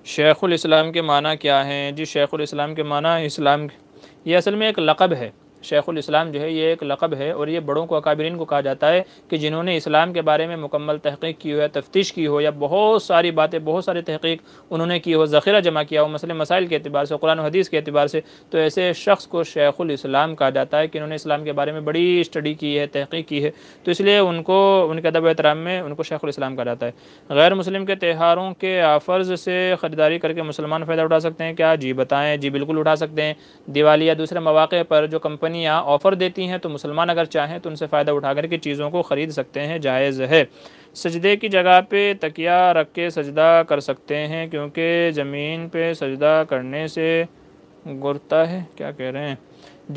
शेख़ुल इस्लाम के माना क्या हैं जी शेख़ुल इस्लाम के माना इस्लाम ये असल में एक लकब है शेख़ुलस्लाम जो है ये एक लक़ब है और ये बड़ों को अकाबरीन को कहा जाता है कि जिन्होंने इस्लाम के बारे में मुकम्मल तहकीक की हो या तफ्तीश की हो या बहुत सारी बातें बहुत सारी तहकीक उन्होंने की हो ज़ख़ीरा जमा किया हो मसले मसाइल के अतबार से कुरान हदीस के अतबार से तो ऐसे शख्स को शेख़ुलस्लाम कहा जाता है कि इन्होंने इस्लाम के बारे में बड़ी स्टडी की है तहकीक की है तो इसलिए उनको उनके अदब एहतराम में उनको शेख़ुलस्लाम कहा जाता है गैर मुस्लिम के त्यौहारों के आफ़र्ज़ से ख़रीदारी करके मुसलमान फ़ायदा उठा सकते हैं क्या जी बताएँ जी बिल्कुल उठा सकते हैं दिवाली या दूसरे मौाक़े पर जो कंपनी कंपनियाँ ऑफ़र देती हैं तो मुसलमान अगर चाहें तो उनसे फ़ायदा उठा करके चीज़ों को ख़रीद सकते हैं जायज़ है सजदे की जगह पे तकिया रख के सजदा कर सकते हैं क्योंकि ज़मीन पे सजदा करने से गुरता है क्या कह रहे हैं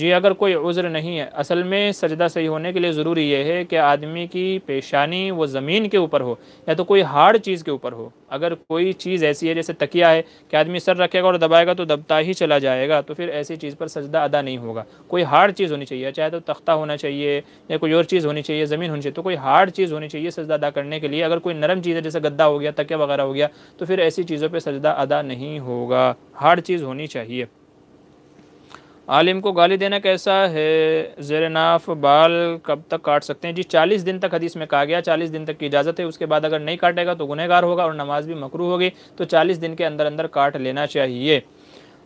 जी अगर कोई उज़्र नहीं है असल में सजदा सही होने के लिए ज़रूरी यह है कि आदमी की पेशानी वो ज़मीन के ऊपर हो या तो कोई हार्ड चीज़ के ऊपर हो अगर कोई चीज़ ऐसी है जैसे तकिया है कि आदमी सर रखेगा और दबाएगा तो दबता ही चला जाएगा तो फिर ऐसी चीज़ पर सजदा अदा नहीं होगा कोई हार्ड चीज़ होनी चाहिए चाहे तो तख्ता होना चाहिए या कोई और चीज़ होनी चाहिए ज़मीन होनी चाहिए तो कोई हार्ड चीज़ होनी चाहिए सजदा अदा करने के लिए अगर कोई नरम चीज़ है जैसे गद्दा हो गया तकिया वगैरह हो गया तो फिर ऐसी चीज़ों पर सजदा अदा नहीं होगा हार्ड चीज़ होनी चाहिए आलिम को गाली देना कैसा है जेर नाफ बाल कब तक काट सकते हैं जी चालीस दिन तक हदीस में कहा गया चालीस दिन तक की इजाज़त है उसके बाद अगर नहीं काटेगा तो गुनहगार होगा और नमाज भी मकरू होगी तो चालीस दिन के अंदर अंदर काट लेना चाहिए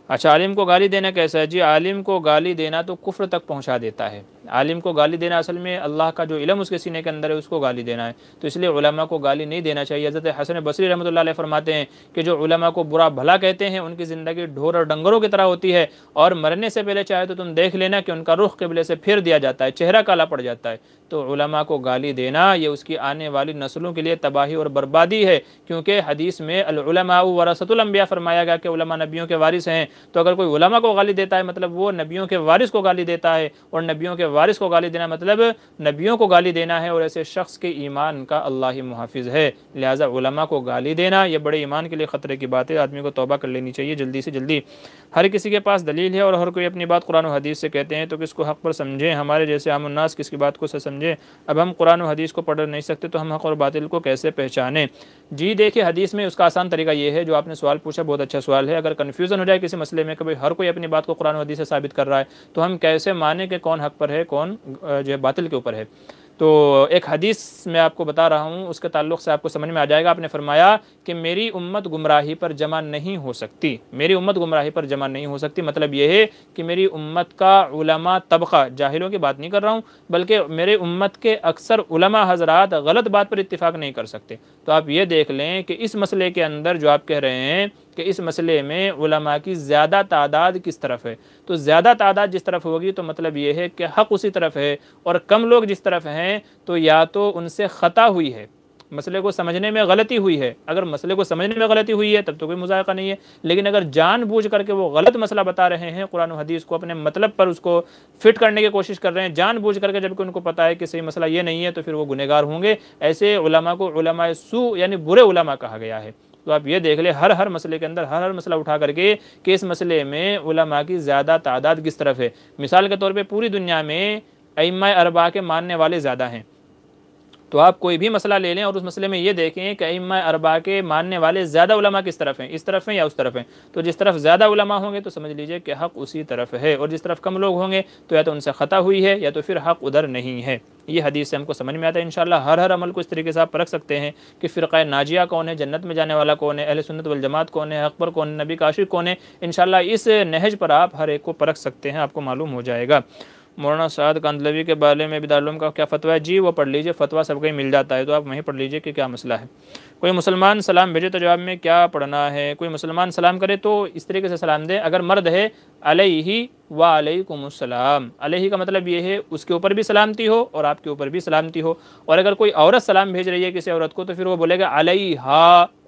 अच्छा आलिम को गाली देना कैसा है जी आलिम को गाली देना तो कुफ्र तक पहुंचा देता है आलिम को गाली देना असल में अल्लाह का जो इलम उसके सीने के अंदर है उसको गाली देना है तो इसलिए उलमा को गाली नहीं देना चाहिए हज़रत हसन बसरी रहमत फरमाते हैं कि जो उलमा को बुरा भला कहते हैं उनकी ज़िंदगी ढोर और डंगरों की तरह होती है और मरने से पहले चाहे तो तुम देख लेना कि उनका रुख कबले से फिर दिया जाता है चेहरा काला पड़ जाता है तो उलमा को गाली देना ये उसकी आने वाली नस्लों के लिए तबाही और बर्बादी है क्योंकि हदीस में अलमा फरमाया गया कि उलमा नबियों के वारिस हैं तो अगर कोई उलमा को गाली देता है मतलब वो नबियों के वारिस को गाली देता है और नबियों के वारिस को गाली देना मतलब नबियों को गाली देना है और ऐसे शख्स के ईमान का अल्लाह ही मुहाफ़ है लिहाजा उलमा को गाली देना यह बड़े ईमान के लिए ख़तरे की बात है आदमी को तोबा कर लेनी चाहिए जल्दी से जल्दी हर किसी के पास दलील है और हर कोई अपनी बात कुरान हदीस से कहते हैं तो किसको हक पर समझें हमारे जैसे आमन्नास किसकी बात को समझें समझे अब हम कुरान और हदीस को पढ़ नहीं सकते तो हम हक़ और बातिल को कैसे पहचानें जी देखिए हदीस में उसका आसान तरीका यह है जो आपने सवाल पूछा बहुत अच्छा सवाल है अगर कन्फ्यूज़न हो जाए किसी मसले में कभी हर कोई अपनी बात को कुरान हदीस से साबित कर रहा है तो हम कैसे माने कि कौन हक़ पर है कौन जो है बातिल के ऊपर है तो एक हदीस मैं आपको बता रहा हूँ उसके ताल्लुक से आपको समझ में आ जाएगा आपने फरमाया कि मेरी उम्मत गुमराही पर जमा नहीं हो सकती मेरी उम्मत गुमराही पर जमा नहीं हो सकती मतलब यह है कि मेरी उम्मत का उलमा तबका जाहिलों की बात नहीं कर रहा हूँ बल्कि मेरे उम्मत के अक्सर उलमा हजरात गलत बात पर इतफ़ाक़ नहीं कर सकते तो आप ये देख लें कि इस मसले के अंदर जो आप कह रहे हैं कि इस मसले में उलमा की ज़्यादा तादाद किस तरफ है तो ज़्यादा तादाद जिस तरफ होगी तो मतलब ये है कि हक़ उसी तरफ है और कम लोग जिस तरफ हैं तो या तो उनसे ख़ता हुई है मसले को समझने में गलती हुई है अगर मसले को समझने में गलती हुई है तब तो कोई मुजायका नहीं है लेकिन अगर जानबूझ करके वो गलत मसला बता रहे हैं कुरान हदीस को अपने मतलब पर उसको फिट करने की कोशिश कर रहे हैं जानबूझ करके जबकि उनको पता है कि सही मसला ये नहीं है तो फिर वो गुनहगार होंगे ऐसे उलमा को उलमा सू यानी बुरे उलमा कहा गया है तो आप ये देख ले हर हर मसले के अंदर हर हर मसला उठा करके कि इस मसले में उलमा की ज़्यादा तादाद किस तरफ है मिसाल के तौर पर पूरी दुनिया में अम्मा अरबा के मानने वाले ज़्यादा हैं तो आप कोई भी मसला ले लें और उस मसले में ये देखें कि इमा अरबा के मानने वाले ज़्यादा उलमा किस तरफ हैं इस तरफ हैं या उस तरफ हैं तो जिस तरफ ज़्यादा उलमा होंगे तो समझ लीजिए कि हक़ उसी तरफ है और जिस तरफ कम लोग होंगे तो या तो उनसे ख़ता हुई है या तो फिर हक़ उधर नहीं है ये हदीस से हमको समझ में आता है इन हर हर अमल को इस तरीके से आप परख सकते हैं कि फ़िर नाजिया कौन है जन्नत में जाने वाला कौन है अहल सुन्नत वलजमात कौन है अकबर कौन है नबी काशिक कौन है इन इस नहज पर आप हर एक को परख सकते हैं आपको मालूम हो जाएगा मौलाना साद कांदलवी के बारे में बिदालम का क्या फ़तवा है जी वो पढ़ लीजिए फ़तवा सब कहीं मिल जाता है तो आप वहीं पढ़ लीजिए कि क्या मसला है कोई मुसलमान सलाम भेजे तो जवाब में क्या पढ़ना है कोई मुसलमान सलाम करे तो इस तरीके से सलाम दे अगर मर्द है अलही व सलाम अलही का मतलब ये है उसके ऊपर भी सलामती हो और आपके ऊपर भी सलामती हो और अगर कोई औरत सलाम भेज रही है किसी औरत को तो फिर वो बोलेगा हा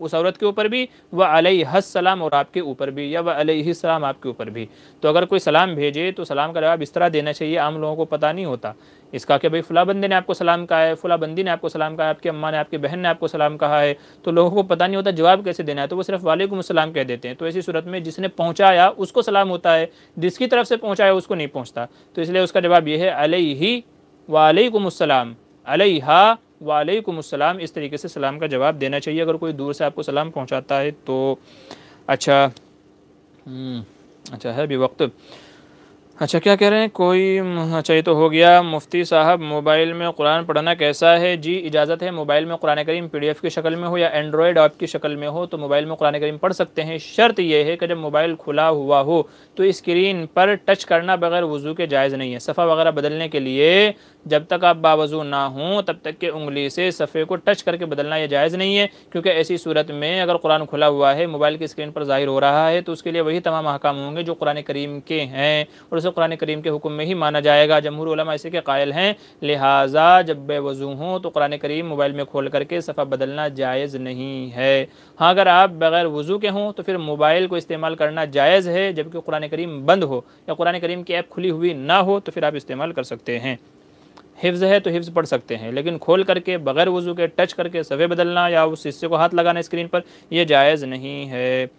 उस औरत के ऊपर भी व अलहसलाम और आपके ऊपर भी या व सलाम आपके ऊपर भी तो अगर कोई सलाम भेजे तो सलाम का जवाब इस तरह देना चाहिए आम लोगों को पता नहीं होता इसका कि भाई फ़ुला ने आपको सलाम कहा है फ़ुला बंदी ने आपको सलाम कहा है आपकी अम्मा ने आपकी बहन ने आपको सलाम कहा है तो लोगों को पता नहीं होता जवाब कैसे देना है तो वो सिर्फ वालेकुम सलाम कह देते हैं तो ऐसी सूरत में जिसने पहुँचाया उसको सलाम होता है जिसकी तरफ से पहुँचाया उसको नहीं पहुँचता तो इसलिए उसका जवाब यह है ही वालेकुमसलाम अलहा वालेकुमसलाम इस तरीके से सलाम का जवाब देना चाहिए अगर कोई दूर से आपको सलाम पहुँचाता है तो अच्छा हम्म, अच्छा है अभी वक्त अच्छा क्या कह रहे हैं कोई हम्म, अच्छा ये तो हो गया मुफ्ती साहब मोबाइल में कुरान पढ़ना कैसा है जी इजाज़त है मोबाइल में कुरान करीम पीडीएफ की शक्ल में हो या एंड्रॉयड ऐप की शक्ल में हो तो मोबाइल में कुरान करीम पढ़ सकते हैं शर्त यह है कि जब मोबाइल खुला हुआ हो तो स्क्रीन पर टच करना बगैर वज़ू के जायज़ नहीं है सफ़ा वगैरह बदलने के लिए जब तक आप बावजू ना हों तब तक के उंगली से सफ़े को टच करके बदलना यह जायज़ नहीं है क्योंकि ऐसी सूरत में अगर कुरान खुला हुआ है मोबाइल की स्क्रीन पर ज़ाहिर हो रहा है तो उसके लिए वही तमाम अहकाम होंगे जो कुरान करीम के हैं और उसे कुरान करीम के हुक्म में ही माना जाएगा जमहूर ऐसे के कायल हैं लिहाजा जब बेवजू हों तो कुरान करीम मोबाइल में खोल करके सफ़ा बदलना जायज़ नहीं है हाँ अगर आप बग़ैर वज़ू के हों तो फिर मोबाइल को इस्तेमाल करना जायज़ है जबकि कुरान करीम बंद हो या कुरान करीम की ऐप खुली हुई ना हो तो फिर आप इस्तेमाल कर सकते हैं हिफ्ज़ है तो हिफ्ज़ पढ़ सकते हैं लेकिन खोल करके बग़ैर वज़ू के टच करके सफ़े बदलना या उस हिस्से को हाथ लगाना स्क्रीन पर यह जायज़ नहीं है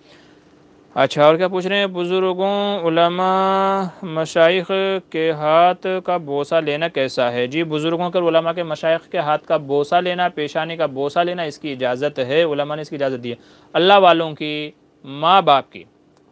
अच्छा और क्या पूछ रहे हैं बुज़ुर्गों उलमा मशाइख के हाथ का बोसा लेना कैसा है जी बुज़ुर्गों के उलमा के मशाइख के हाथ का बोसा लेना पेशानी का बोसा लेना इसकी इजाज़त है उलमा ने इसकी इजाज़त दी है अल्लाह वालों की माँ बाप की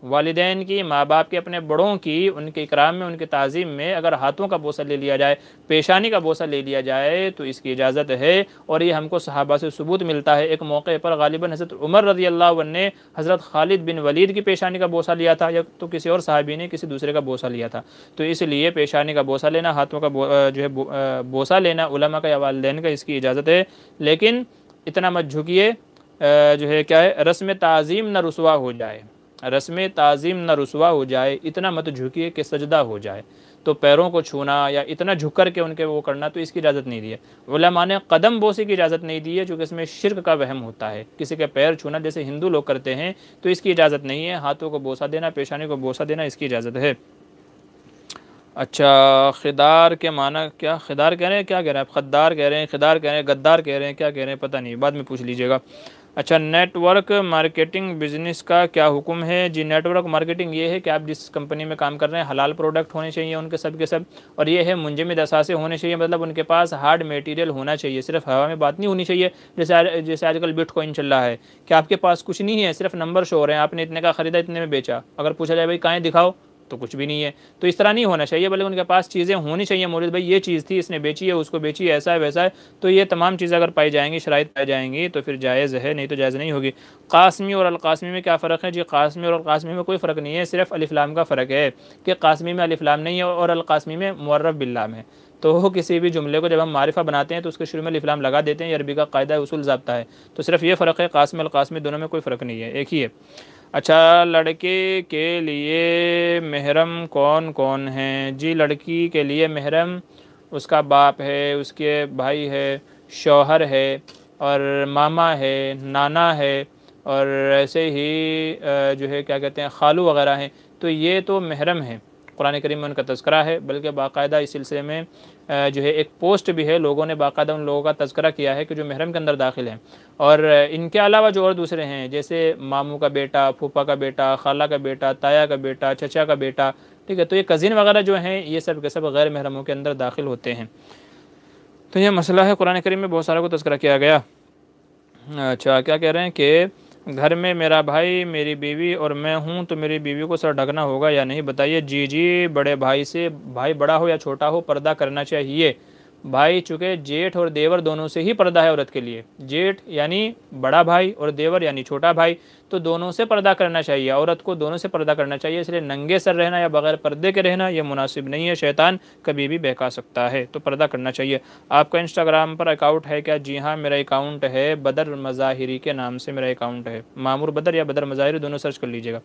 वालदेन की माँ बाप के अपने बड़ों की उनके इकराम में उनके तज़ीम में अगर हाथों का बोसा ले लिया जाए पेशानी का बोसा ले लिया जाए तो इसकी इजाज़त है और ये हमको सहाबा से सबूत मिलता है एक मौके पर गालिबा हज़रत उमर रजी अल्लाह ने हज़रत खालिद बिन वलीद की पेशानी का बोसा लिया था या तो किसी और साहबी ने किसी दूसरे का बोसा लिया था तो इसलिए पेशानी का बोसा लेना हाथों का जो है बोसा लेना उलमा का या वालदेन का इसकी इजाज़त है लेकिन इतना मत झुकी जो है क्या है रस्म तज़ीम न रसवा हो जाए रस्म ताज़ीम न रसुवा हो जाए इतना मत झुकिए कि सजदा हो जाए तो पैरों को छूना या इतना झुक कर के उनके वो करना तो इसकी इजाज़त नहीं दी है उलमा ने कदम बोसी की इजाज़त नहीं दी है चूँकि इसमें शिरक का वहम होता है किसी के पैर छूना जैसे हिंदू लोग करते हैं तो इसकी इजाज़त नहीं है हाथों को बोसा देना पेशानी को बोसा देना इसकी इजाज़त है अच्छा खिदार के माना क्या खिदार कह रहे हैं क्या कह रहे हैं आप खद्दार कह रहे हैं खिदार कह रहे हैं गद्दार कह रहे हैं क्या कह रहे हैं पता नहीं बाद में पूछ लीजिएगा अच्छा नेटवर्क मार्केटिंग बिजनेस का क्या हुक्म है जी नेटवर्क मार्केटिंग ये है कि आप जिस कंपनी में काम कर रहे हैं हलाल प्रोडक्ट होने चाहिए उनके सब के सब और ये है मुंजम दसासे होने चाहिए मतलब उनके पास हार्ड मटेरियल होना चाहिए सिर्फ हवा में बात नहीं होनी चाहिए जैसे जैसे आजकल बिटकॉइन चल रहा है कि आपके पास कुछ नहीं है सिर्फ नंबर शो हो रहे हैं आपने इतने का ख़रीदा इतने में बेचा अगर पूछा जाए भाई कहाँ दिखाओ तो कुछ भी नहीं है तो इस तरह नहीं होना चाहिए बल्कि उनके पास चीज़ें होनी चाहिए मोरद भाई ये चीज़ थी इसने बेची है उसको बेची है ऐसा है वैसा है तो ये तमाम चीज़ें अगर पाई जाएंगी शराइ पाई जाएंगी तो फिर जायज़ है नहीं तो जायज़ नहीं होगी कासमी और अलकासमी में क्या फ़र्क है जी कासमी और अलकासमी में कोई फ़र्क नहीं है सिर्फ अलफ्लाम का फ़र्क है कि कासमी में अलिफ्लाम नहीं है और अलकासमी में मर्रफ़ बिल्लाम है तो किसी भी जुमले को जब हम मारिफा बनाते हैं तो उसके शुरू में अलिफ्लाम लगा देते हैं अरबी का कायदा उसूल जबता है तो सिर्फ ये फ़र्क है कासम अलकासमी दोनों में कोई फ़र्क नहीं है एक ही है अच्छा लड़के के लिए महरम कौन कौन है जी लड़की के लिए महरम उसका बाप है उसके भाई है शौहर है और मामा है नाना है और ऐसे ही जो है क्या कहते हैं खालू वगैरह हैं तो ये तो महरम है कुरान करीम में उनका तस्करा है बल्कि बाकायदा इस सिलसिले में जो है एक पोस्ट भी है लोगों ने बाकायदा उन लोगों का तस्करा किया है कि जो महरम के अंदर दाखिल हैं और इनके अलावा जो और दूसरे हैं जैसे मामू का बेटा फूफा का बेटा खाला का बेटा ताया का बेटा चचा का बेटा ठीक है तो ये कज़िन वगैरह जो हैं ये सब के सब गैर महरमों के अंदर दाखिल होते हैं तो यह मसला है कुरान करीम में बहुत सारा को तस्करा किया गया अच्छा क्या कह रहे हैं कि घर में मेरा भाई मेरी बीवी और मैं हूँ तो मेरी बीवी को सर ढकना होगा या नहीं बताइए जी जी बड़े भाई से भाई बड़ा हो या छोटा हो पर्दा करना चाहिए भाई चूँकि जेठ और देवर दोनों से ही पर्दा है औरत के लिए जेठ यानी बड़ा भाई और देवर यानी छोटा भाई तो दोनों से पर्दा करना चाहिए औरत को दोनों से पर्दा करना चाहिए इसलिए नंगे सर रहना या बगैर पर्दे के रहना यह मुनासिब नहीं है शैतान कभी भी बहका सकता है तो पर्दा करना चाहिए आपका इंस्टाग्राम पर अकाउंट है क्या जी हाँ मेरा अकाउंट है बदर मज़ाहिरी के नाम से मेरा अकाउंट है मामूर बदर या बदर मज़ाहरी दोनों सर्च कर लीजिएगा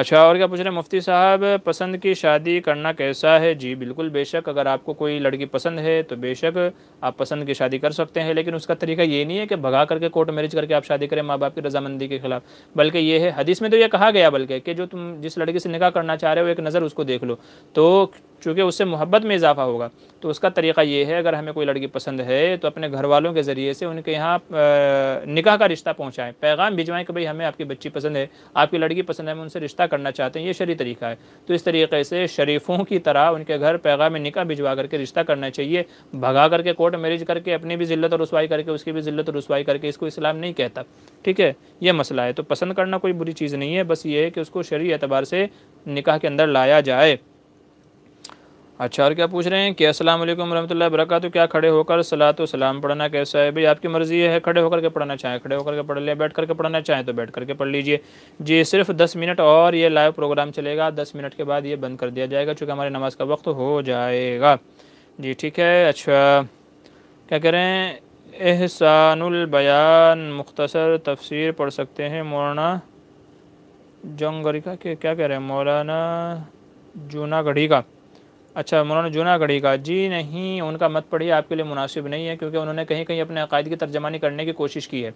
अच्छा और क्या पूछ रहे हैं मुफ्ती साहब पसंद की शादी करना कैसा है जी बिल्कुल बेशक अगर आपको कोई लड़की पसंद है तो बेशक आप पसंद की शादी कर सकते हैं लेकिन उसका तरीका ये नहीं है कि भगा करके कोर्ट मैरिज करके आप शादी करें माँ बाप की रजामंदी के खिलाफ बल्कि ये है हदीस में तो ये कहा गया बल्कि कि जो तुम जिस लड़की से निकाह करना चाह रहे हो एक नज़र उसको देख लो तो चूँकि उससे मोहब्बत में इजाफा होगा तो उसका तरीका ये है अगर हमें कोई लड़की पसंद है तो अपने घर वालों के ज़रिए से उनके यहाँ निकाह का रिश्ता पहुँचाएँ पैगाम भिजवाएँ कि भाई हमें आपकी बच्ची पसंद है आपकी लड़की पसंद है हम उनसे रिश्ता करना चाहते हैं ये शरी तरीका है तो इस तरीके से शरीफों की तरह उनके घर पैगाम निका भिजवा करके रिश्ता करना चाहिए भगा करके कोर्ट मैरिज करके अपनी भी जिल्लत और रसवाई करके उसकी भी जिल्लत और रसवाई करके इसको इस्लाम नहीं कहता ठीक है यह मसला है तो पसंद करना कोई बुरी चीज़ नहीं है बस ये है कि उसको शरी एतबार से निकाह के अंदर लाया जाए अच्छा और क्या पूछ रहे हैं कि अस्सलाम वालेकुम रहमतुल्लाह तो क्या खड़े होकर सलात तो सलाम पढ़ना कैसा है भाई आपकी मर्ज़ी है खड़े होकर के पढ़ना चाहें खड़े होकर के पढ़ लिया बैठ करके पढ़ना चाहें तो बैठ करके पढ़ लीजिए जी सिर्फ दस मिनट और ये लाइव प्रोग्राम चलेगा दस मिनट के बाद ये बंद कर दिया जाएगा चूँकि हमारी नमाज़ का वक्त हो जाएगा जी ठीक है अच्छा क्या कह रहे हैं एहसानबयान मुख्तसर तफसर पढ़ सकते हैं मौलाना जंगरी का क्या कह रहे हैं मौलाना जूनागढ़ी का अच्छा मौलाना जूनागढ़ी का जी नहीं उनका मत पढ़िए आपके लिए मुनासिब नहीं है क्योंकि उन्होंने कहीं कहीं अपने अकायद की तर्जमानी करने की कोशिश की है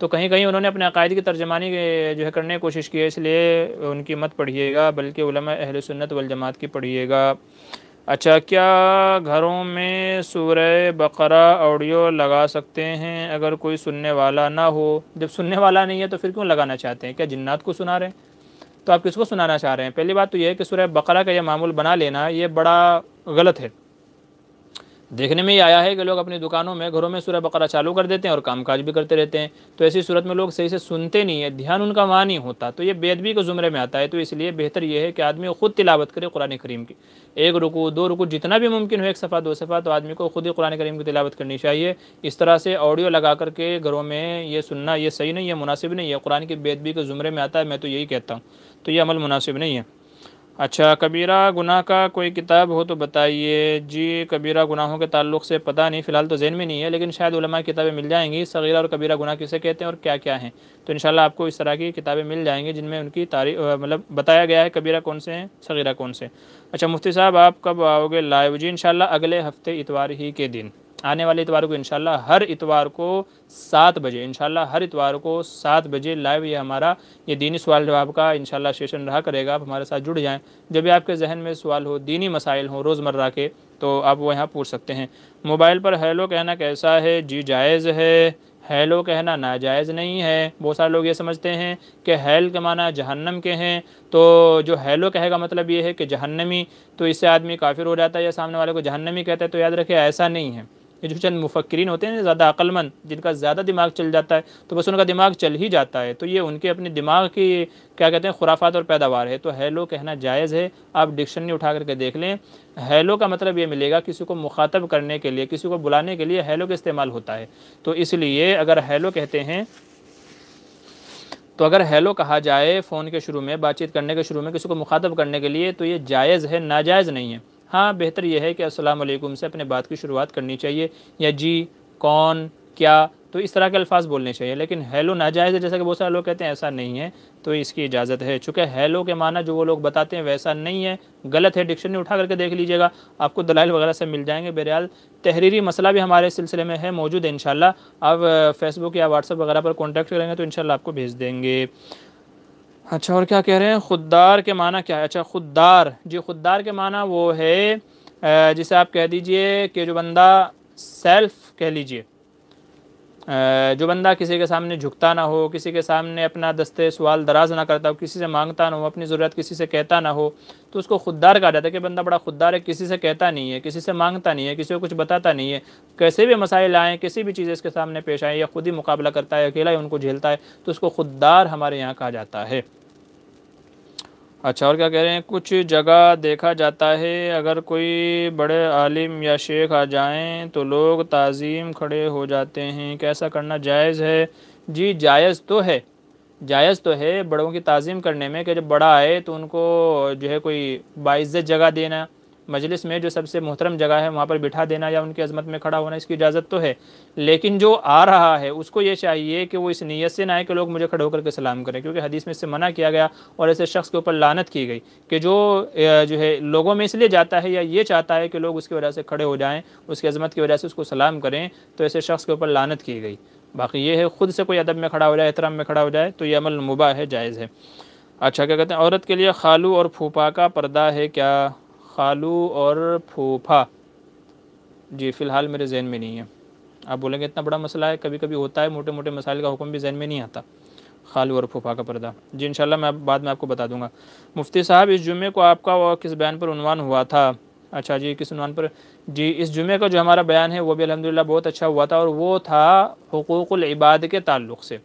तो कहीं कहीं उन्होंने अपने अकायद की तर्जमानी जो है करने की कोशिश की है इसलिए उनकी मत पढ़िएगा बल्कि अहल सुन्नत वलजमात की पढ़िएगा अच्छा क्या घरों में सूर्य बकरा ऑडियो लगा सकते हैं अगर कोई सुनने वाला ना हो जब सुनने वाला नहीं है तो फिर क्यों लगाना चाहते हैं क्या जिन्नात को सुना रहे हैं तो आप किसको सुनाना चाह रहे हैं पहली बात तो यह है कि सुरह बकरा का यह मामूल बना लेना ये बड़ा गलत है देखने में ही आया है कि लोग अपनी दुकानों में घरों में सूर्य बकरा चालू कर देते हैं और कामकाज भी करते रहते हैं तो ऐसी सूरत में लोग सही से सुनते नहीं है ध्यान उनका वहाँ नहीं होता तो ये बेदबी के ज़ुमरे में आता है तो इसलिए बेहतर यह है कि आदमी खुद तिलावत करे कुरान करीम की एक रुकू दो रुकू जितना भी मुमकिन हो एक सफ़ा दो सफ़ा तो आदमी को खुद ही कुरान करीम की तिलावत करनी चाहिए इस तरह से ऑडियो लगा करके घरों में ये सुनना ये सही नहीं है मुनासिब नहीं है कुरान की बेदबी के ज़ुमरे में आता है मैं तो यही कहता हूँ तो ये अमल मुनासिब नहीं है अच्छा कबीरा गुनाह का कोई किताब हो तो बताइए जी कबीरा गुनाहों के ताल्लुक से पता नहीं फ़िलहाल तो जहन में नहीं है लेकिन शायद उलमा किताबें मिल जाएंगी सगीरा और कबीरा गुनाह किसे कहते हैं और क्या क्या हैं तो इनशाला आपको इस तरह की किताबें मिल जाएंगी जिनमें उनकी तारी मतलब बताया गया है कबीरा कौन से हैं सगीरा कौन से अच्छा मुफ्ती साहब आप कब आओगे लाइव जी इनशाला अगले हफ्ते इतवार ही के दिन आने वाले इतवार को इनशाला हर इतवार को सात बजे इनशाला हर इतवार को सात बजे लाइव ये हमारा ये दीनी सवाल जवाब का इनशाला सेशन रहा करेगा आप हमारे साथ जुड़ जाएं जब भी आपके जहन में सवाल हो दीनी मसाइल हो रोज़मर्रा के तो आप वो यहाँ पूछ सकते हैं मोबाइल पर हेलो कहना कैसा है जी जायज़ है हेलो कहना नाजायज़ नहीं है बहुत सारे लोग ये समझते हैं कि हेल के माना जहन्नम के हैं तो जो हेलो कहेगा मतलब ये है कि जहन्नमी तो इससे आदमी काफिर हो जाता है या सामने वाले को जहन्नमी कहता है तो याद रखिए ऐसा नहीं है ये जो चंद मुफक्रीन होते हैं ज़्यादा अक्लमंद जिनका ज़्यादा दिमाग चल जाता है तो बस उनका दिमाग चल ही जाता है तो ये उनके अपने दिमाग की क्या कहते हैं खुराफात और पैदावार है तो हेलो कहना जायज़ है आप डिक्शनरी उठा करके देख लें हेलो का मतलब ये मिलेगा किसी को मुखातब करने के लिए किसी को बुलाने के लिए हेलो का इस्तेमाल होता है तो इसलिए अगर हेलो कहते हैं तो अगर हेलो कहा जाए फ़ोन के शुरू में बातचीत करने के शुरू में किसी को मुखातब करने के लिए तो ये जायज़ है नाजायज़ नहीं है हाँ बेहतर यह है कि असलम से अपने बात की शुरुआत करनी चाहिए या जी कौन क्या तो इस तरह के अल्फाज बोलने चाहिए लेकिन हेलो नाजायज़ है जैसा कि बहुत सारे लोग कहते हैं ऐसा नहीं है तो इसकी इजाज़त है चूँकि हेलो के माना जो वो लोग बताते हैं वैसा नहीं है गलत है डिक्शनरी उठा करके देख लीजिएगा आपको दलाइल वगैरह से मिल जाएंगे बहरहाल तहरीरी मसला भी हमारे सिलसिले में है मौजूद है इन आप फेसबुक या व्हाट्सअप वगैरह पर कॉन्टैक्ट करेंगे तो इन आपको भेज देंगे अच्छा और क्या कह रहे हैं खुददार के माना क्या है अच्छा खुददार जी खुददार के माना वो है जिसे आप कह दीजिए कि जो बंदा सेल्फ कह लीजिए जो बंदा किसी के सामने झुकता ना हो किसी के सामने अपना दस्ते सवाल दराज ना करता हो किसी से मांगता ना हो अपनी ज़रूरत किसी से कहता ना हो तो उसको खुददार कहा जाता है कि बंदा बड़ा खुददार है किसी से कहता नहीं है किसी से मांगता नहीं है किसी को कुछ बताता नहीं है कैसे भी मसाइल आएँ किसी भी चीज़ इसके सामने पेश आए या खुद ही मुकाबला करता है अकेला ही उनको झेलता है तो उसको खुददार हमारे यहाँ कहा जाता है अच्छा और क्या कह रहे हैं कुछ जगह देखा जाता है अगर कोई बड़े आलिम या शेख आ जाएं तो लोग ताज़ीम खड़े हो जाते हैं कैसा करना जायज़ है जी जायज़ तो है जायज़ तो है बड़ों की ताज़ीम करने में कि जब बड़ा आए तो उनको जो है कोई बाइज़्ज़त जगह देना मजलिस में जो सबसे मोहतरम जगह है वहाँ पर बिठा देना या उनकी अजमत में खड़ा होना इसकी इजाज़त तो है लेकिन जो आ रहा है उसको ये चाहिए कि वो इस नीयत से ना आए कि लोग मुझे खड़े होकर के सलाम करें क्योंकि हदीस में इससे मना किया गया और ऐसे शख्स के ऊपर लानत की गई कि जो जो है लोगों में इसलिए जाता है या ये चाहता है कि लोग उसकी वजह से खड़े हो जाएँ उसकी अजमत की वजह से उसको सलाम करें तो ऐसे शख्स के ऊपर लानत की गई बाकी ये है ख़ुद से कोई अदब में खड़ा हो जाए एहतराम में खड़ा हो जाए तो ये अमल मुबा है जायज़ है अच्छा क्या कहते हैं औरत के लिए खालू और फूफा का पर्दा है क्या खालू और फूफा जी फ़िलहाल मेरे जहन में नहीं है आप बोलेंगे इतना बड़ा मसला है कभी कभी होता है मोटे मोटे मसाइल का हुक्म भी जहन में नहीं आता खालू और फूफा का पर्दा जी इन मैं बाद में आपको बता दूंगा मुफ्ती साहब इस जुमे को आपका और किस बयान पर उनवान हुआ था अच्छा जी किस उनवान पर जी इस जुमे का जो हमारा बयान है वो भी अलहमदिल्ला बहुत अच्छा हुआ था और वो था हकूक़ल इबाद के ताल्लुक से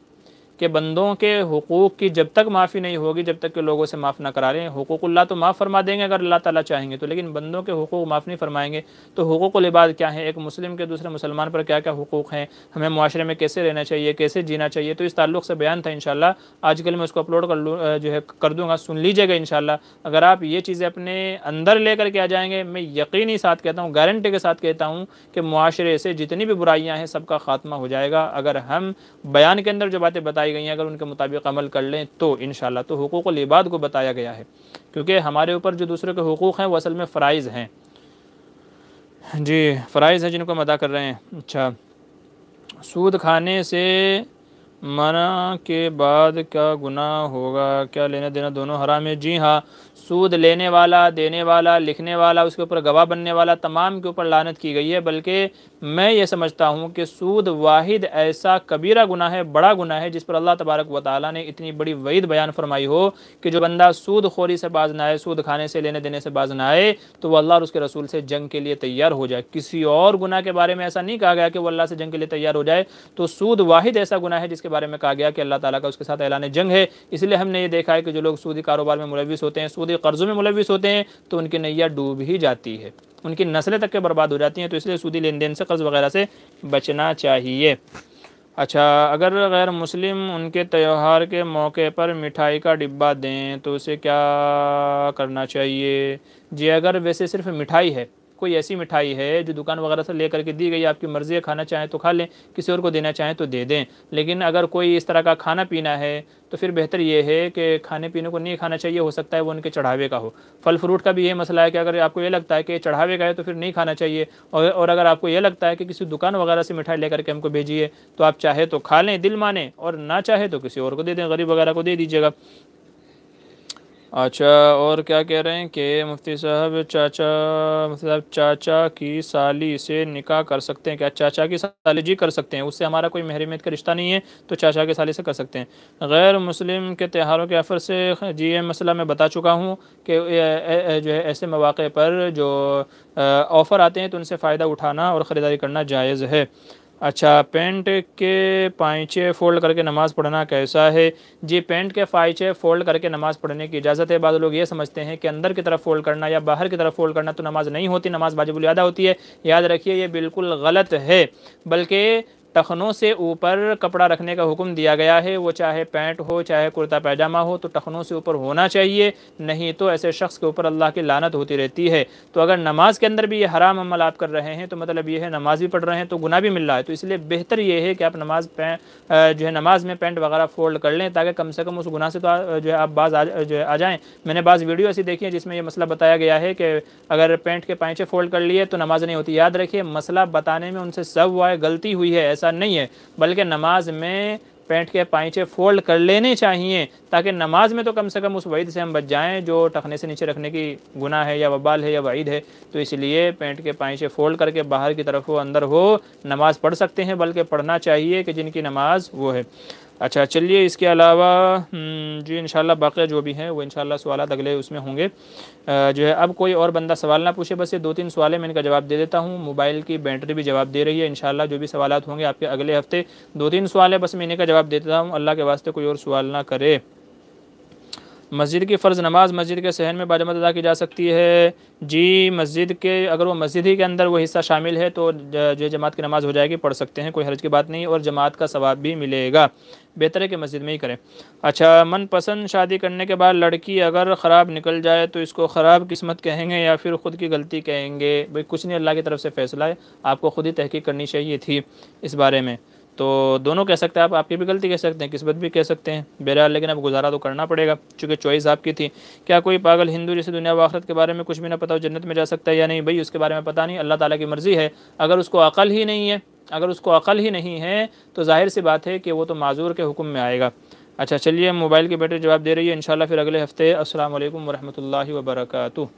कि बंदों के हकूक़ की जब तक माफ़ी नहीं होगी जब तक के लोगों से माफ़ ना करा लें हकूक़ल्ला तो माफ़ फरमा देंगे अगर अल्लाह ताला चाहेंगे तो लेकिन बंदों के हकूक़ माफ़ नहीं फरमाएंगे तो हकूक़लबाद क्या है एक मुस्लिम के दूसरे मुसलमान पर क्या क्या हकूक़ हैं हमें माशरे में कैसे रहना चाहिए कैसे जीना चाहिए तो इस ताल्लुक से बयान था इन आजकल मैं उसको अपलोड कर लूँ जो है कर दूँगा सुन लीजिएगा इन अगर आप ये चीज़ें अपने अंदर ले करके आ जाएँगे मैं यकीनी साथ कहता हूँ गारंटी के साथ कहता हूँ कि माशरे से जितनी भी बुराइयाँ हैं सबका खात्मा हो जाएगा अगर हम बयान के अंदर जो बातें बताई बताई गई हैं अगर उनके मुताबिक अमल कर लें तो इन तो हकूक़ लिबाद को बताया गया है क्योंकि हमारे ऊपर जो दूसरे के हकूक़ हैं वो असल में फ़राइज़ हैं जी फ़राइज़ हैं जिनको हम अदा कर रहे हैं अच्छा सूद खाने से मना के बाद क्या गुनाह होगा क्या लेना देना दोनों हराम है जी हाँ सूद लेने वाला देने वाला लिखने वाला उसके ऊपर गवाह बनने वाला तमाम के ऊपर लानत की गई है बल्कि मैं ये समझता हूँ कि सूद वाहिद ऐसा कबीरा गुना है बड़ा गुना है जिस पर अल्लाह तबारक व ताली ने इतनी बड़ी वईद बयान फरमाई हो कि जो बंदा सूद खोरी से बाज ना आए सूद खाने से लेने देने से बाज ना आए तो वह अल्लाह और उसके रसूल से जंग के लिए तैयार हो जाए किसी और गुना के बारे में ऐसा नहीं कहा गया कि वह अल्लाह से जंग के लिए तैयार हो जाए तो सूद वाहिद ऐसा गुना है जिसके बारे में कहा गया कि अल्लाह ताली का उसके साथ ऐलान जंग है इसलिए हमने ये देखा है कि जो लोग सूदी कारोबार में मुलविस होते हैं सूद खुद कर्ज़ों में मुलविस होते हैं तो उनकी नैया डूब ही जाती है उनकी नस्लें तक के बर्बाद हो जाती हैं तो इसलिए सूदी लेन देन से कर्ज़ वगैरह से बचना चाहिए अच्छा अगर गैर मुस्लिम उनके त्यौहार के मौके पर मिठाई का डिब्बा दें तो उसे क्या करना चाहिए जी अगर वैसे सिर्फ मिठाई है कोई ऐसी मिठाई है जो दुकान वगैरह से लेकर के दी गई आपकी मर्ज़ी है खाना चाहें तो खा लें किसी और को देना चाहें तो दे दें लेकिन अगर कोई इस तरह का खाना पीना है तो फिर बेहतर ये है कि खाने पीने को नहीं खाना चाहिए हो सकता है वो उनके चढ़ावे का हो फल फ्रूट का भी ये मसला है कि अगर आपको ये लगता है कि चढ़ावे का है तो फिर नहीं खाना चाहिए और और अगर आपको ये लगता है कि किसी दुकान वगैरह से मिठाई लेकर के हमको भेजिए तो आप चाहे तो खा लें दिल माने और ना चाहे तो किसी और को दे दें गरीब वगैरह को दे दीजिएगा अच्छा और क्या कह रहे हैं कि मुफ्ती साहब चाचा मतलब चाचा की साली से निकाह कर सकते हैं क्या चाचा की साली जी कर सकते हैं उससे हमारा कोई महरमियत का रिश्ता नहीं है तो चाचा के साली से कर सकते हैं गैर मुस्लिम के त्यौहारों के अफर से जी ये मसला मैं बता चुका हूँ कि जो है ऐसे मौाक़े पर जो ऑफ़र आते हैं तो उनसे फ़ायदा उठाना और ख़रीदारी करना जायज़ है अच्छा पेंट के पाइचे फ़ोल्ड करके नमाज़ पढ़ना कैसा है जी पेंट के पाइचे फ़ोल्ड करके नमाज़ पढ़ने की इजाज़त है बाद लोग ये समझते हैं कि अंदर की तरफ फ़ोल्ड करना या बाहर की तरफ फ़ोल्ड करना तो नमाज़ नहीं होती नमाज़ वाजिबुल अदा होती है याद रखिए ये बिल्कुल गलत है बल्कि टखनों से ऊपर कपड़ा रखने का हुक्म दिया गया है वो चाहे पैंट हो चाहे कुर्ता पैजामा हो तो टखनों से ऊपर होना चाहिए नहीं तो ऐसे शख्स के ऊपर अल्लाह की लानत होती रहती है तो अगर नमाज के अंदर भी ये हराम अमल आप कर रहे हैं तो मतलब ये है नमाज भी पढ़ रहे हैं तो गुना भी मिल रहा है तो इसलिए बेहतर ये है कि आप नमाज जो है नमाज में पैंट वगैरह फोल्ड कर लें ताकि कम से कम उस गुना से तो जो है आप बाज़ जो है आ जाएँ मैंने बाज़ वीडियो ऐसी देखी है जिसमें यह मसला बताया गया है कि अगर पैंट के पैंचे फोल्ड कर लिए तो नमाज नहीं होती याद रखिए मसला बताने में उनसे सब हुआ है गलती हुई है ऐसा ऐसा नहीं है बल्कि नमाज में पैंट के पाइचे फोल्ड कर लेने चाहिए ताकि नमाज में तो कम से कम उस वईद से हम बच जाएं जो टखने से नीचे रखने की गुना है या वबाल है या वईद है तो इसलिए पैंट के पाइचे फोल्ड करके बाहर की तरफ हो अंदर हो नमाज़ पढ़ सकते हैं बल्कि पढ़ना चाहिए कि जिनकी नमाज वो है अच्छा चलिए इसके अलावा हम्म, जी इन बाकी जो भी हैं वो इन सवाल अगले उसमें होंगे जो है अब कोई और बंदा सवाल ना पूछे बस ये दो तीन सवाल है मैं इनका जवाब दे देता हूँ मोबाइल की बैटरी भी जवाब दे रही है इन जो भी सवाल होंगे आपके अगले हफ्ते दो तीन सवाल है बस मैं इन्हीं का जवाब दे देता हूँ अल्लाह के वास्ते कोई और सवाल ना करे मस्जिद की फ़र्ज़ नमाज मस्जिद के सहन में बाजमत अदा की जा सकती है जी मस्जिद के अगर वो मस्जिद ही के अंदर वो हिस्सा शामिल है तो जो जमात की नमाज़ हो जाएगी पढ़ सकते हैं कोई हर्ज की बात नहीं और जमात का सवाब भी मिलेगा बेहतर है कि मस्जिद में ही करें अच्छा मनपसंद शादी करने के बाद लड़की अगर ख़राब निकल जाए तो इसको ख़राब किस्मत कहेंगे या फिर ख़ुद की गलती कहेंगे भाई कुछ नहीं अल्लाह की तरफ से फ़ैसला है आपको ख़ुद ही तहकीक करनी चाहिए थी इस बारे में तो दोनों कह सकते हैं आप आपकी भी गलती कह सकते हैं किस्मत भी कह सकते हैं बहरहाल लेकिन अब गुजारा तो करना पड़ेगा चूँकि चॉइस आपकी थी क्या कोई पागल हिंदू जैसे दुनिया व आखरत के बारे में कुछ भी ना पता हो जन्नत में जा सकता है या नहीं भाई उसके बारे में पता नहीं अल्लाह ताला की मर्ज़ी है अगर उसको अकल ही नहीं है अगर उसको अकल ही नहीं है तो जाहिर सी बात है कि वो तो माजूर के हुक्म में आएगा अच्छा चलिए मोबाइल की बैटरी जवाब दे रही है इन फिर अगले हफ्ते असल वरहमल वबरकू